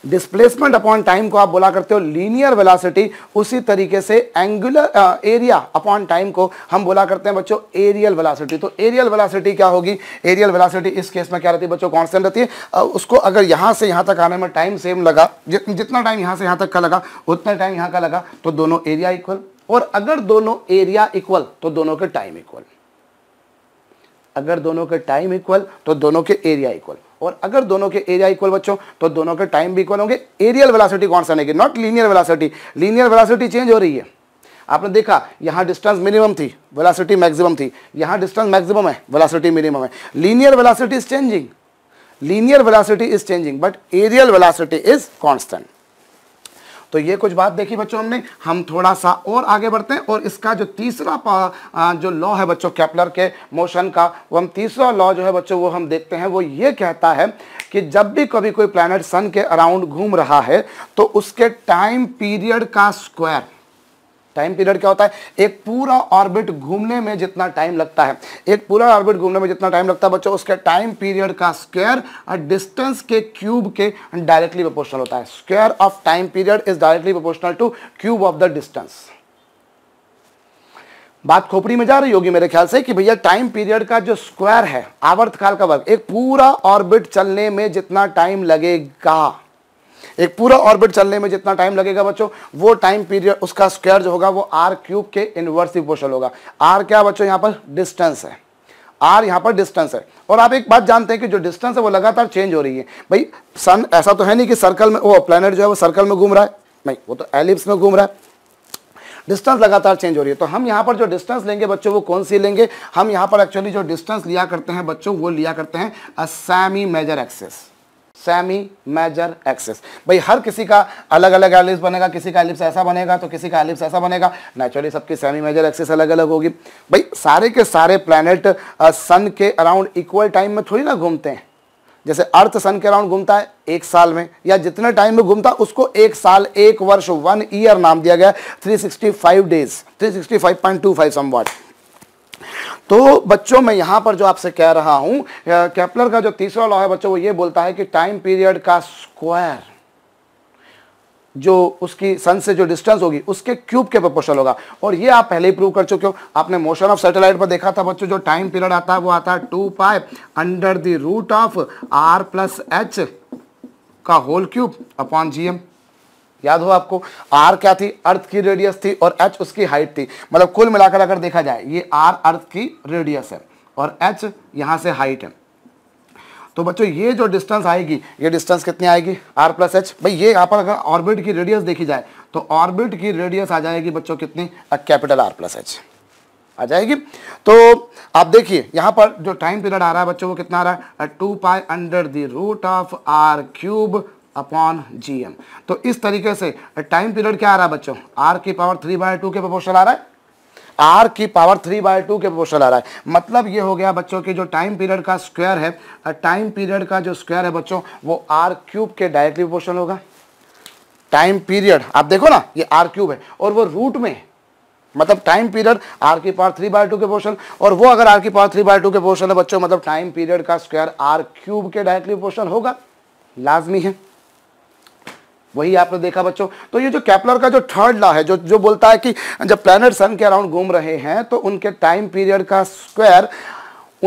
डिस्प्लेसमेंट अपॉन टाइम को आप बोला करते हो लीनियर वेलासिटी उसी तरीके से एंगुलर एरिया अपॉन टाइम को हम बोला करते हैं बच्चों एरियल वेलासिटी तो एरियल वेलासिटी क्या होगी एरियल वेलासिटी इस केस में क्या रहती है बच्चों कॉन्स्टेंट रहती है उसको अगर यहाँ से यहाँ तक आने में टाइम सेम लगा जित, जितना टाइम यहाँ से यहाँ तक का लगा उतना टाइम यहाँ का लगा तो दोनों एरिया इक्वल और अगर दोनों एरिया इक्वल तो दोनों के टाइम इक्वल अगर दोनों के टाइम इक्वल तो दोनों के एरिया इक्वल और अगर दोनों के एरिया इक्वल बच्चों तो दोनों के टाइम भी इक्वल होंगे एरियल वेलासिटी कौन सा नहीं not linear velocity linear velocity change हो रही है आपने देखा यहाँ डिस्टेंस मिनिमम थी वेलासिटी मैक्सिमम थी यहाँ डिस्टेंस मैक्सिमम है वेलासिटी मिनिमम है linear velocity is changing linear velocity is changing but areal velocity is constant तो ये कुछ बात देखी बच्चों हमने हम थोड़ा सा और आगे बढ़ते हैं और इसका जो तीसरा जो लॉ है बच्चों कैपलर के मोशन का वो हम तीसरा लॉ जो है बच्चों वो हम देखते हैं वो ये कहता है कि जब भी कभी कोई प्लानट सन के अराउंड घूम रहा है तो उसके टाइम पीरियड का स्क्वायर टाइम पीरियड क्या होता है एक पूरा ऑर्बिट घूमने में जितना टाइम लगता है एक पूरा ऑर्बिट घूमने में जितना टाइम लगता है बच्चों उसके टाइम पीरियड का स्क्वायर और डिस्टेंस के क्यूब के डायरेक्टली प्रोपोर्शनल होता है square of time period is directly proportional to cube of the distance बात खोपड़ी में जा रही होगी मेरे ख्याल से कि भैया टाइम पीरियड का जो स्क्वायर है आवर्तकाल का वर्ग एक पूरा ऑर्बिट चलने में जितना टाइम लगेगा एक पूरा ऑर्बिट चलने में जितना टाइम लगेगा बच्चों वो टाइम पीरियड उसका स्क्वायर जो होगा वो आर क्यूब के इनवर्स पोशन होगा आर क्या बच्चों यहाँ पर डिस्टेंस है आर यहाँ पर डिस्टेंस है और आप एक बात जानते हैं कि जो डिस्टेंस है वो लगातार चेंज हो रही है भाई सन ऐसा तो है नहीं कि सर्कल में वो प्लानट जो है वो सर्कल में घूम रहा है नहीं वो तो एलिप्स में घूम रहा है डिस्टेंस लगातार चेंज हो रही है तो हम यहाँ पर जो डिस्टेंस लेंगे बच्चों वो कौन सी लेंगे हम यहाँ पर एक्चुअली जो डिस्टेंस लिया करते हैं बच्चों वो लिया करते हैं a semi major axis semi major axis भाई हर किसी का अलग अलग एलिप्स बनेगा किसी का एलिप्स ऐसा बनेगा तो किसी का एलिप्स ऐसा बनेगा नेचुरली सबकी सेमी मेजर एक्सेस अलग अलग होगी भाई सारे के सारे प्लैनेट सन के अराउंड इक्वल टाइम में थोड़ी ना घूमते हैं जैसे अर्थ सन के अराउंड घूमता है एक साल में या जितने टाइम में घूमता है उसको एक साल एक वर्ष वन ईयर नाम दिया गया three sixty five days three sixty five point two five somewhat तो बच्चों मैं यहाँ पर जो आपसे कह रहा हूँ कैप्लर का जो तीसरा लॉ है बच्चों वो ये बोलता है कि टाइम पीरियड का स्क्वायर जो उसकी सन से जो डिस्टेंस होगी उसके क्यूब के प्रोपोर्शनल होगा और ये आप पहले ही प्रूव कर चुके हो आपने मोशन ऑफ सैटेलाइट पर देखा था बच्चों जो टाइम पीरियड आता है वो आता है two pi under the root of R plus H का होल क्यूब अपॉन जी याद हो आपको आर क्या थी अर्थ की रेडियस थी और एच उसकी हाइट थी मतलब कुल मिलाकर अगर देखा जाए ये आर अर्थ की रेडियस है और एच यहां से हाइट है तो बच्चों ये जो डिस्टेंस आएगी ये डिस्टेंस कितनी आएगी आर प्लस एच भाई ये यहाँ पर अगर ऑर्बिट की रेडियस देखी जाए तो ऑर्बिट की रेडियस आ जाएगी बच्चों कितनी कैपिटल आर प्लस एच आ जाएगी तो आप देखिए यहां पर जो टाइम पीरियड आ रहा है बच्चों वो कितना आ रहा है two pi under the root of R cube upon ji M तो इस तरीके से टाइम पीरियड क्या आ रहा है बच्चों आर की पावर थ्री बाय टू के प्रपोशन आ रहा है आर की पावर थ्री बाय टू के प्रपोशन आ रहा है मतलब ये हो गया बच्चों की जो टाइम पीरियड का स्क्वायर है टाइम पीरियड का जो स्क्वायर है बच्चों वो आर क्यूब के डायरेक्टली प्रपोशन होगा टाइम पीरियड आप देखो ना ये आर क्यूब है और वो रूट में मतलब टाइम पीरियड आर की पावर थ्री बाय टू के पोर्शन और वो अगर आर की पावर थ्री बाय टू के पोर्शन है बच्चों मतलब टाइम पीरियड का स्क्वायर आर क्यूब के डायरेक्टली पोर्शन होगा लाजमी है वही आपने देखा बच्चों तो ये जो कैपलर का जो थर्ड लॉ है जो जो बोलता है कि जब प्लैनेट सन के अराउंड घूम रहे हैं तो उनके टाइम पीरियड का स्क्वायर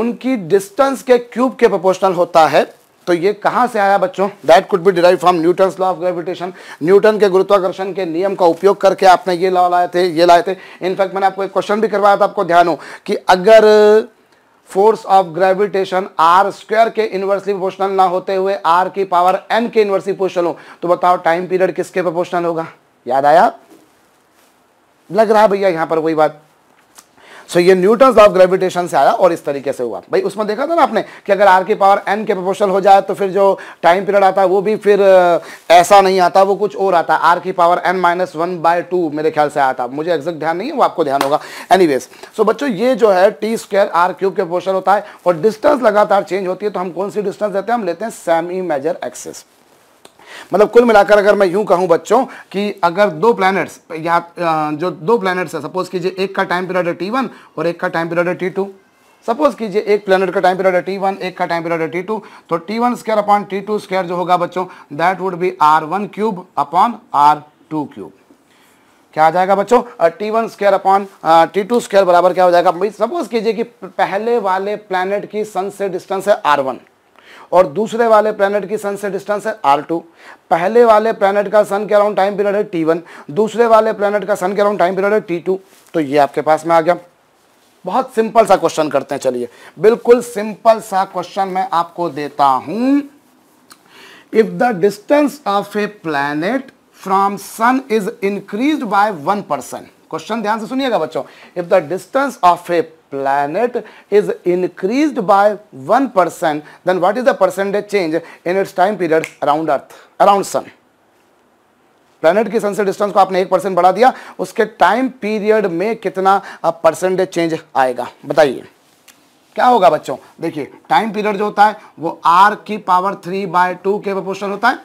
उनकी डिस्टेंस के क्यूब के प्रोपोर्शनल होता है तो ये कहां से आया बच्चों that could be derive from Newton law of gravitation Newton के गुरुत्वाकर्षण के नियम का उपयोग करके आपने ये लॉ लाए थे ये लाए थे इनफैक्ट मैंने आपको एक क्वेश्चन भी करवाया था आपको ध्यान हो कि अगर force of gravitation R square के इन्वर्सली प्रोपोर्शनल ना होते हुए आर की पावर एन के इन्वर्सली प्रोपोर्शनल हो तो बताओ टाइम पीरियड किसके प्रोपोर्शनल होगा याद आया लग रहा है भैया यहां पर वही बात सो ये न्यूटन लॉ ऑफ ग्रेविटेशन से आया और इस तरीके से हुआ भाई उसमें देखा था ना आपने कि अगर आर की पावर एन के प्रपोर्शनल हो जाए तो फिर जो टाइम पीरियड आता है वो भी फिर ऐसा नहीं आता वो कुछ और आता है आर की power N minus one by two मेरे ख्याल से आता मुझे एग्जैक्ट ध्यान नहीं है वो आपको ध्यान होगा एनी सो बच्चों ये जो है टी स्क्र आर क्यूब के प्रपोर्शनल होता है और डिस्टेंस लगातार चेंज होती है तो हम कौन सी डिस्टेंस देते हैं हम लेते हैं सेमी मेजर एक्सेस मतलब कुल मिलाकर अगर मैं यूं कहूं बच्चों कि अगर दो प्लैनेट्स या जो दो प्लैनेट्स है सपोज कीजिए एक का टाइम पीरियड है टी वन और एक का टाइम पीरियड है टी टू सपोज कीजिए एक प्लैनेट का टाइम पीरियड है टी वन एक का टाइम पीरियड है टी टू तो T one square upon T two square जो होगा बच्चों that would be R one cube upon R two cube क्या आ जाएगा बच्चों T one square upon T two square बराबर क्या हो जाएगा सपोज कीजिए कि पहले वाले प्लैनेट की सन से डिस्टेंस है आर वन और दूसरे वाले प्लानट की सन से डिस्टेंस है आर टू पहले वाले प्लानट का सन के अराउंड टाइम पीरियड है टी वन दूसरे वाले प्लानट का सन के अराउंड टाइम पीरियड है टी टू तो ये आपके पास में आ गया बहुत सिंपल सा क्वेश्चन करते हैं चलिए बिल्कुल सिंपल सा क्वेश्चन मैं आपको देता हूं if the distance of a planet from sun is increase by one percent question ध्यान से सुनिएगा बच्चों if the distance of a planet is increased by 1%, then what is the percentage change in its time period around Earth, around Sun? Planet की sun से distance को आपने एक percent बढ़ा दिया उसके टाइम पीरियड में कितना परसेंटेज चेंज आएगा बताइए क्या होगा बच्चों देखिए टाइम पीरियड जो होता है वो आर की पावर थ्री बाय टू के प्रोपोर्शनल होता है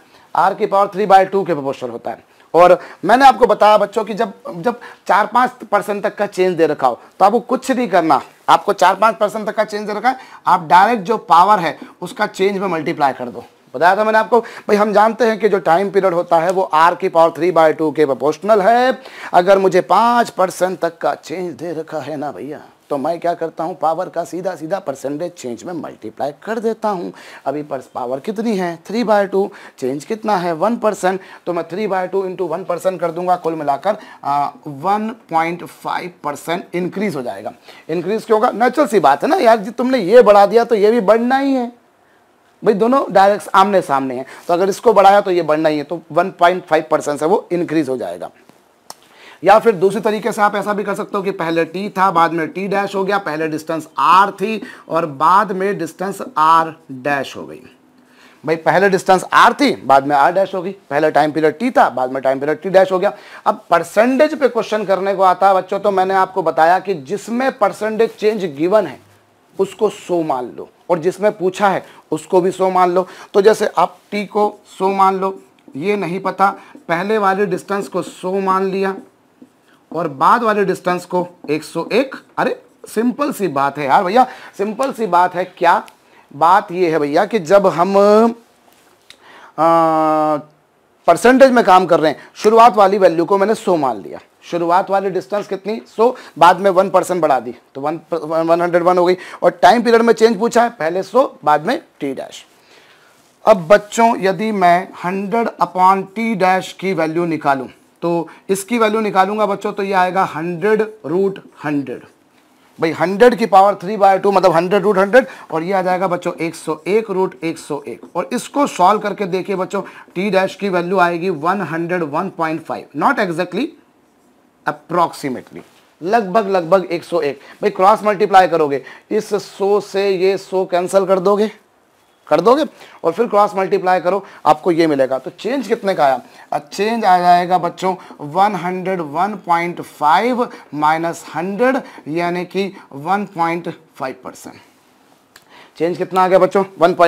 आर की पावर थ्री बाय टू के प्रोपोर्शनल होता है और मैंने आपको बताया बच्चों कि जब जब चार पाँच परसेंट तक का चेंज दे रखा हो तो आपको कुछ नहीं करना आपको चार पाँच परसेंट तक का चेंज दे रखा है आप डायरेक्ट जो पावर है उसका चेंज में मल्टीप्लाई कर दो बताया था मैंने आपको भाई हम जानते हैं कि जो टाइम पीरियड होता है वो आर की पावर थ्री बाय टू के प्रोपोर्शनल है अगर मुझे पाँच परसेंट तक का चेंज दे रखा है ना भैया तो मैं क्या करता हूँ पावर का सीधा सीधा परसेंटेज चेंज में मल्टीप्लाई कर देता हूँ अभी पर पावर कितनी है थ्री बाय टू चेंज कितना है वन परसेंट तो मैं three by two into one percent कर दूंगा कुल मिलाकर one point five percent increase हो जाएगा इंक्रीज क्यों होगा नेचुरल सी बात है ना यार जी तुमने ये बढ़ा दिया तो ये भी बढ़ना ही है भाई दोनों डायरेक्ट आमने सामने हैं तो अगर इसको बढ़ाया तो ये बढ़ना ही है तो वन पॉइंट फाइव परसेंट से वो इंक्रीज हो जाएगा या फिर दूसरे तरीके से आप ऐसा भी कर सकते हो कि पहले टी था बाद में टी डैश हो गया पहले डिस्टेंस आर थी और बाद में डिस्टेंस आर डैश हो गई भाई पहले डिस्टेंस आर थी बाद में आर डैश हो गई पहले टाइम पीरियड टी था बाद में टाइम पीरियड टी डैश हो गया अब परसेंटेज पे क्वेश्चन करने को आता है बच्चों तो मैंने आपको बताया कि जिसमें परसेंटेज चेंज गिवन है उसको सो मान लो और जिसमें पूछा है उसको भी सो मान लो तो जैसे आप टी को सो मान लो ये नहीं पता पहले वाले डिस्टेंस को सो मान लिया और बाद वाले डिस्टेंस को 101 अरे सिंपल सी बात है यार भैया सिंपल सी बात है क्या बात ये है भैया कि जब हम परसेंटेज में काम कर रहे हैं शुरुआत वाली वैल्यू को मैंने सो मान लिया शुरुआत वाली डिस्टेंस कितनी सो बाद में वन परसेंट बढ़ा दी तो वन वन हंड्रेड वन हो गई और टाइम पीरियड में चेंज पूछा है पहले सो बाद में टी डैश अब बच्चों यदि मैं हंड्रेड अपॉन टी डैश की वैल्यू निकालूं तो इसकी वैल्यू निकालूंगा बच्चों तो ये आएगा हंड्रेड रूट हंड्रेड भाई हंड्रेड की पावर थ्री बाय टू मतलब हंड्रेड रूट हंड्रेड और ये आ जाएगा बच्चों एक सौ एक रूट एक सौ एक और इसको सॉल्व करके देखिए बच्चों टी डैश की वैल्यू आएगी one hundred one point five not exactly approximately लगभग लगभग एक सौ एक भाई क्रॉस मल्टीप्लाई करोगे इस सो से ये सो कैंसिल कर दोगे कर दोगे और फिर क्रॉस मल्टीप्लाई करो आपको ये मिलेगा तो चेंज कितने का आया चेंज आ जाएगा बच्चों 101.5 माइनस हंड्रेड यानी कि 1.5 परसेंट चेंज कितना आ गया बच्चों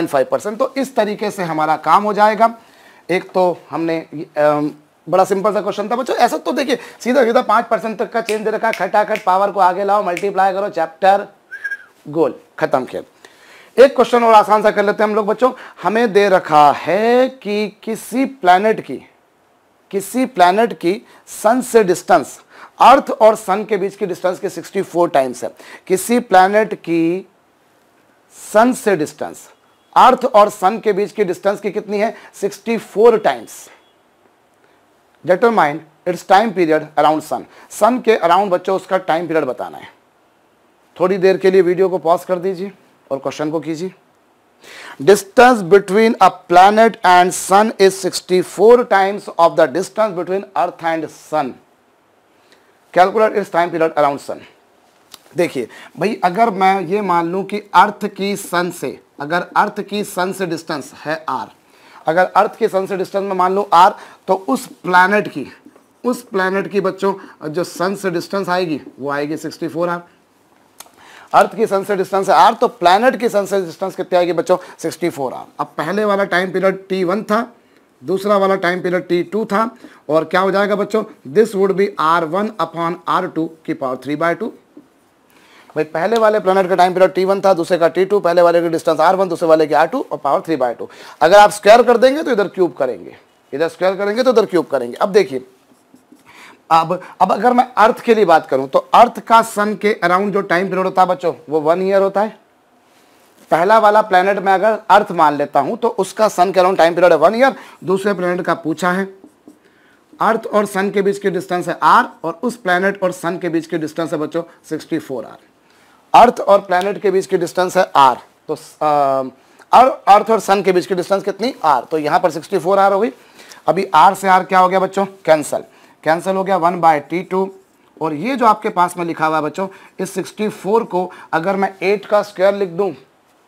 1.5 परसेंट तो इस तरीके से हमारा काम हो जाएगा एक तो हमने बड़ा सिंपल सा क्वेश्चन था बच्चों ऐसा तो देखिए सीधा सीधा पाँच परसेंट तक का चेंज दे रखा खटाखट पावर को आगे लाओ मल्टीप्लाई करो चैप्टर गोल खत्म खेल एक क्वेश्चन और आसान सा कर लेते हैं हम लोग बच्चों हमें दे रखा है कि किसी प्लैनेट की किसी प्लैनेट की सन से डिस्टेंस अर्थ और सन के बीच की डिस्टेंस के 64 टाइम्स है किसी प्लैनेट की सन से डिस्टेंस अर्थ और सन के बीच की डिस्टेंस की कितनी है 64 times determine its time period around sun sun के अराउंड बच्चों उसका टाइम पीरियड बताना है थोड़ी देर के लिए वीडियो को पॉज कर दीजिए और क्वेश्चन को कीजिए distance between a planet and sun is 64 times of the distance between Earth and sun calculate its time period around sun देखिए भाई अगर मैं ये मान लूं कि अर्थ की सन से अगर अर्थ की सन से डिस्टेंस है आर अगर अर्थ की सन से डिस्टेंस में मान लूं आर तो उस प्लानट की उस प्लानट की बच्चों जो सन से डिस्टेंस आएगी वो आएगी 64 आर अर्थ की सन से डिस्टेंस है आर तो प्लैनेट की सन से डिस्टेंस कितनी आएगी बच्चों 64 आर अब पहले वाला टाइम पीरियड टी वन था दूसरा वाला टाइम पीरियड टी टू था और क्या हो जाएगा बच्चों this would be R one upon R two की पावर थ्री बाय टू भाई पहले वाले प्लैनेट का टाइम पीरियड टी वन था दूसरे का टी टू पहले वाले की डिस्टेंस आर वन दूसरे वाले की आर टू और पावर थ्री बाय टू अगर आप स्क्वायर कर देंगे तो इधर क्यूब करेंगे इधर स्क्वायर करेंगे तो उधर क्यूब करेंगे अब देखिए अब अब अगर मैं अर्थ के लिए बात करूं तो अर्थ का सन के अराउंड जो टाइम पीरियड होता है बच्चों वो वन ईयर होता है पहला वाला प्लेनेट में अगर अर्थ मान लेता हूं तो उसका सन के अराउंड टाइम पीरियड है वन ईयर दूसरे प्लेनेट का पूछा है अर्थ और सन के बीच की डिस्टेंस है आर और उस प्लेनेट और सन के बीच की डिस्टेंस है बच्चों सिक्सटी आर अर्थ और प्लेनेट के बीच की डिस्टेंस है आर तो अर्थ और सन के बीच की डिस्टेंस कितनी आर तो यहां पर सिक्सटी आर हो गई अभी आर से आर क्या हो गया बच्चों कैंसल कैंसिल हो गया वन बाय टी टू और ये जो आपके पास में लिखा हुआ है बच्चों इस 64 को अगर मैं 8 का स्क्वायर लिख दूं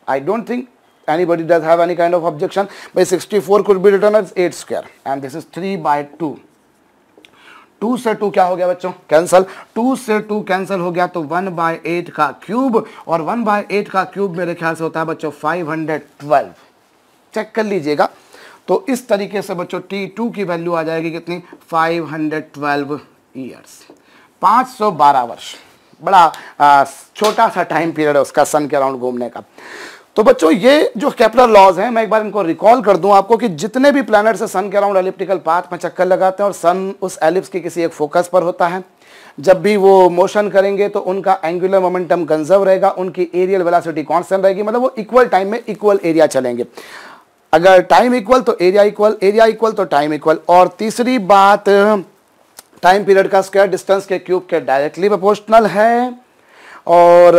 I don't think anybody does have any kind of objection by 64 could be written as 8 square and this is 3 by 2 two से टू क्या हो गया बच्चों कैंसल टू से टू कैंसल हो गया तो वन बाय एट का क्यूब और वन बाय एट का क्यूब मेरे ख्याल से होता है बच्चों फाइव हंड्रेड ट्वेल्व चेक कर लीजिएगा तो इस तरीके से बच्चों टी टू की वैल्यू आ जाएगी कितनी 512 ईयर्स 512 वर्ष बड़ा आ, छोटा सा टाइम पीरियड है उसका सन के अराउंड घूमने का तो बच्चों ये जो कैपिटल लॉज हैं मैं एक बार इनको रिकॉल कर दूं आपको कि जितने भी प्लैनेट्स से सन के अराउंड एलिप्टिकल पाथ में चक्कर लगाते हैं और सन उस एलिप्स के किसी एक फोकस पर होता है जब भी वो मोशन करेंगे तो उनका एंगुलर मोमेंटम कंजर्व रहेगा उनकी एरियल वेलासिटी कांस्टेंट रहेगी मतलब वो इक्वल टाइम में इक्वल एरिया चलेंगे अगर टाइम इक्वल तो एरिया इक्वल एरिया इक्वल तो टाइम इक्वल और तीसरी बात टाइम पीरियड का स्क्वायर डिस्टेंस के क्यूब के डायरेक्टली प्रोपोर्शनल है और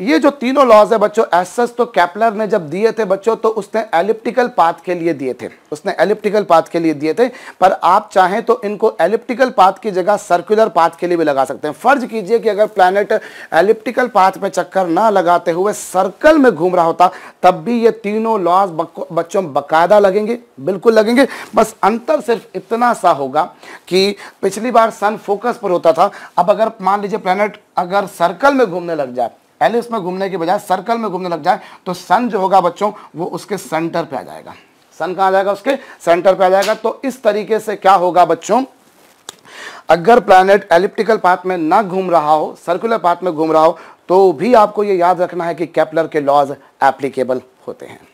ये जो तीनों लॉज है बच्चों एसस तो कैपलर ने जब दिए थे बच्चों तो उसने एलिप्टिकल पाथ के लिए दिए थे उसने एलिप्टिकल पाथ के लिए दिए थे पर आप चाहें तो इनको एलिप्टिकल पाथ की जगह सर्कुलर पाथ के लिए भी लगा सकते हैं फर्ज कीजिए कि अगर प्लानट एलिप्टिकल पाथ में चक्कर ना लगाते हुए सर्कल में घूम रहा होता तब भी ये तीनों लॉज बच्चों बाकायदा लगेंगे बिल्कुल लगेंगे बस अंतर सिर्फ इतना सा होगा कि पिछली बार सन फोकस पर होता था अब अगर मान लीजिए प्लानट अगर सर्कल में घूमने लग जाए एलिप्स में घूमने के बजाय सर्कल में घूमने लग जाए तो सन जो होगा बच्चों वो उसके सेंटर पे आ जाएगा सन कहाँ आ जाएगा उसके सेंटर पे आ जाएगा तो इस तरीके से क्या होगा बच्चों अगर प्लैनेट एलिप्टिकल पाथ में ना घूम रहा हो सर्कुलर पाथ में घूम रहा हो तो भी आपको ये याद रखना है कि कैपलर के लॉज एप्लीकेबल होते हैं